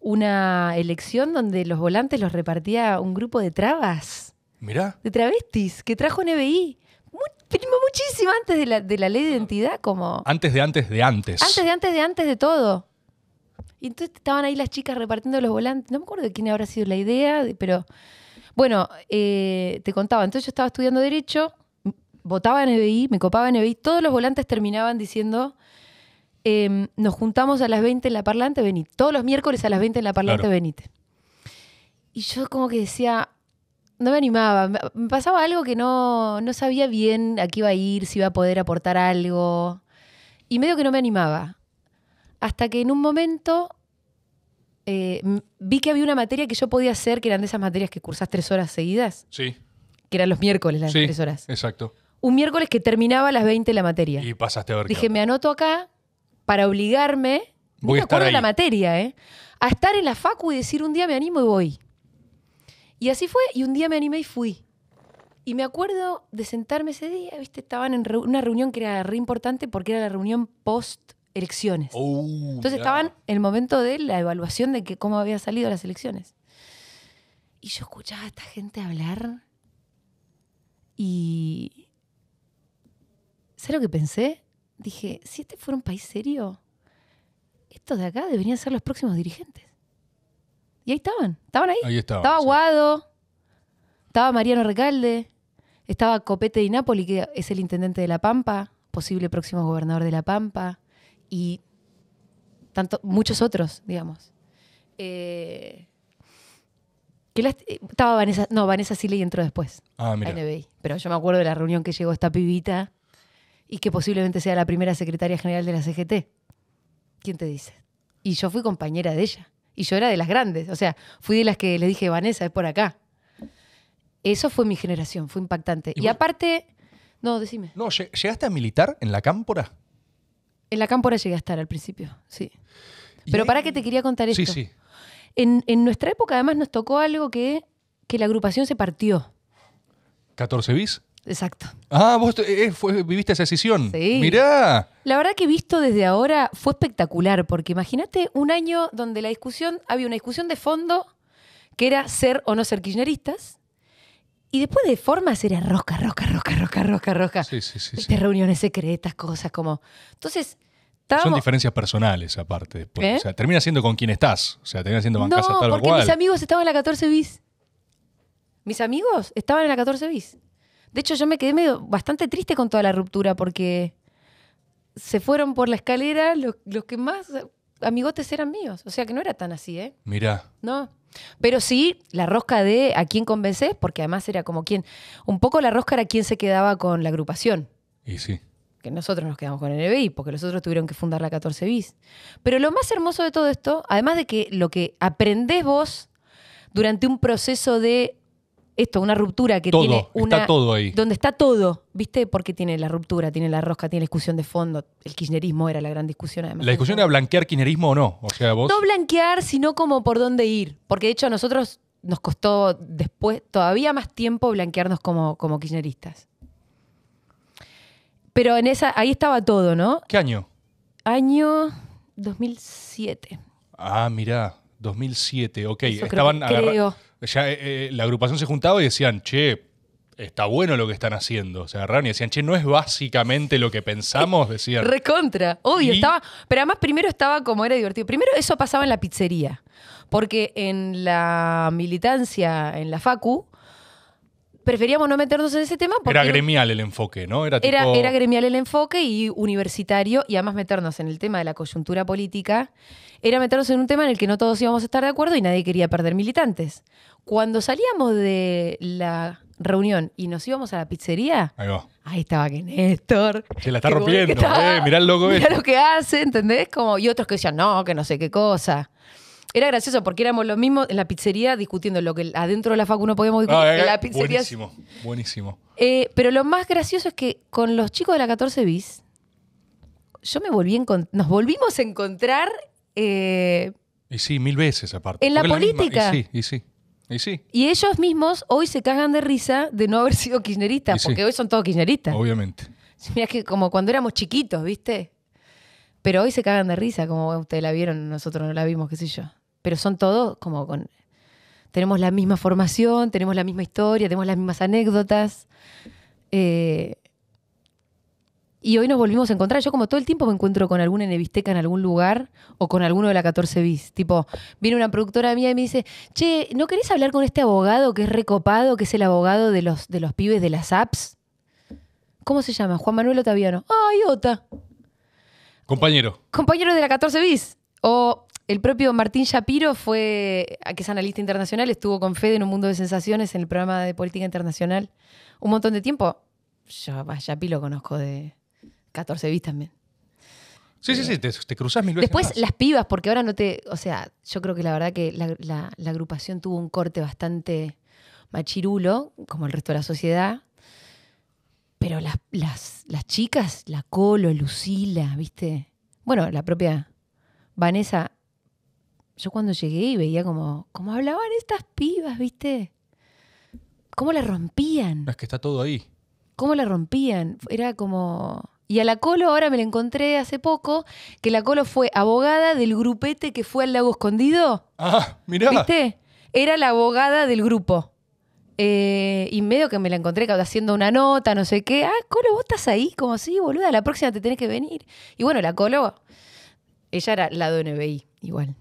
una elección donde los volantes los repartía un grupo de trabas. Mirá. De travestis, que trajo NBI. E Muy, muchísimo antes de la, ley de identidad, como. Antes de antes de antes. Antes de antes de antes de todo. Y entonces estaban ahí las chicas repartiendo los volantes. No me acuerdo de quién habrá sido la idea, pero. Bueno, eh, te contaba, entonces yo estaba estudiando Derecho, votaba en e me copaba en EBI, todos los volantes terminaban diciendo Em, nos juntamos a las 20 en la parlante, venite. Todos los miércoles a las 20 en la parlante, claro. Y yo como que decía, no me animaba, me pasaba algo que no, no sabía bien a qué iba a ir, si iba a poder aportar algo. Y medio que no me animaba. Hasta que en un momento eh, vi que había una materia que yo podía hacer, que eran de esas materias que cursás tres horas seguidas. Sí. Que eran los miércoles las tres horas. Exacto. Un miércoles que terminaba a las 20 la materia. Y pasaste a Dije, me anoto acá, para obligarme, no me acuerdo de la materia, ¿eh? a estar en la facu y decir un día me animo y voy. Y así fue, y un día me animé y fui. Y me acuerdo de sentarme ese día, ¿viste? Estaban en una reunión que era re importante porque era la reunión post elecciones. Oh, Entonces estaban en el momento de la evaluación de cómo había salido las elecciones. Y yo escuchaba a esta gente hablar y ¿Sabes lo que pensé? dije, si este fuera un país serio, estos de acá deberían ser los próximos dirigentes. Y ahí estaban, estaban ahí. estaba Guado, estaba Mariano Recalde, estaba Copete Di Napoli, que es el intendente de La Pampa, posible próximo gobernador de La Pampa, y tanto, muchos otros, digamos. Eh, estaba Vanessa, no, Vanessa Siley entró después ah, Pero yo me acuerdo de la reunión que llegó esta pibita y que posiblemente sea la primera secretaria general de la CGT. ¿Quién te dice? Y yo fui compañera de ella. Y yo era de las grandes. O sea, fui de las que le dije, Vanessa, es por acá. Eso fue mi generación, fue impactante. Y, aparte, no, decime. No, ¿llegaste a militar en la cámpora? En la cámpora llegué a estar al principio, sí. Pero para qué te quería contar esto. Sí, sí. En, nuestra época, además, nos tocó algo que, que la agrupación se partió. ¿14 bis? Exacto. Ah, vos eh, viviste esa decisión. Sí. Mirá. La verdad que visto desde ahora fue espectacular, porque imagínate un año donde la discusión, había una discusión de fondo que era ser o no ser kirchneristas. Y después de formas era roca, roca, roca, roca, roca, roca. Sí, sí, sí. Reuniones secretas, cosas como. Entonces, Son diferencias personales, aparte. Después. ¿Eh? O sea, termina siendo con quien estás. O sea, termina siendo no, porque mis amigos estaban en la 14 bis. Mis amigos estaban en la 14 bis. De hecho, yo me quedé medio, bastante triste con toda la ruptura porque se fueron por la escalera los, que más amigotes eran míos. O sea que no era tan así, ¿eh? Mirá. No. Pero sí, la rosca de a quién convencés, porque además era como quien. Un poco la rosca era quien se quedaba con la agrupación. Y sí. Que nosotros nos quedamos con el NBI, porque los otros tuvieron que fundar la 14 bis. Pero lo más hermoso de todo esto, además de que lo que aprendés vos durante un proceso de esto, una ruptura que tiene una. Está todo ahí. Donde está todo, ¿viste? por qué tiene la ruptura, tiene la rosca, tiene la discusión de fondo. El kirchnerismo era la gran discusión, además. La discusión era blanquear kirchnerismo o no. sea, No blanquear, sino como por dónde ir. Porque de hecho a nosotros nos costó después todavía más tiempo blanquearnos como, como kirchneristas. Pero en esa, ahí estaba todo, ¿no? ¿Qué año? Año 2007. Ah, mirá, 2007, ok. Estaban creo, eh, eh, la agrupación se juntaba y decían, che, está bueno lo que están haciendo. O sea, agarraron y decían, che, no es básicamente lo que pensamos, eh, decían. Recontra, obvio, estaba. Pero además primero estaba como era divertido. Primero eso pasaba en la pizzería. Porque en la militancia, en la Facu, preferíamos no meternos en ese tema porque... Era gremial el enfoque, ¿no? Era, era, gremial el enfoque y universitario, y además meternos en el tema de la coyuntura política, era meternos en un tema en el que no todos íbamos a estar de acuerdo y nadie quería perder militantes. Cuando salíamos de la reunión y nos íbamos a la pizzería, ahí, estaba que Néstor... Se la está rompiendo, eh, mirá este. lo que hace, ¿entendés? Como, y otros que decían, no, que no sé qué cosa era gracioso porque éramos los mismos en la pizzería discutiendo lo que adentro de la facu no podíamos discutir. Ah, la pizzería. Buenísimo, buenísimo. Eh, pero lo más gracioso es que con los chicos de la 14 bis, yo me volví nos volvimos a encontrar. Eh, y sí, mil veces aparte. En la política. y sí, y sí. Y ellos mismos hoy se cagan de risa de no haber sido kirchneristas, porque hoy son todos kirchneristas. Obviamente. Mira, que como cuando éramos chiquitos, ¿viste? Pero hoy se cagan de risa, como ustedes la vieron, nosotros no la vimos, qué sé yo pero son todos como con... Tenemos la misma formación, tenemos la misma historia, tenemos las mismas anécdotas. Eh, y hoy nos volvimos a encontrar. Yo como todo el tiempo me encuentro con alguna nevisteca en algún lugar o con alguno de la 14 bis. Tipo, viene una productora mía y me dice, che, ¿no querés hablar con este abogado que es recopado, que es el abogado de los, de los pibes de las apps? ¿Cómo se llama? Juan Manuel Otaviano. ¡Ay, Ota! Compañero. compañero de la 14 bis. O el propio Martín Shapiro fue, ah, que es analista internacional, estuvo con Fede en un mundo de sensaciones en el programa de política internacional un montón de tiempo. Yo a Shapiro lo conozco de 14 vistas. también. Sí, sí, sí, eh, te, te cruzas mil veces. Después las pibas, porque ahora no te. O sea, yo creo que la verdad que la, agrupación tuvo un corte bastante machirulo, como el resto de la sociedad. Pero las, las, las chicas, la Colo, Lucila, ¿viste? Bueno, la propia Vanessa yo cuando llegué y veía como, como hablaban estas pibas, ¿viste? ¿Cómo la rompían? es que está todo ahí. ¿Cómo la rompían? Era como... Y a la Colo ahora me la encontré hace poco, que la Colo fue abogada del grupete que fue al lago escondido. Ah, mirá. ¿Viste? Era la abogada del grupo. Eh, y medio que me la encontré haciendo una nota, no sé qué. Ah, Colo, vos estás ahí, como así, boluda, la próxima te tenés que venir. Y bueno, la Colo, ella era la de NBI, igual.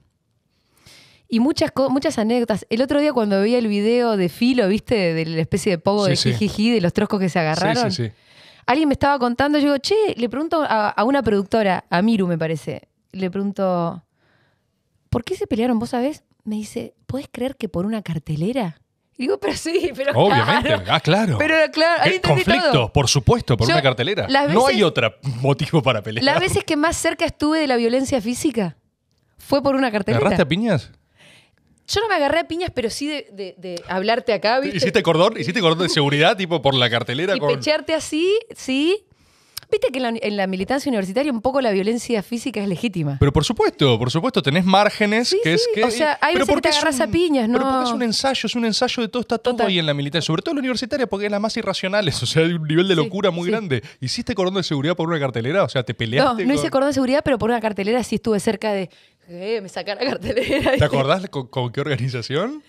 Y muchas, muchas anécdotas. El otro día cuando vi el video de Filo, ¿viste? De la especie de pogo de jijiji, de los troscos que se agarraron. Sí, sí, sí. Alguien me estaba contando, yo digo, che, le pregunto a, una productora, a Miru me parece, le pregunto, ¿por qué se pelearon? ¿Vos sabés? Me dice, ¿puedes creer que por una cartelera? digo, pero sí, pero Obviamente, claro. ah, claro. Pero claro, ahí eh, Conflictos, por supuesto, por una cartelera. no hay otro motivo para pelear. Las veces que más cerca estuve de la violencia física fue por una cartelera. ¿Agarraste a piñas? Yo no me agarré a piñas, pero sí de, de, de hablarte acá, ¿viste? ¿Hiciste cordón? ¿Hiciste cordón de seguridad, tipo, por la cartelera? Y así, sí. Viste que en la, militancia universitaria un poco la violencia física es legítima. Pero por supuesto, por supuesto, tenés márgenes que es que. O sea, hay veces que te agarras a piñas, ¿no? Pero porque es un ensayo, es un ensayo de todo, está todo ahí en la militancia. Sobre todo en la universitaria, porque es la más irracional, o sea, hay un nivel de locura muy grande. ¿Hiciste cordón de seguridad por una cartelera? O sea, ¿te peleaste? No, no hice cordón de seguridad, pero por una cartelera sí estuve cerca de eh, me la cartelera. ¿Te acordás con, qué organización?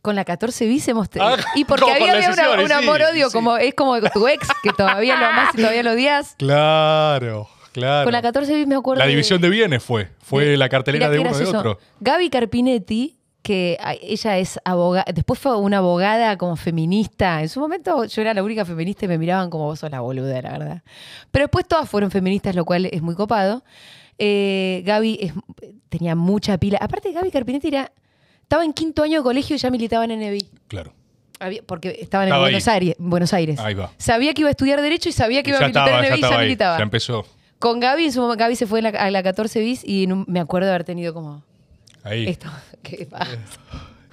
con la 14 bis hemos y porque había, un amor odio como es como tu ex que todavía lo amás y todavía lo odias claro claro con la 14 bis me acuerdo la división de, bienes fue fue la cartelera de uno de otro Gaby Carpinetti que ella es abogada, después fue una abogada como feminista. En su momento yo era la única feminista y me miraban como vos sos la boluda, la verdad. Pero después todas fueron feministas, lo cual es muy copado. Eh, Gaby tenía mucha pila. Aparte, Gaby Carpinetti era, estaba en quinto año de colegio y ya militaba en NBI. Claro. porque estaban estaba en Buenos Aires, Buenos Aires. Ahí va. Sabía que iba a estudiar Derecho y sabía que iba a militar en NBI y ya militaba. Ya empezó. Con Gaby, en su momento, Gaby se fue a la, 14 bis y me acuerdo de haber tenido como... Ahí. Esto, eh,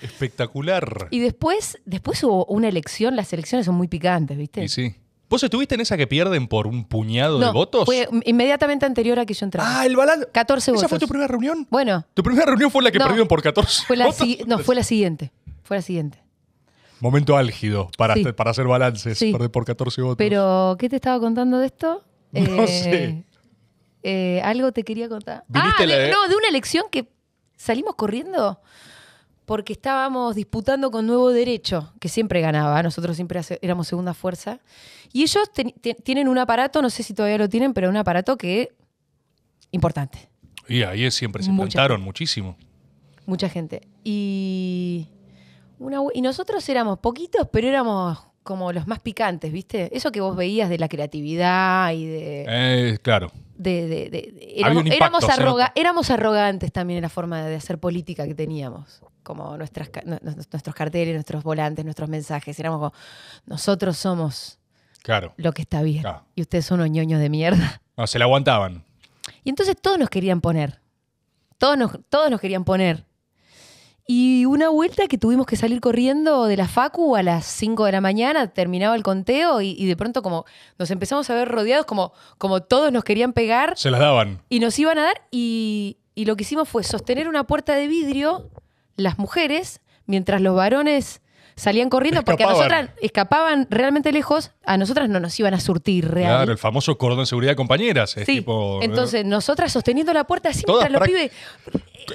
Espectacular. Y después, después hubo una elección, las elecciones son muy picantes, ¿viste? Y sí. ¿Vos estuviste en esa que pierden por un puñado de votos? Fue inmediatamente anterior a que yo entrara. Ah, el balance. 14 votos. ¿Esa fue tu primera reunión? Bueno. ¿Tu primera reunión fue la que perdieron por 14 votos? no, fue la siguiente. Fue la siguiente. Momento álgido para, para hacer balances, perder por 14 votos. Pero, ¿qué te estaba contando de esto? No eh, sé. Eh, algo te quería contar. Ah, no, de una elección que salimos corriendo porque estábamos disputando con Nuevo Derecho, que siempre ganaba, nosotros siempre éramos segunda fuerza, y ellos tienen un aparato, no sé si todavía lo tienen, pero un aparato que importante. Y ahí siempre se Mucha muchísimo. Mucha gente. Y, y nosotros éramos poquitos, pero éramos como los más picantes, ¿viste? Eso que vos veías de la creatividad y de... Eh, claro de, éramos, arrogantes también en la forma de hacer política que teníamos, como nuestras, nuestros carteles, nuestros volantes, nuestros mensajes, éramos como, nosotros somos claro. lo que está bien y ustedes son unos ñoños de mierda. No, se la aguantaban. Y entonces todos nos querían poner, todos todos nos querían poner y una vuelta que tuvimos que salir corriendo de la Facu a las 5 de la mañana, terminaba el conteo y, de pronto como nos empezamos a ver rodeados, como, como todos nos querían pegar. Se las daban. Y nos iban a dar y, y lo que hicimos fue sostener una puerta de vidrio, las mujeres, mientras los varones salían corriendo porque a nosotras escapaban realmente lejos, a nosotras no nos iban a surtir realmente. Claro, el famoso cordón de seguridad de compañeras. entonces nosotras sosteniendo la puerta así mientras los pibes...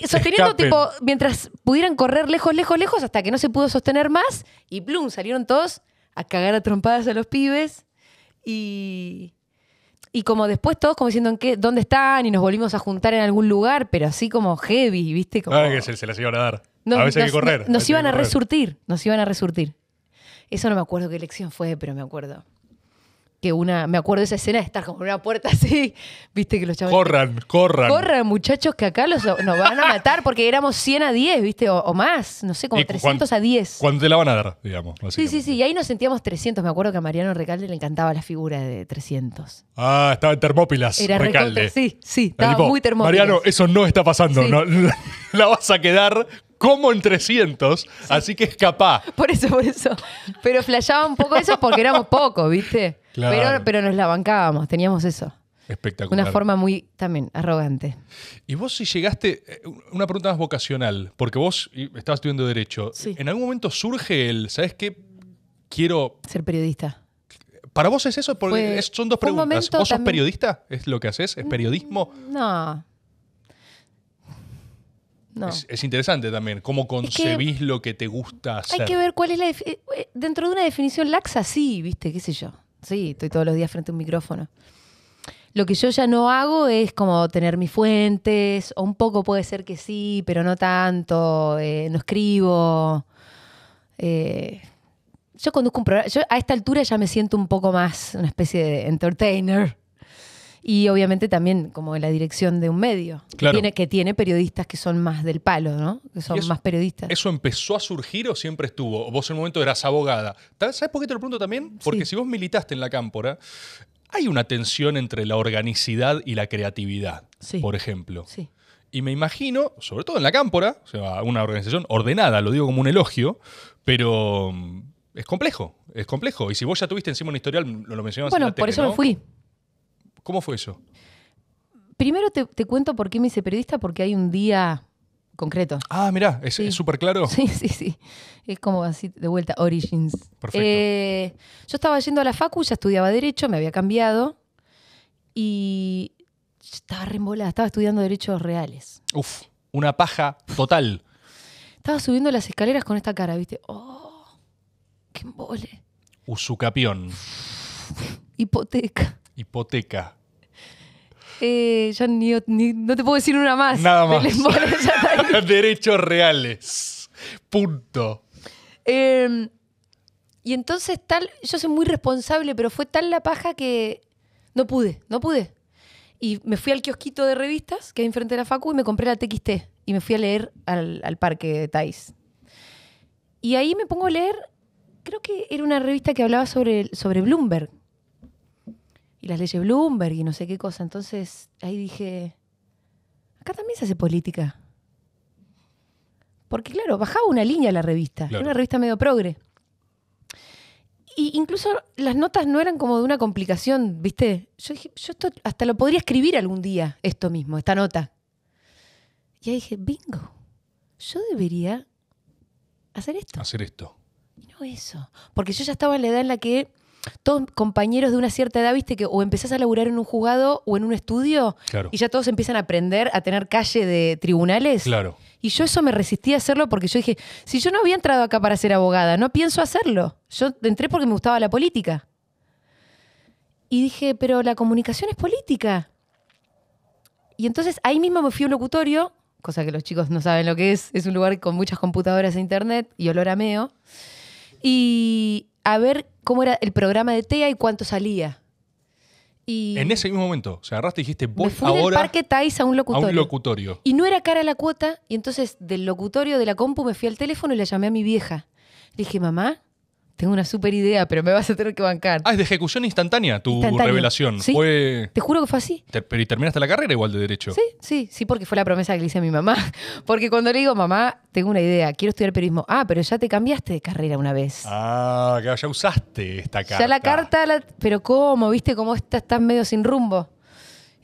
Eh, sosteniendo tipo, mientras pudieran correr lejos, lejos, lejos, hasta que no se pudo sostener más y plum, salieron todos a cagar a trompadas a los pibes y... Y como después todos como diciendo dónde están y nos volvimos a juntar en algún lugar, pero así como heavy, ¿viste? Como... Ah, que se, se las iban a dar nos, correr. Nos, iban a resurtir, nos iban a resurtir. Eso no me acuerdo qué elección fue, pero me acuerdo. Que una, me acuerdo esa escena de estar como una puerta así, viste que los chavales. Corran, corran. Corran, muchachos, que acá los, nos van a matar porque éramos 100 a 10, viste, o, más, no sé, como 300 a 10. Cuando te la van a dar, digamos. Sí, sí, sí, y ahí nos sentíamos 300. Me acuerdo que a Mariano Recalde le encantaba la figura de 300. Ah, estaba en Termópilas. Era Recalde. sí, sí, estaba muy Termópilas. Mariano, eso no está pasando, no, la vas a quedar como en 300, así que es capaz. Por eso, por eso. Pero flasheaba un poco eso porque éramos pocos, ¿viste? Claro. Pero, pero nos la bancábamos, teníamos eso. Espectacular. Una forma muy también arrogante. Y vos si llegaste, eh, una pregunta más vocacional, porque vos estabas estudiando derecho, en algún momento surge el, ¿sabes qué? Quiero... Ser periodista. Para vos es eso, porque son dos preguntas. ¿Vos sos periodista? ¿Es lo que haces? ¿Es periodismo? No. Es, interesante también cómo concebís lo que te gusta hacer. Hay que ver cuál es la. Eh, dentro de una definición laxa, sí, viste, qué sé yo. Sí, estoy todos los días frente a un micrófono. Lo que yo ya no hago es como tener mis fuentes, o un poco puede ser que sí, pero no tanto. Eh, no escribo. Eh, yo conduzco un programa. Yo a esta altura ya me siento un poco más una especie de entertainer y obviamente también como la dirección de un medio, que, tiene, que tiene periodistas que son más del palo, ¿no? Que son más periodistas. ¿Eso empezó a surgir o siempre estuvo? Vos en un momento eras abogada. ¿Sabes por qué te lo pregunto también? Porque si vos militaste en la cámpora, hay una tensión entre la organicidad y la creatividad, por ejemplo. Sí. Y me imagino, sobre todo en la cámpora, o sea, una organización ordenada, lo digo como un elogio, pero mm, es complejo, es complejo. Y si vos ya tuviste encima un historial, lo mencionabas Bueno, en la por eso me fui. ¿Cómo fue eso? Primero te, cuento por qué me hice periodista, porque hay un día concreto. Ah, mirá, es súper claro. Sí, sí, sí. Es como así, de vuelta, Origins. Perfecto. Eh, yo estaba yendo a la Facu, ya estudiaba Derecho, me había cambiado y estaba reembolada, estaba estudiando Derechos Reales. Uf, una paja total. Estaba subiendo las escaleras con esta cara, ¿viste? ¡Oh! ¡Qué embole! Usucapión. Hipoteca. Hipoteca. Eh, ya ni, no te puedo decir una más. Nada más. Derechos reales. Punto. Em, y entonces tal, yo soy muy responsable, pero fue tal la paja que no pude, no pude. Y me fui al kiosquito de revistas que hay enfrente de la Facu y me compré la TXT y me fui a leer al, parque de Thais. Y ahí me pongo a leer, creo que era una revista que hablaba sobre, sobre Bloomberg y las leyes Bloomberg y no sé qué cosa. Entonces ahí dije, acá también se hace política. Porque claro, bajaba una línea la revista, era una revista medio progre. Y incluso las notas no eran como de una complicación, ¿viste? Yo dije, yo esto hasta lo podría escribir algún día, esto mismo, esta nota. Y ahí dije, bingo, yo debería hacer esto. Hacer esto. Y no eso. Porque yo ya estaba en la edad en la que todos compañeros de una cierta edad, viste, que o empezás a laburar en un juzgado o en un estudio y ya todos empiezan a aprender a tener calle de tribunales. Claro. Y yo eso me resistí a hacerlo porque yo dije, si yo no había entrado acá para ser abogada, no pienso hacerlo. Yo entré porque me gustaba la política. Y dije, pero la comunicación es política. Y entonces ahí mismo me fui a un locutorio, cosa que los chicos no saben lo que es, es un lugar con muchas computadoras e internet y olor a meo. Y, a ver cómo era el programa de TEA y cuánto salía. Y en ese mismo momento, se agarraste y dijiste, voy fui ahora Parque Tais a un, locutorio. locutorio. Y no era cara la cuota, y entonces del locutorio de la compu me fui al teléfono y le llamé a mi vieja. Le dije, mamá, tengo una super idea, pero me vas a tener que bancar. Ah, es de ejecución instantánea tu revelación. Te juro que fue así. pero y terminaste la carrera igual de derecho. Sí, sí, sí, porque fue la promesa que le hice a mi mamá. Porque cuando le digo, mamá, tengo una idea, quiero estudiar periodismo. Ah, pero ya te cambiaste de carrera una vez. Ah, ya usaste esta carta. Ya la carta, pero ¿cómo? ¿Viste cómo estás tan medio sin rumbo?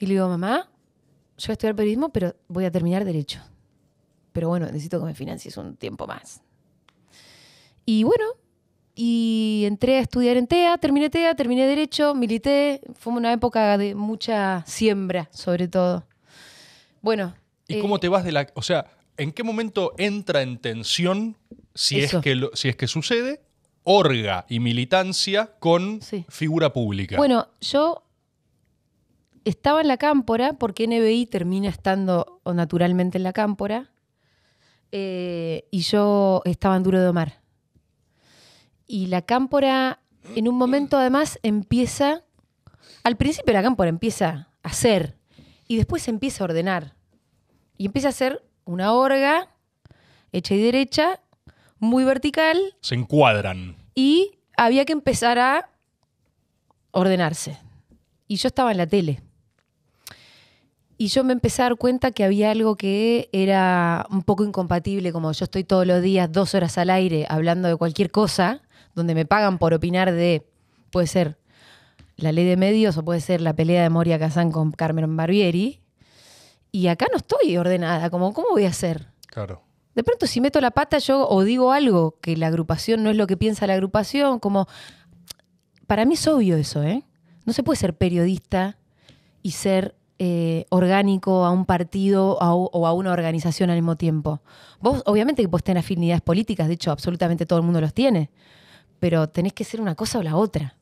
Y le digo, mamá, yo voy a estudiar periodismo, pero voy a terminar derecho. Pero bueno, necesito que me financies un tiempo más. Y bueno, y entré a estudiar en TEA, terminé TEA, terminé Derecho, milité. Fue una época de mucha siembra, sobre todo. Bueno. ¿Y cómo eh, te vas de la.? O sea, ¿en qué momento entra en tensión, si, es que, si es que sucede, orga y militancia con figura pública? Bueno, yo estaba en la cámpora, porque NBI termina estando naturalmente en la cámpora. Eh, y yo estaba en Duro de Omar y la cámpora en un momento además empieza, al principio la cámpora empieza a hacer y después empieza a ordenar y empieza a hacer una orga hecha y derecha, muy vertical. Se encuadran. Y había que empezar a ordenarse. Y yo estaba en la tele. Y yo me empecé a dar cuenta que había algo que era un poco incompatible, como yo estoy todos los días dos horas al aire hablando de cualquier cosa, donde me pagan por opinar de, puede ser la ley de medios o puede ser la pelea de Moria Kazán con Carmen Barbieri. Y acá no estoy ordenada, como, ¿cómo voy a hacer? Claro. De pronto, si meto la pata yo o digo algo que la agrupación no es lo que piensa la agrupación, como. Para mí es obvio eso, ¿eh? No se puede ser periodista y ser eh, orgánico a un partido o a una organización al mismo tiempo. Vos, obviamente, que vos tenés afinidades políticas, de hecho, absolutamente todo el mundo los tiene pero tenés que ser una cosa o la otra.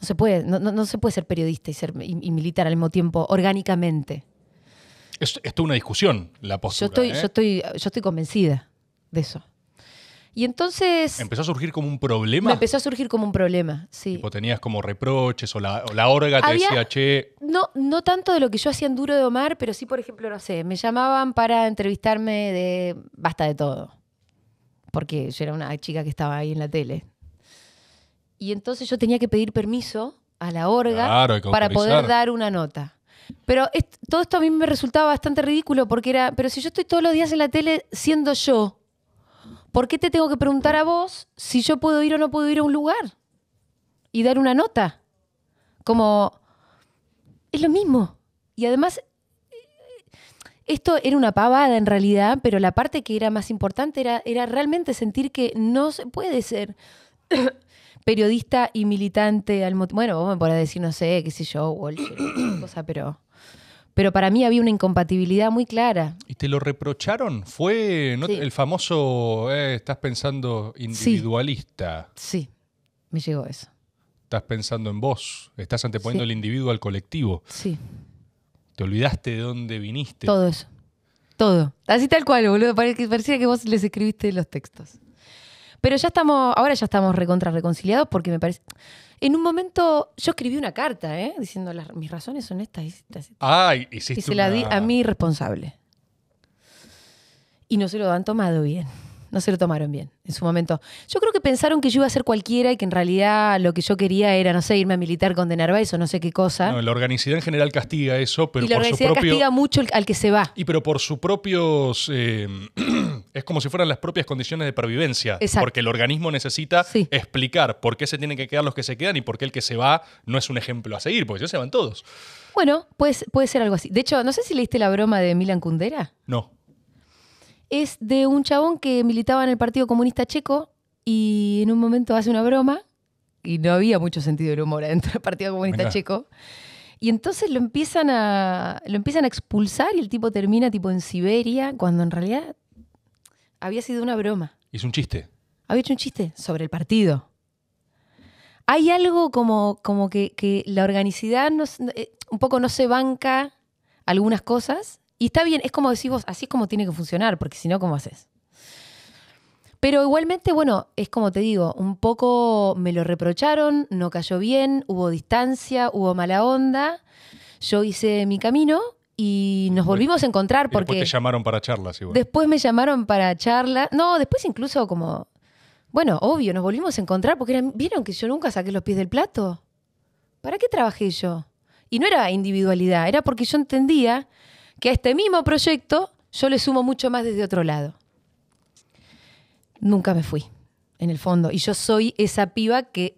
No se puede, no, se puede ser periodista y, ser, y, militar al mismo tiempo, orgánicamente. Es, es toda una discusión la postura. Yo estoy, ¿eh? yo estoy, yo estoy convencida de eso. Y entonces. ¿Empezó a surgir como un problema? empezó a surgir como un problema, sí. tenías como reproches o la, o la orga te decía, che. No, no tanto de lo que yo hacía en Duro de Omar, pero sí, por ejemplo, no sé, me llamaban para entrevistarme de Basta de todo. Porque yo era una chica que estaba ahí en la tele. Y entonces yo tenía que pedir permiso a la orga para poder dar una nota. Pero todo esto a mí me resultaba bastante ridículo porque era, pero si yo estoy todos los días en la tele siendo yo, ¿por qué te tengo que preguntar a vos si yo puedo ir o no puedo ir a un lugar y dar una nota? Como, es lo mismo. Y además, esto era una pavada en realidad, pero la parte que era más importante era, era realmente sentir que no se puede ser periodista y militante al Bueno, vos me podrás decir, no sé, qué sé yo, cosa, pero. Pero para mí había una incompatibilidad muy clara. ¿Y te lo reprocharon? Fue el famoso, eh, estás pensando individualista. Sí. me llegó eso. Estás pensando en vos, estás anteponiendo el individuo al colectivo. Sí. Te olvidaste de dónde viniste. Todo eso. Todo. Así tal cual, boludo. parecía que vos les escribiste los textos. Pero ya estamos, ahora ya estamos recontra reconciliados porque me parece. En un momento yo escribí una carta, ¿eh? Diciendo las, mis razones son estas y Y se la di a mi responsable. Y no se lo han tomado bien no se lo tomaron bien en su momento. Yo creo que pensaron que yo iba a ser cualquiera y que en realidad lo que yo quería era, no sé, irme a militar con De o no sé qué cosa. No, la organicidad en general castiga eso, pero la por su propio... castiga mucho al que se va. Y pero por sus propios... Eh, es como si fueran las propias condiciones de pervivencia. Exacto. Porque el organismo necesita explicar por qué se tienen que quedar los que se quedan y por qué el que se va no es un ejemplo a seguir, porque ya se van todos. Bueno, puede, puede ser algo así. De hecho, no sé si leíste la broma de Milan Kundera. No es de un chabón que militaba en el Partido Comunista Checo y en un momento hace una broma, y no había mucho sentido del humor dentro del Partido Comunista Checo. Y entonces lo empiezan a lo empiezan a expulsar y el tipo termina tipo en Siberia, cuando en realidad había sido una broma. es un chiste. Había hecho un chiste sobre el partido. Hay algo como, que, la organicidad eh, un poco no se banca algunas cosas y está bien, es como decís vos, así es como tiene que funcionar, porque si no, ¿cómo haces? Pero igualmente, bueno, es como te digo, un poco me lo reprocharon, no cayó bien, hubo distancia, hubo mala onda. Yo hice mi camino y nos volvimos a encontrar porque. después te llamaron para charlas, igual. Después me llamaron para charla. No, después incluso como. Bueno, obvio, nos volvimos a encontrar porque vieron que yo nunca saqué los pies del plato. ¿Para qué trabajé yo? Y no era individualidad, era porque yo entendía que a este mismo proyecto yo le sumo mucho más desde otro lado. Nunca me fui, en el fondo. Y yo soy esa piba que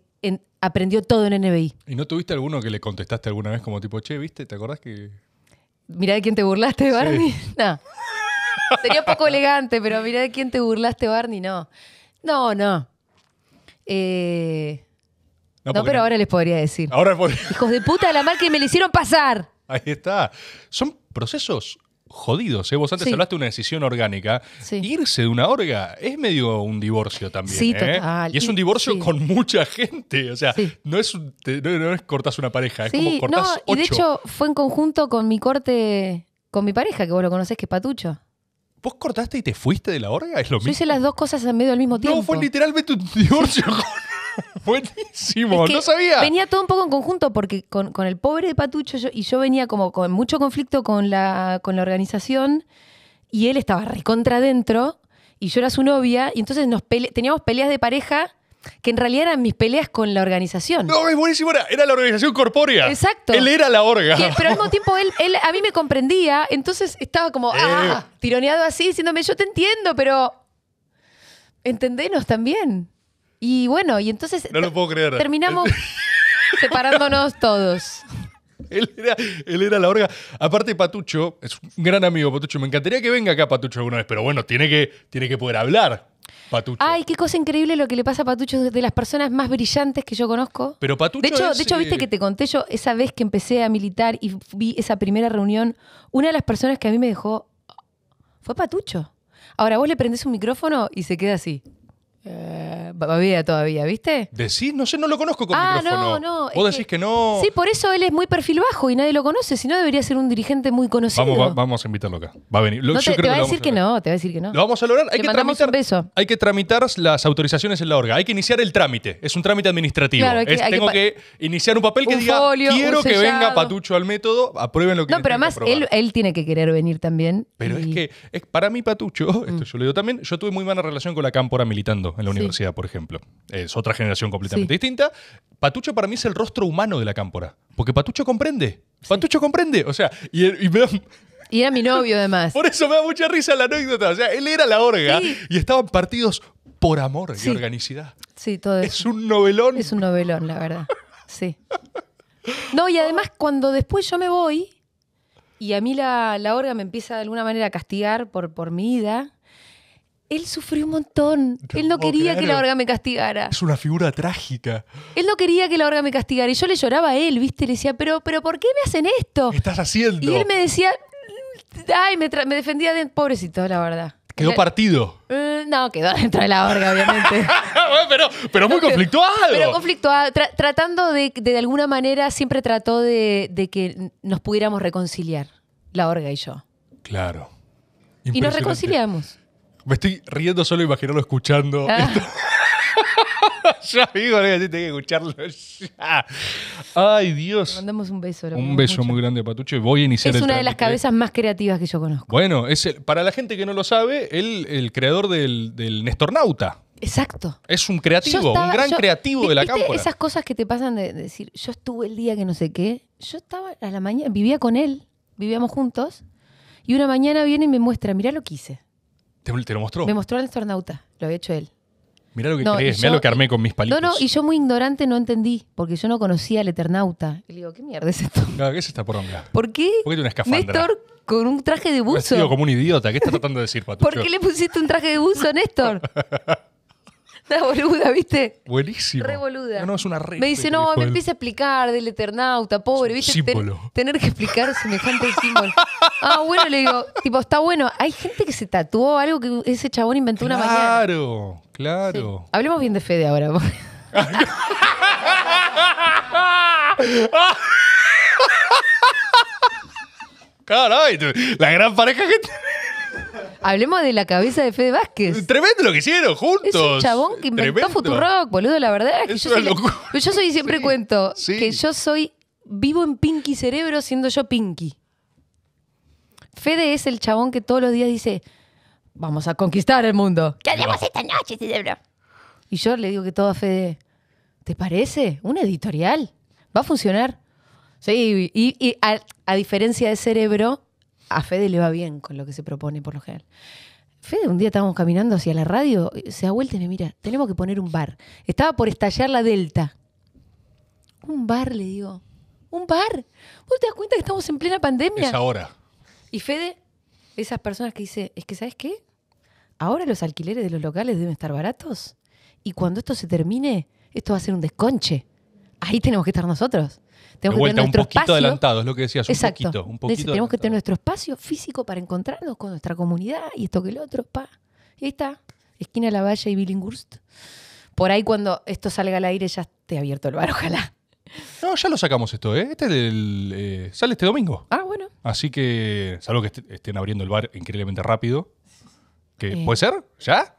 aprendió todo en NBI. ¿Y no tuviste alguno que le contestaste alguna vez como tipo, che, viste, ¿te acordás que...? Mirá de quién te burlaste, Barney. No. Sería poco elegante, pero mirá de quién te burlaste, Barney, no. No, no. Eh, no, pero ahora les podría decir. Ahora Hijos de puta la marca que me le hicieron pasar. Ahí está. Son procesos jodidos. ¿eh? Vos antes hablaste de una decisión orgánica. Irse de una orga es medio un divorcio también. ¿eh? Y es un divorcio con mucha gente. O sea, no, es no, es una pareja, es como cortas no, Y de hecho fue en conjunto con mi corte, con mi pareja, que vos lo conocés, que es Patucho. ¿Vos cortaste y te fuiste de la orga? ¿Es lo mismo? Yo hice las dos cosas en medio al mismo tiempo. No, fue literalmente un divorcio Buenísimo, no sabía. Venía todo un poco en conjunto porque con, el pobre de Patucho y yo venía como con mucho conflicto con la, con la organización y él estaba recontra dentro y yo era su novia y entonces nos teníamos peleas de pareja que en realidad eran mis peleas con la organización. No, es buenísimo, era, era la organización corpórea. Exacto. Él era la orga. pero al mismo tiempo él, él, a mí me comprendía, entonces estaba como eh. ah, tironeado así, diciéndome, yo te entiendo, pero Entendenos también. Y bueno, y entonces. Terminamos separándonos todos. Él era, la orga. Aparte, Patucho, es un gran amigo, Patucho. Me encantaría que venga acá Patucho alguna vez, pero bueno, tiene que, tiene que poder hablar. Patucho. Ay, qué cosa increíble lo que le pasa a Patucho, de las personas más brillantes que yo conozco. Pero Patucho. De hecho, de hecho viste eh, que te conté yo esa vez que empecé a militar y vi esa primera reunión. Una de las personas que a mí me dejó fue Patucho. Ahora vos le prendés un micrófono y se queda así. Eh, todavía, ¿viste? Decís, no sé, no lo conozco con ah, micrófono. No, no. Vos decís que, no. Sí, por eso él es muy perfil bajo y nadie lo conoce, si no debería ser un dirigente muy conocido. Vamos, a invitarlo acá. Va a venir. no, te, va a decir que no, te va a decir que no. Lo vamos a lograr. Hay que, tramitar, hay que tramitar las autorizaciones en la orga. Hay que iniciar el trámite. Es un trámite administrativo. tengo que, iniciar un papel que diga quiero que venga Patucho al método, aprueben lo que No, pero además él, tiene que querer venir también. Pero es que es, para mí Patucho, mm. yo lo digo también, yo tuve muy buena relación con la cámpora militando en la universidad, por ejemplo. Es otra generación completamente distinta. Patucho para mí es el rostro humano de la cámpora. Porque Patucho comprende. Patucho comprende. O sea, y, me y era mi novio, además. Por eso me da mucha risa la anécdota. O sea, él era la orga y estaban partidos por amor y organicidad. Sí, todo eso. Es un novelón. Es un novelón, la verdad. Sí. No, y además, cuando después yo me voy y a mí la, la orga me empieza de alguna manera a castigar por, por mi ida, él sufrió un montón. él no quería que la orga me castigara. Es una figura trágica. Él no quería que la orga me castigara. Y yo le lloraba a él, ¿viste? Le decía, pero, pero ¿por qué me hacen esto? estás haciendo? Y él me decía, ay, me, defendía de pobrecito, la verdad. Quedó partido. Eh, no, quedó dentro de la orga, obviamente. pero, muy conflictuado. Pero conflictuado. tratando de, de, alguna manera, siempre trató de que nos pudiéramos reconciliar, la orga y yo. Claro. Y nos reconciliamos. Me estoy riendo solo imaginarlo escuchando. Ah. ya, amigo, tengo que escucharlo Ay, Dios. mandamos un beso. Un beso muy grande, patuche voy a iniciar Es una de las cabezas más creativas que yo conozco. Bueno, es para la gente que no lo sabe, él, el creador del, del Nestornauta. Exacto. Es un creativo, un gran creativo de la cámara. Esas cosas que te pasan de, de decir, yo estuve el día que no sé qué. Yo estaba a la mañana, vivía con él, vivíamos juntos. Y una mañana viene y me muestra, mirá lo que hice. ¿Te, lo mostró? Me mostró el astronauta, lo había hecho él. Mirá lo que crees, lo que armé con mis palitos. No, no, y yo muy ignorante no entendí, porque yo no conocía al Eternauta. Y le digo, ¿qué mierda es esto? No, ah, ¿qué es esta poronga? ¿Por qué? ¿Por qué tiene una escafandra? Néstor con un traje de buzo. como un idiota, ¿qué está tratando de decir, Patucho? ¿Por qué le pusiste un traje de buzo, a Néstor? Una boluda, ¿viste? Buenísimo. Re boluda. No, no, es una re. Me dice, no, me empieza a explicar del Eternauta, pobre, ¿viste? Símbolo. tener que explicar semejante símbolo. Ah, bueno, le digo, tipo, está bueno. Hay gente que se tatuó algo que ese chabón inventó una mañana. Claro, claro. Hablemos bien de Fede ahora. Caray, la gran pareja que Hablemos de la cabeza de Fede Vázquez. Tremendo lo que hicieron juntos. Es un chabón que inventó Futurock, boludo. La verdad es que yo, soy yo siempre cuento que yo soy vivo en Pinky Cerebro siendo yo Pinky. Fede es el chabón que todos los días dice, vamos a conquistar el mundo. ¿Qué haremos esta noche, Cerebro? Y yo le digo que todo a Fede, ¿te parece? ¿Un editorial? ¿Va a funcionar? Sí, y, a diferencia de Cerebro, a Fede le va bien con lo que se propone por lo general. Fede, un día estábamos caminando hacia la radio, se da vuelta y me mira, tenemos que poner un bar. Estaba por estallar la Delta. Un bar, le digo. ¿Un bar? ¿Vos te das cuenta que estamos en plena pandemia? Es ahora. Y Fede, esas personas que dice, es que ¿sabes qué? Ahora los alquileres de los locales deben estar baratos. Y cuando esto se termine, esto va a ser un desconche. Ahí tenemos que estar nosotros tenemos vuelta, un poquito espacio, adelantado, es lo que decías, un poquito. tenemos que tener nuestro espacio físico para encontrarnos con nuestra comunidad y esto que el otro, pa. Y ahí está, esquina de La Valle y Billinghurst. Por ahí cuando esto salga al aire ya esté abierto el bar, ojalá. No, ya lo sacamos esto, ¿eh? Este del, eh, sale este domingo. Ah, bueno. Así que, salvo que estén abriendo el bar increíblemente rápido. Que, ¿Puede eh. ser? ¿Ya?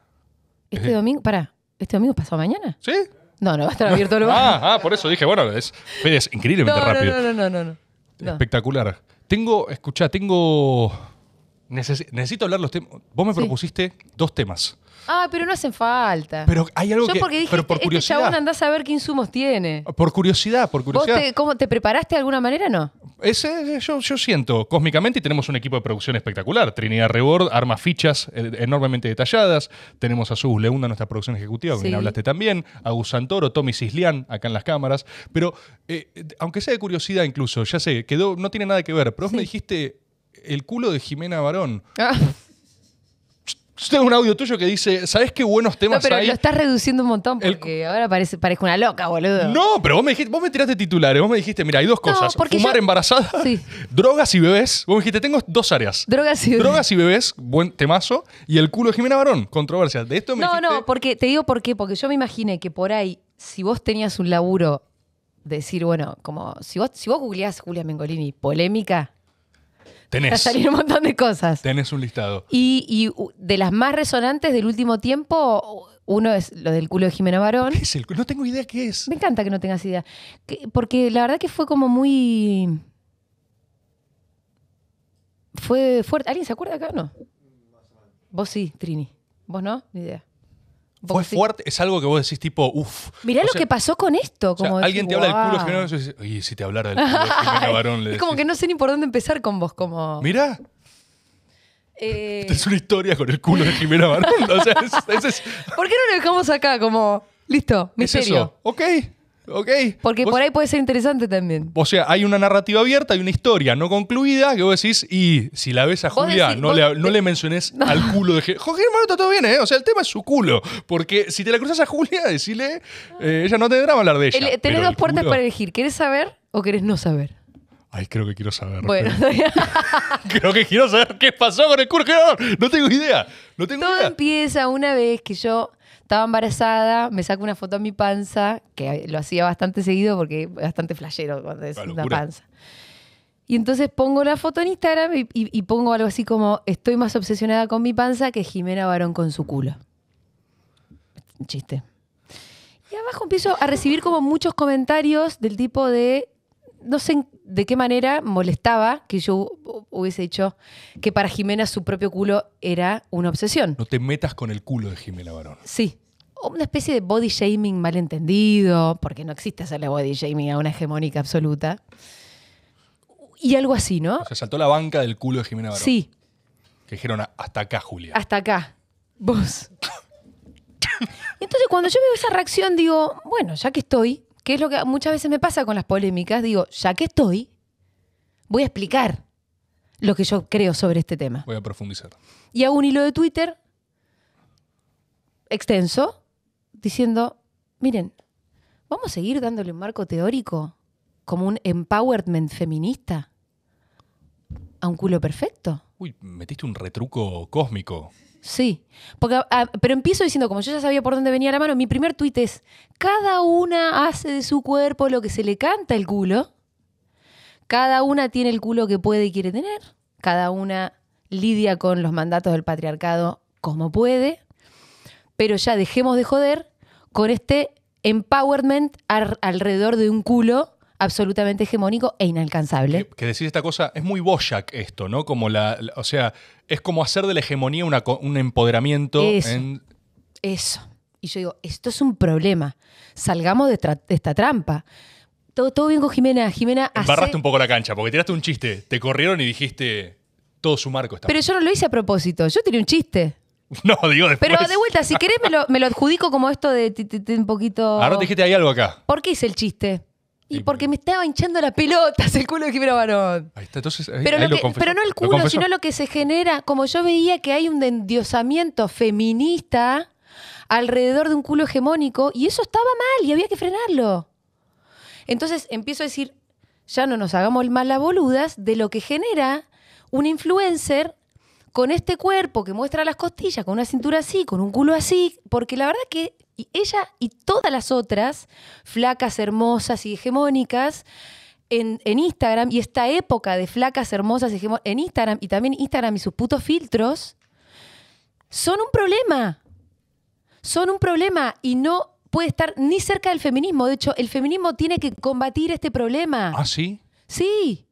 Este domingo, para, ¿este domingo pasado mañana? Sí. No, no va a estar abierto el Ah, ah, por eso dije, bueno, es, es increíblemente rápido. No, no, no, no, Espectacular. Tengo, escuchá, tengo. necesito hablar los temas. Vos me propusiste dos temas. Ah, pero no hacen falta. Pero hay algo Yo que. porque dije, pero por este curiosidad. chabón anda a saber qué insumos tiene. Por curiosidad, por curiosidad. te, cómo, te preparaste de alguna manera no? Ese, eh, yo, siento, cósmicamente, y tenemos un equipo de producción espectacular. Trinidad Rebord arma fichas eh, enormemente detalladas. Tenemos a Sus Leunda, nuestra producción ejecutiva, que hablaste también. Gus Santoro, Tommy Cislián, acá en las cámaras. Pero, eh, aunque sea de curiosidad incluso, ya sé, quedó, no tiene nada que ver, pero vos me dijiste el culo de Jimena Barón. Ah. Yo tengo un audio tuyo que dice, sabes qué buenos temas no, pero lo estás reduciendo un montón porque ahora parece, parezco una loca, boludo. No, pero vos me tiraste titulares, vos me dijiste, mira, hay dos cosas, fumar embarazada, drogas y bebés. Vos me dijiste, tengo dos áreas. Drogas y bebés. Drogas y bebés, buen temazo, y el culo de Jimena Barón, controversia. De esto me No, no, porque te digo por qué, porque yo me imaginé que por ahí si vos tenías un laburo decir, bueno, como si vos si vos googleás Julia Mengolini polémica, Tenés. Va a salir un montón de cosas. Tenés un listado. Y, de las más resonantes del último tiempo, uno es lo del culo de Jimena Barón. es el No tengo idea qué es. Me encanta que no tengas idea. porque la verdad que fue como muy. Fue fuerte. ¿Alguien se acuerda acá? No. Vos sí, Trini. ¿Vos no? Ni idea. Fue fuerte, es algo que vos decís tipo, uff. Mirá lo que pasó con esto. Como alguien te habla del culo Jimena y oye, si te hablara del culo Jimena Barón. Le es como que no sé ni por dónde empezar con vos, como... Mirá. Esta es una historia con el culo de Jimena Barón. o sea, ¿Por qué no lo dejamos acá como, listo, misterio? Es eso, ok. Porque por ahí puede ser interesante también. O sea, hay una narrativa abierta, hay una historia no concluida que vos decís, y si la ves a Julia, no, le, no menciones al culo de Jorge hermano, todo bien, ¿eh? O sea, el tema es su culo. Porque si te la cruzas a Julia, decirle, eh, ella no tendrá a hablar de ella. tenés dos puertas para elegir. ¿Querés saber o querés no saber? Ay, creo que quiero saber. Bueno, creo que quiero saber qué pasó con el culo. No tengo idea. No tengo Todo empieza una vez que yo estaba embarazada, me saco una foto a mi panza, que lo hacía bastante seguido porque es bastante flashero cuando es una panza. Y entonces pongo la foto en Instagram y, pongo algo así como, estoy más obsesionada con mi panza que Jimena Barón con su culo. chiste. Y abajo empiezo a recibir como muchos comentarios del tipo de, no sé de qué manera molestaba que yo hubiese dicho que para Jimena su propio culo era una obsesión. No te metas con el culo de Jimena Barón. Sí. Una especie de body shaming malentendido, porque no existe hacerle body shaming a una hegemónica absoluta. Y algo así, ¿no? O saltó la banca del culo de Jimena Barón. Sí. Que dijeron, hasta acá, Julia. Hasta acá. Vos. Entonces, cuando yo veo esa reacción, digo, bueno, ya que estoy, que es lo que muchas veces me pasa con las polémicas, digo, ya que estoy, voy a explicar lo que yo creo sobre este tema. Voy a profundizar. Y hago un hilo de Twitter extenso diciendo, miren, vamos a seguir dándole un marco teórico como un empowerment feminista a un culo perfecto. Uy, metiste un retruco cósmico. Sí, porque, pero empiezo diciendo, como yo ya sabía por dónde venía la mano, mi primer tuit es, cada una hace de su cuerpo lo que se le canta el culo, cada una tiene el culo que puede y quiere tener, cada una lidia con los mandatos del patriarcado como puede, pero ya dejemos de joder con este empowerment alrededor de un culo absolutamente hegemónico e inalcanzable. Que, decir decís esta cosa, es muy Boyac esto, ¿no? Como la, o sea, es como hacer de la hegemonía un empoderamiento. Eso, en... eso. Y yo digo, esto es un problema. Salgamos de, esta trampa. Todo, bien con Jimena. Jimena Embarraste un poco la cancha, porque tiraste un chiste. Te corrieron y dijiste, todo su marco está. Pero yo no lo hice a propósito. Yo tenía un chiste. No, digo después. Pero de vuelta, si querés me lo, adjudico como esto de, un poquito... Ahora dijiste, hay algo acá. ¿Por qué hice el chiste? Y porque me estaba hinchando la pelota el culo de Jimena Barón. pero, pero no el culo, sino lo que se genera. Como yo veía que hay un endiosamiento feminista alrededor de un culo hegemónico y eso estaba mal y había que frenarlo. Entonces empiezo a decir, ya no nos hagamos mal boludas de lo que genera un influencer con este cuerpo que muestra las costillas, con una cintura así, con un culo así, porque la verdad que y ella y todas las otras, flacas, hermosas y hegemónicas, en, Instagram, y esta época de flacas, hermosas y hegemónicas en Instagram, y también Instagram y sus putos filtros, son un problema. Son un problema y no puede estar ni cerca del feminismo. De hecho, el feminismo tiene que combatir este problema. ¿Ah, sí? Sí.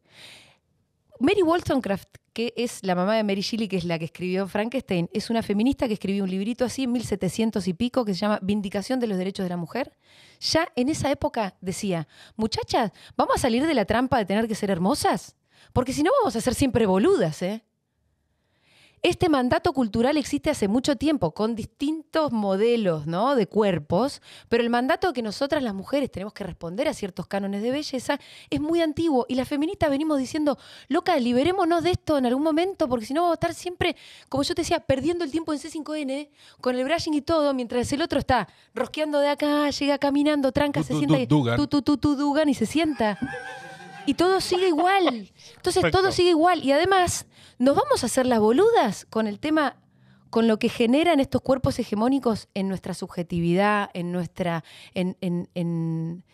Mary Wollstonecraft, que es la mamá de Mary Shelley, que es la que escribió Frankenstein, es una feminista que escribió un librito así en 1700 y pico que se llama Vindicación de los Derechos de la Mujer. Ya en esa época decía, muchachas, vamos a salir de la trampa de tener que ser hermosas, porque si no vamos a ser siempre boludas, ¿eh? Este mandato cultural existe hace mucho tiempo, con distintos modelos ¿no? de cuerpos, pero el mandato que nosotras las mujeres tenemos que responder a ciertos cánones de belleza es muy antiguo y las feministas venimos diciendo, loca, liberémonos de esto en algún momento, porque si no vamos a estar siempre, como yo te decía, perdiendo el tiempo en C5N, con el brushing y todo, mientras el otro está rosqueando de acá, llega caminando, tranca, se sienta, tú, tú, tú, Dugan y se sienta y todo sigue igual. Entonces todo sigue igual. Y además, ¿Nos vamos a hacer las boludas con el tema, con lo que generan estos cuerpos hegemónicos en nuestra subjetividad, en nuestra. en. en, en,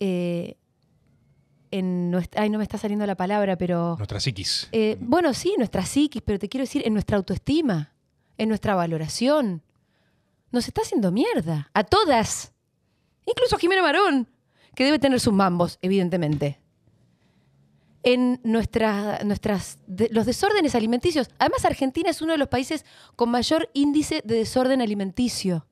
eh, nuestra, ay, no me está saliendo la palabra, pero. Nuestra psiquis. Eh, bueno, sí, nuestra psiquis, pero te quiero decir, en nuestra autoestima, en nuestra valoración. Nos está haciendo mierda. A todas. Incluso a Jimena Marón, que debe tener sus mambos, evidentemente en nuestras, los desórdenes alimenticios. Además, Argentina es uno de los países con mayor índice de desorden alimenticio.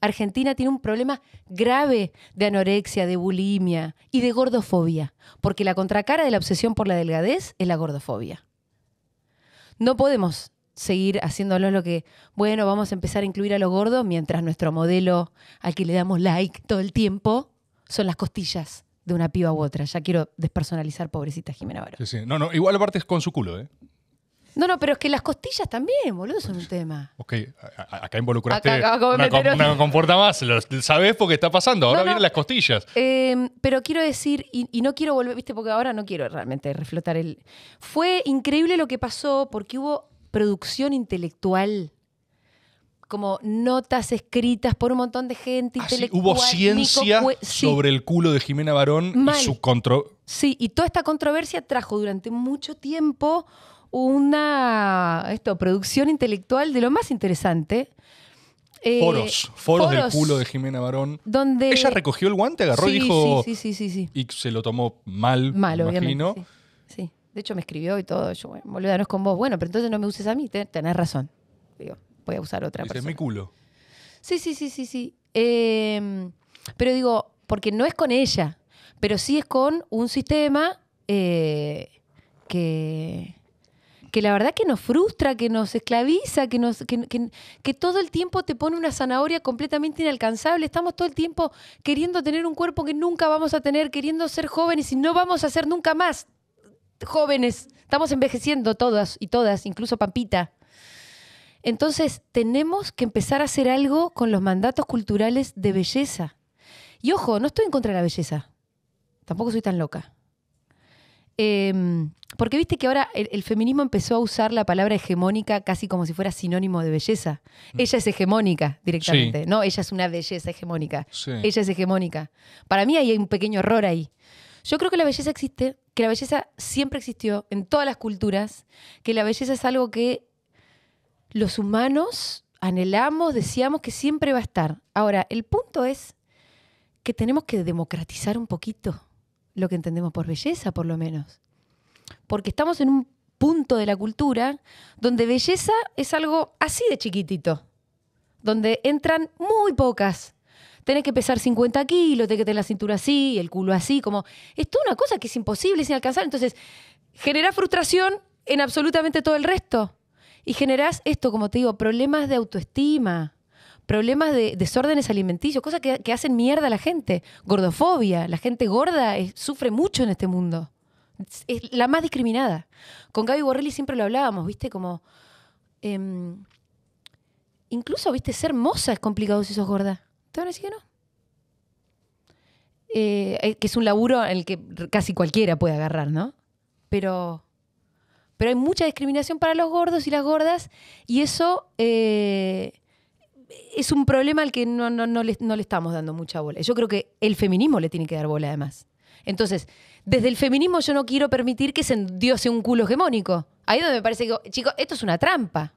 Argentina tiene un problema grave de anorexia, de bulimia y de gordofobia, porque la contracara de la obsesión por la delgadez es la gordofobia. No podemos seguir haciéndolo lo que, bueno, vamos a empezar a incluir a lo gordo, mientras nuestro modelo al que le damos like todo el tiempo son las costillas de una piba u otra. Ya quiero despersonalizar, pobrecita Jimena Baro Sí, sí. No, no, igual aparte es con su culo, ¿eh? No, no, pero es que las costillas también, boludo, son un tema. Ok, acá involucraste No me comporta más. Lo por qué está pasando. Ahora vienen las costillas. Em, pero quiero decir, y, y no quiero volver, viste, porque ahora no quiero realmente reflotar el. Fue increíble lo que pasó porque hubo producción intelectual como notas escritas por un montón de gente ah, intelectual. hubo ciencia sobre el culo de Jimena Barón y su contro... Sí, y toda esta controversia trajo durante mucho tiempo una esto, producción intelectual de lo más interesante. Eh, foros, foros, del culo de Jimena Barón. Donde... Ella recogió el guante, agarró y dijo. Sí, sí, sí, Y se lo tomó mal, mal imagino. Sí, De hecho, me escribió y todo. Yo, bueno, es con vos. Bueno, pero entonces no me uses a mí. Tenés razón. Digo, voy a usar otra persona. culo. Sí, sí, sí, sí, sí. Em, pero digo, porque no es con ella, pero sí es con un sistema eh, que, que la verdad que nos frustra, que nos esclaviza, que, nos, que, todo el tiempo te pone una zanahoria completamente inalcanzable. Estamos todo el tiempo queriendo tener un cuerpo que nunca vamos a tener, queriendo ser jóvenes y no vamos a ser nunca más jóvenes. Estamos envejeciendo todas y todas, incluso Pampita. Entonces, tenemos que empezar a hacer algo con los mandatos culturales de belleza. Y ojo, no estoy en contra de la belleza. Tampoco soy tan loca. Em, porque viste que ahora el, feminismo empezó a usar la palabra hegemónica casi como si fuera sinónimo de belleza. Mm. Ella es hegemónica directamente, no, ella es una belleza hegemónica. Ella es hegemónica. Para mí hay un pequeño error ahí. Yo creo que la belleza existe, que la belleza siempre existió en todas las culturas, que la belleza es algo que los humanos anhelamos, decíamos que siempre va a estar. Ahora, el punto es que tenemos que democratizar un poquito lo que entendemos por belleza, por lo menos. Porque estamos en un punto de la cultura donde belleza es algo así de chiquitito, donde entran muy pocas. Tenés que pesar 50 kilos, tenés que tener la cintura así, el culo así, como... Es toda una cosa que es imposible, sin alcanzar. Entonces, genera frustración en absolutamente todo el resto. Y generás esto, como te digo, problemas de autoestima, problemas de desórdenes alimenticios, cosas que, hacen mierda a la gente. Gordofobia, la gente gorda sufre mucho en este mundo. Es, la más discriminada. Con Gaby Borrelli siempre lo hablábamos, ¿viste? Como. Em, incluso, ¿viste? Ser moza es complicado si sos gorda. ¿Te van a decir que no? Eh, eh, que es un laburo en el que casi cualquiera puede agarrar, ¿no? Pero pero hay mucha discriminación para los gordos y las gordas y eso eh, es un problema al que no, le, no le estamos dando mucha bola. Yo creo que el feminismo le tiene que dar bola además. Entonces, desde el feminismo yo no quiero permitir que se endiose un culo hegemónico. Ahí donde me parece que, chicos, esto es una trampa.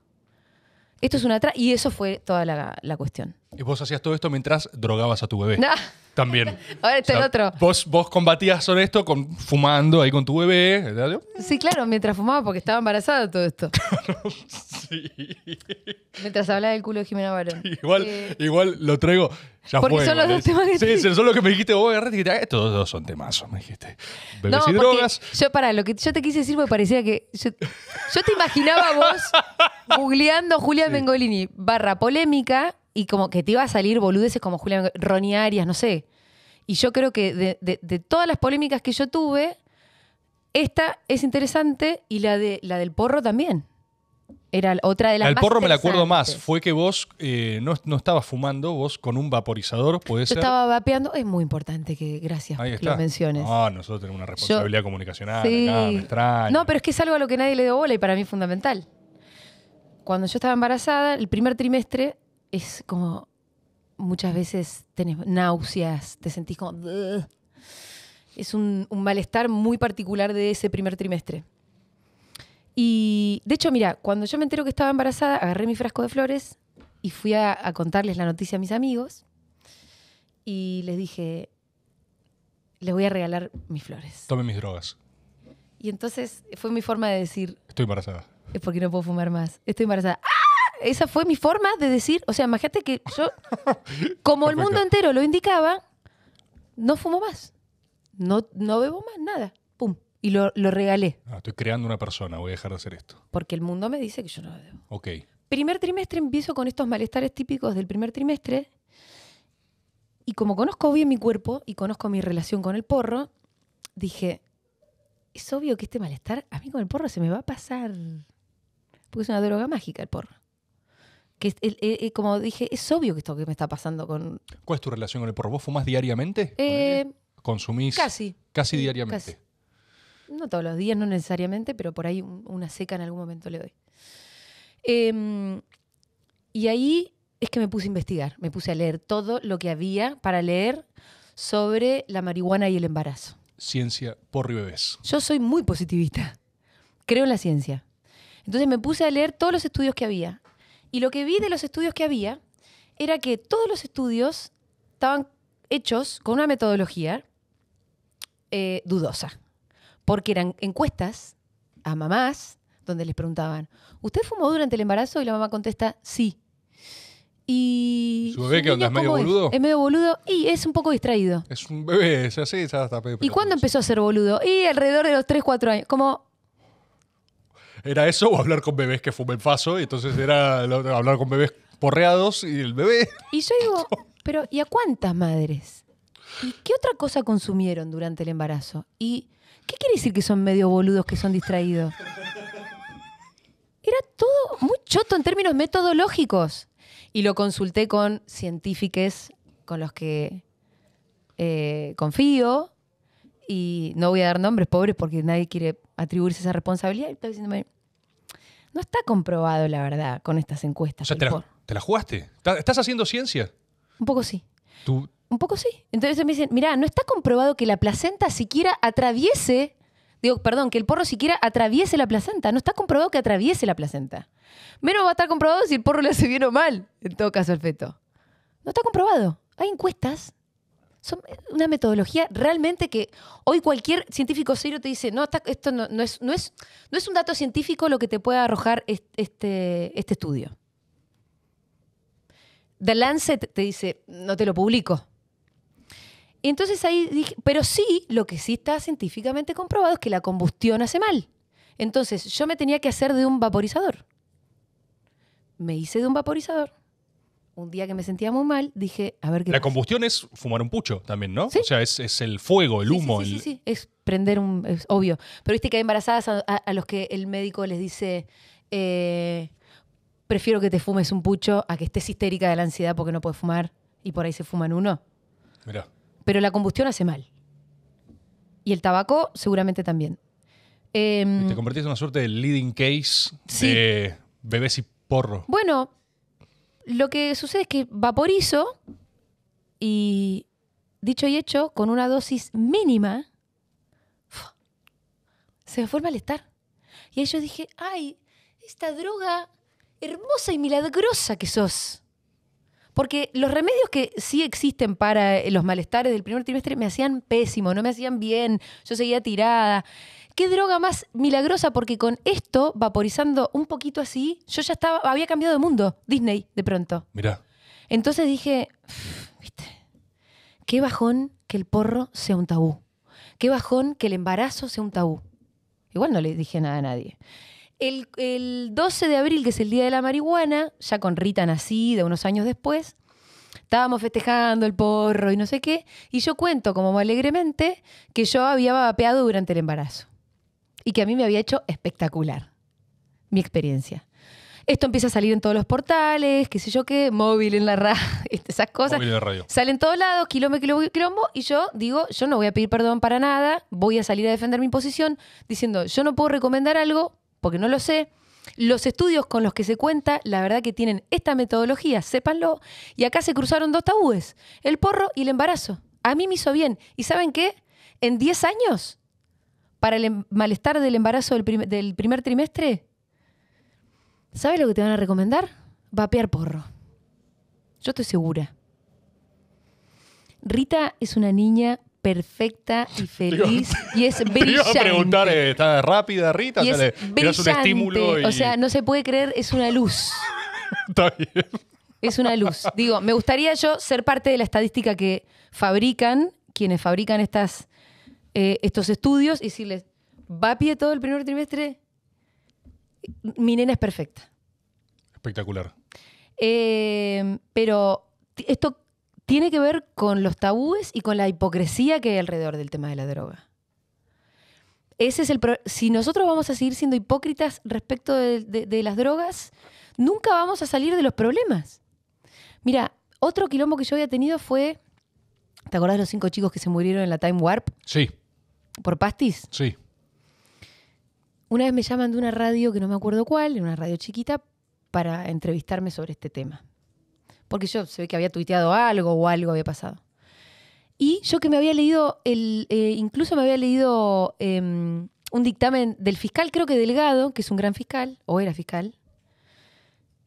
Esto es una trampa. Y eso fue toda la cuestión. Y vos hacías todo esto mientras drogabas a tu bebé. También. Ahora este otro. Vos, vos combatías sobre esto con, fumando ahí con tu bebé. Sí, claro, mientras fumaba porque estaba embarazada todo esto. sí. Mientras hablaba del culo de Jimena Barón. igual, igual lo traigo. Ya porque son los dos temas que Sí, son los que me dijiste vos, agarrate y ah, estos dos son temazos, me dijiste. Bebés no, y drogas. Yo, para lo que yo te quise decir, me parecía que. Yo, te imaginaba vos googleando Julia Mengolini barra polémica y como que te iba a salir boludeces como Julián, Roniarias, no sé. Y yo creo que de, todas las polémicas que yo tuve, esta es interesante y la, de, la del porro también. Era otra de las El porro me la acuerdo más. Fue que vos eh, no, no, estabas fumando, vos con un vaporizador, podés Yo estaba vapeando. Es muy importante que, gracias, Ahí que lo menciones. No, nosotros tenemos una responsabilidad comunicacional. Sí. Nada, me No, pero es que es algo a lo que nadie le dio bola y para mí es fundamental. Cuando yo estaba embarazada, el primer trimestre es como muchas veces tenés náuseas, te sentís como... Es un, malestar muy particular de ese primer trimestre. Y de hecho, mira, cuando yo me entero que estaba embarazada, agarré mi frasco de flores y fui a, contarles la noticia a mis amigos y les dije, les voy a regalar mis flores. Tome mis drogas. Y entonces fue mi forma de decir... Estoy embarazada. Es porque no puedo fumar más. Estoy embarazada esa fue mi forma de decir, o sea, imagínate que yo, como el mundo entero lo indicaba, no fumo más, no, no bebo más, nada, pum, y lo, regalé. Ah, estoy creando una persona, voy a dejar de hacer esto. Porque el mundo me dice que yo no debo. Ok. Primer trimestre empiezo con estos malestares típicos del primer trimestre, y como conozco bien mi cuerpo y conozco mi relación con el porro, dije, es obvio que este malestar a mí con el porro se me va a pasar. Porque es una droga mágica el porro que eh, eh, como dije, es obvio que esto que me está pasando con... ¿Cuál es tu relación con el porro? ¿Vos fumás diariamente? Eh, ¿Consumís? Casi. Casi diariamente. No todos los días, no necesariamente, pero por ahí una seca en algún momento le doy. Em, y ahí es que me puse a investigar, me puse a leer todo lo que había para leer sobre la marihuana y el embarazo. Ciencia, porro y bebés. Yo soy muy positivista, creo en la ciencia. Entonces me puse a leer todos los estudios que había y lo que vi de los estudios que había era que todos los estudios estaban hechos con una metodología eh, dudosa, porque eran encuestas a mamás donde les preguntaban, ¿usted fumó durante el embarazo? Y la mamá contesta, sí. Y ¿Su bebé que ¿Es medio boludo? Es? medio boludo y es un poco distraído. Es un bebé, es así, ya ¿Y cuándo empezó a ser boludo? Y alrededor de los 3, 4 años. Como, era eso o hablar con bebés que fumen faso. Y entonces era hablar con bebés porreados y el bebé. Y yo digo, pero ¿y a cuántas madres? ¿Y qué otra cosa consumieron durante el embarazo? ¿Y qué quiere decir que son medio boludos, que son distraídos? Era todo muy choto en términos metodológicos. Y lo consulté con científicos con los que eh, confío. Y no voy a dar nombres pobres porque nadie quiere atribuirse esa responsabilidad. Y estaba diciéndome, no está comprobado la verdad con estas encuestas. O sea, te la, jugaste. ¿Estás haciendo ciencia? Un poco sí. ¿Tú? Un poco sí. Entonces me dicen, mirá, no está comprobado que la placenta siquiera atraviese, digo, perdón, que el porro siquiera atraviese la placenta. No está comprobado que atraviese la placenta. Menos va a estar comprobado si el porro le hace bien o mal, en todo caso al feto. No está comprobado. Hay encuestas son eh, una metodología realmente que hoy cualquier científico serio te dice, no, esto no, es, no, es, no es un dato científico lo que te puede arrojar este, este estudio. The Lancet te dice, no te lo publico. entonces ahí dije, pero sí, lo que sí está científicamente comprobado es que la combustión hace mal. Entonces yo me tenía que hacer de un vaporizador. Me hice de un vaporizador un día que me sentía muy mal, dije, a ver qué La combustión es fumar un pucho también, ¿no? ¿Sí? O sea, es, el fuego, el humo. Sí, sí, sí, es prender un... es obvio. Pero viste que hay embarazadas a, los que el médico les dice, eh, prefiero que te fumes un pucho a que estés histérica de la ansiedad porque no puedes fumar y por ahí se fuman uno. Mirá. Pero la combustión hace mal. Y el tabaco seguramente también. te em, convertiste en una suerte de leading case de bebés y porro. Bueno, lo que sucede es que vaporizo y, dicho y hecho, con una dosis mínima, se me fue el malestar. Y ahí yo dije, ay, esta droga hermosa y milagrosa que sos. Porque los remedios que sí existen para los malestares del primer trimestre me hacían pésimo, no me hacían bien, yo seguía tirada qué droga más milagrosa, porque con esto, vaporizando un poquito así, yo ya estaba, había cambiado de mundo, Disney, de pronto. Mirá. Entonces dije, viste, qué bajón que el porro sea un tabú. Qué bajón que el embarazo sea un tabú. Igual no le dije nada a nadie. El, 12 de abril, que es el día de la marihuana, ya con Rita nacida unos años después, estábamos festejando el porro y no sé qué, y yo cuento como alegremente que yo había vapeado durante el embarazo y que a mí me había hecho espectacular mi experiencia. Esto empieza a salir en todos los portales, qué sé yo qué, móvil en la radio, este, esas cosas. Móvil de radio. Salen todos lados, quilombo, quilombo, quilombo, y yo digo, yo no voy a pedir perdón para nada, voy a salir a defender mi posición diciendo, yo no puedo recomendar algo porque no lo sé. Los estudios con los que se cuenta, la verdad que tienen esta metodología, sépanlo, y acá se cruzaron dos tabúes, el porro y el embarazo. A mí me hizo bien. ¿Y saben qué? En 10 años para el em, malestar del embarazo del, primer trimestre, ¿sabes lo que te van a recomendar? Vapear porro. Yo estoy segura. Rita es una niña perfecta y feliz y es brillante. Te iba a preguntar, eh, ¿está rápida Rita? brillante. estímulo O sea, no se puede creer, es una luz. Está bien. Es una luz. Digo, me gustaría yo ser parte de la estadística que fabrican, quienes fabrican estas eh, estos estudios y decirles, va a pie todo el primer trimestre, mi nena es perfecta. Espectacular. Eh, pero esto tiene que ver con los tabúes y con la hipocresía que hay alrededor del tema de la droga. Ese es el si nosotros vamos a seguir siendo hipócritas respecto de, de, las drogas, nunca vamos a salir de los problemas. Mira, otro quilombo que yo había tenido fue, ¿te acordás de los cinco chicos que se murieron en la Time Warp? Sí. ¿Por pastis? Sí. Una vez me llaman de una radio que no me acuerdo cuál, en una radio chiquita, para entrevistarme sobre este tema. Porque yo se ve que había tuiteado algo o algo había pasado. Y yo que me había leído, el, eh, incluso me había leído em, un dictamen del fiscal, creo que Delgado, que es un gran fiscal, o era fiscal,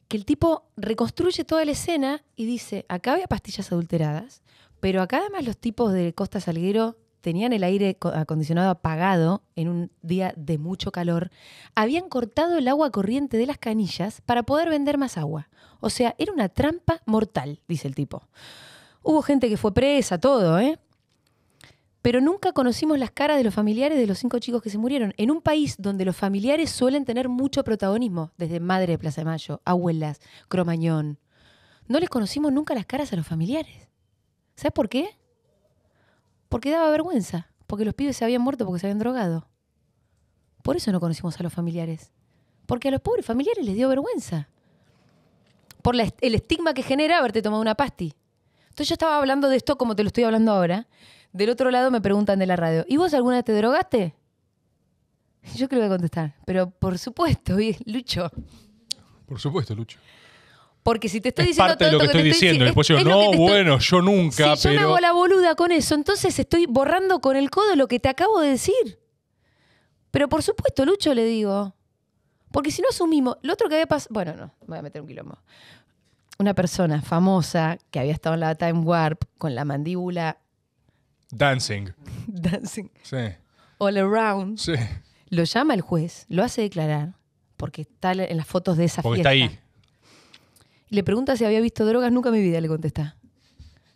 que el tipo reconstruye toda la escena y dice, acá había pastillas adulteradas, pero acá además los tipos de Costa Salguero tenían el aire acondicionado apagado en un día de mucho calor, habían cortado el agua corriente de las canillas para poder vender más agua. O sea, era una trampa mortal, dice el tipo. Hubo gente que fue presa, todo, ¿eh? Pero nunca conocimos las caras de los familiares de los cinco chicos que se murieron. En un país donde los familiares suelen tener mucho protagonismo, desde madre de Plaza de Mayo, abuelas, cromañón, no les conocimos nunca las caras a los familiares. ¿Sabes por qué? Porque daba vergüenza, porque los pibes se habían muerto porque se habían drogado. Por eso no conocimos a los familiares. Porque a los pobres familiares les dio vergüenza. Por el estigma que genera haberte tomado una pasti. Entonces yo estaba hablando de esto como te lo estoy hablando ahora. Del otro lado me preguntan de la radio, ¿y vos alguna vez te drogaste? Yo creo que voy a contestar, pero por supuesto, Lucho. Por supuesto, Lucho. Porque si te estoy diciendo parte de lo que estoy diciendo, después no, bueno, yo nunca. Si yo me hago la boluda con eso, entonces estoy borrando con el codo lo que te acabo de decir. Pero por supuesto, Lucho, le digo. Porque si no asumimos, lo otro que había pasado, bueno, no, voy a meter un quilombo. Una persona famosa que había estado en la Time Warp con la mandíbula... Dancing. Dancing. Sí. All around. Sí. Lo llama el juez, lo hace declarar, porque está en las fotos de esa porque fiesta. está ahí le pregunta si había visto drogas, nunca en mi vida le contesta.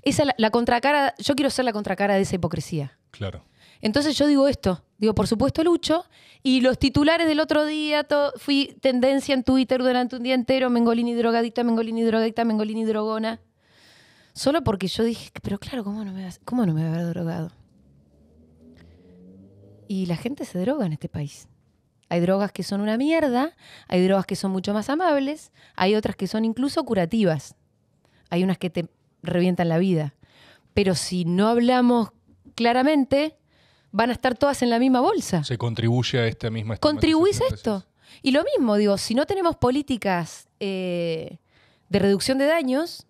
Esa la, la contracara, yo quiero ser la contracara de esa hipocresía. Claro. Entonces yo digo esto, digo, por supuesto Lucho, y los titulares del otro día, fui tendencia en Twitter durante un día entero, Mengolini drogadicta, Mengolini drogadicta, Mengolini drogona, solo porque yo dije, pero claro, ¿cómo no me, cómo no me va a haber drogado? Y la gente se droga en este país. Hay drogas que son una mierda, hay drogas que son mucho más amables, hay otras que son incluso curativas. Hay unas que te revientan la vida. Pero si no hablamos claramente, van a estar todas en la misma bolsa. Se contribuye a esta misma Contribuís a esto. Y lo mismo, digo, si no tenemos políticas eh, de reducción de daños,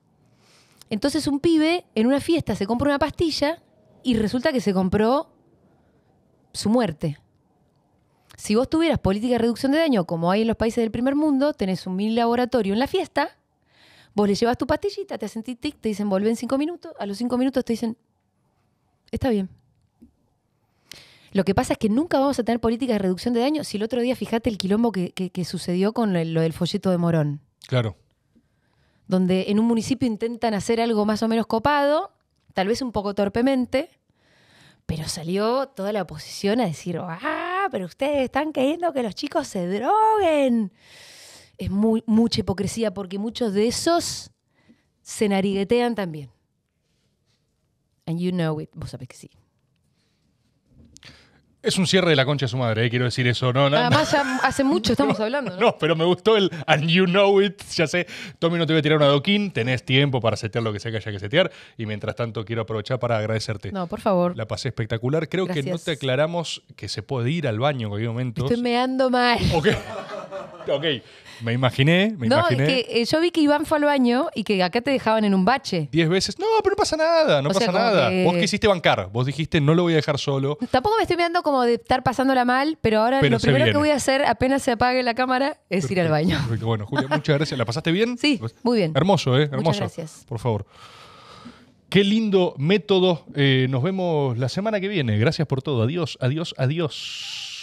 entonces un pibe en una fiesta se compra una pastilla y resulta que se compró su muerte. Si vos tuvieras política de reducción de daño, como hay en los países del primer mundo, tenés un mil laboratorio en la fiesta, vos le llevas tu pastillita, te hacen tic, tic te dicen volvé en cinco minutos, a los cinco minutos te dicen, está bien. Lo que pasa es que nunca vamos a tener política de reducción de daño si el otro día, fijate el quilombo que, sucedió con lo del folleto de Morón. Claro. Donde en un municipio intentan hacer algo más o menos copado, tal vez un poco torpemente, pero salió toda la oposición a decir, ¡ah! Ah, pero ustedes están queriendo que los chicos se droguen. Es mucha hipocresía porque muchos de esos se nariguetean también. And you know it, vos sabés que sí. Es un cierre de la concha de su madre, eh, quiero decir eso, ¿no? Nada. más hace mucho estamos hablando, ¿no? pero me gustó el and you know it. Ya sé, Tommy, no te voy a tirar una doquín. Tenés tiempo para setear lo que sea que haya que setear. Y mientras tanto, quiero aprovechar para agradecerte. No, por favor. La pasé espectacular. Creo que no te aclaramos que se puede ir al baño en cualquier momento. Estoy meando mal. Ok. ok. Me imaginé, me no, Es que eh, yo vi que Iván fue al baño y que acá te dejaban en un bache. Diez veces. No, pero no pasa nada, no pasa nada. que- Vos quisiste bancar, vos dijiste no lo voy a dejar solo. Tampoco me estoy mirando como de estar pasándola mal, pero ahora lo primero que voy a hacer apenas se apague la cámara es ir al baño. Bueno, Julia, muchas gracias. ¿La pasaste bien? Sí, pues, muy bien. Hermoso, ¿eh? Hermoso. gracias. Por favor. Qué lindo método. Eh, nos vemos la semana que viene. Gracias por todo. Adiós, adiós, adiós.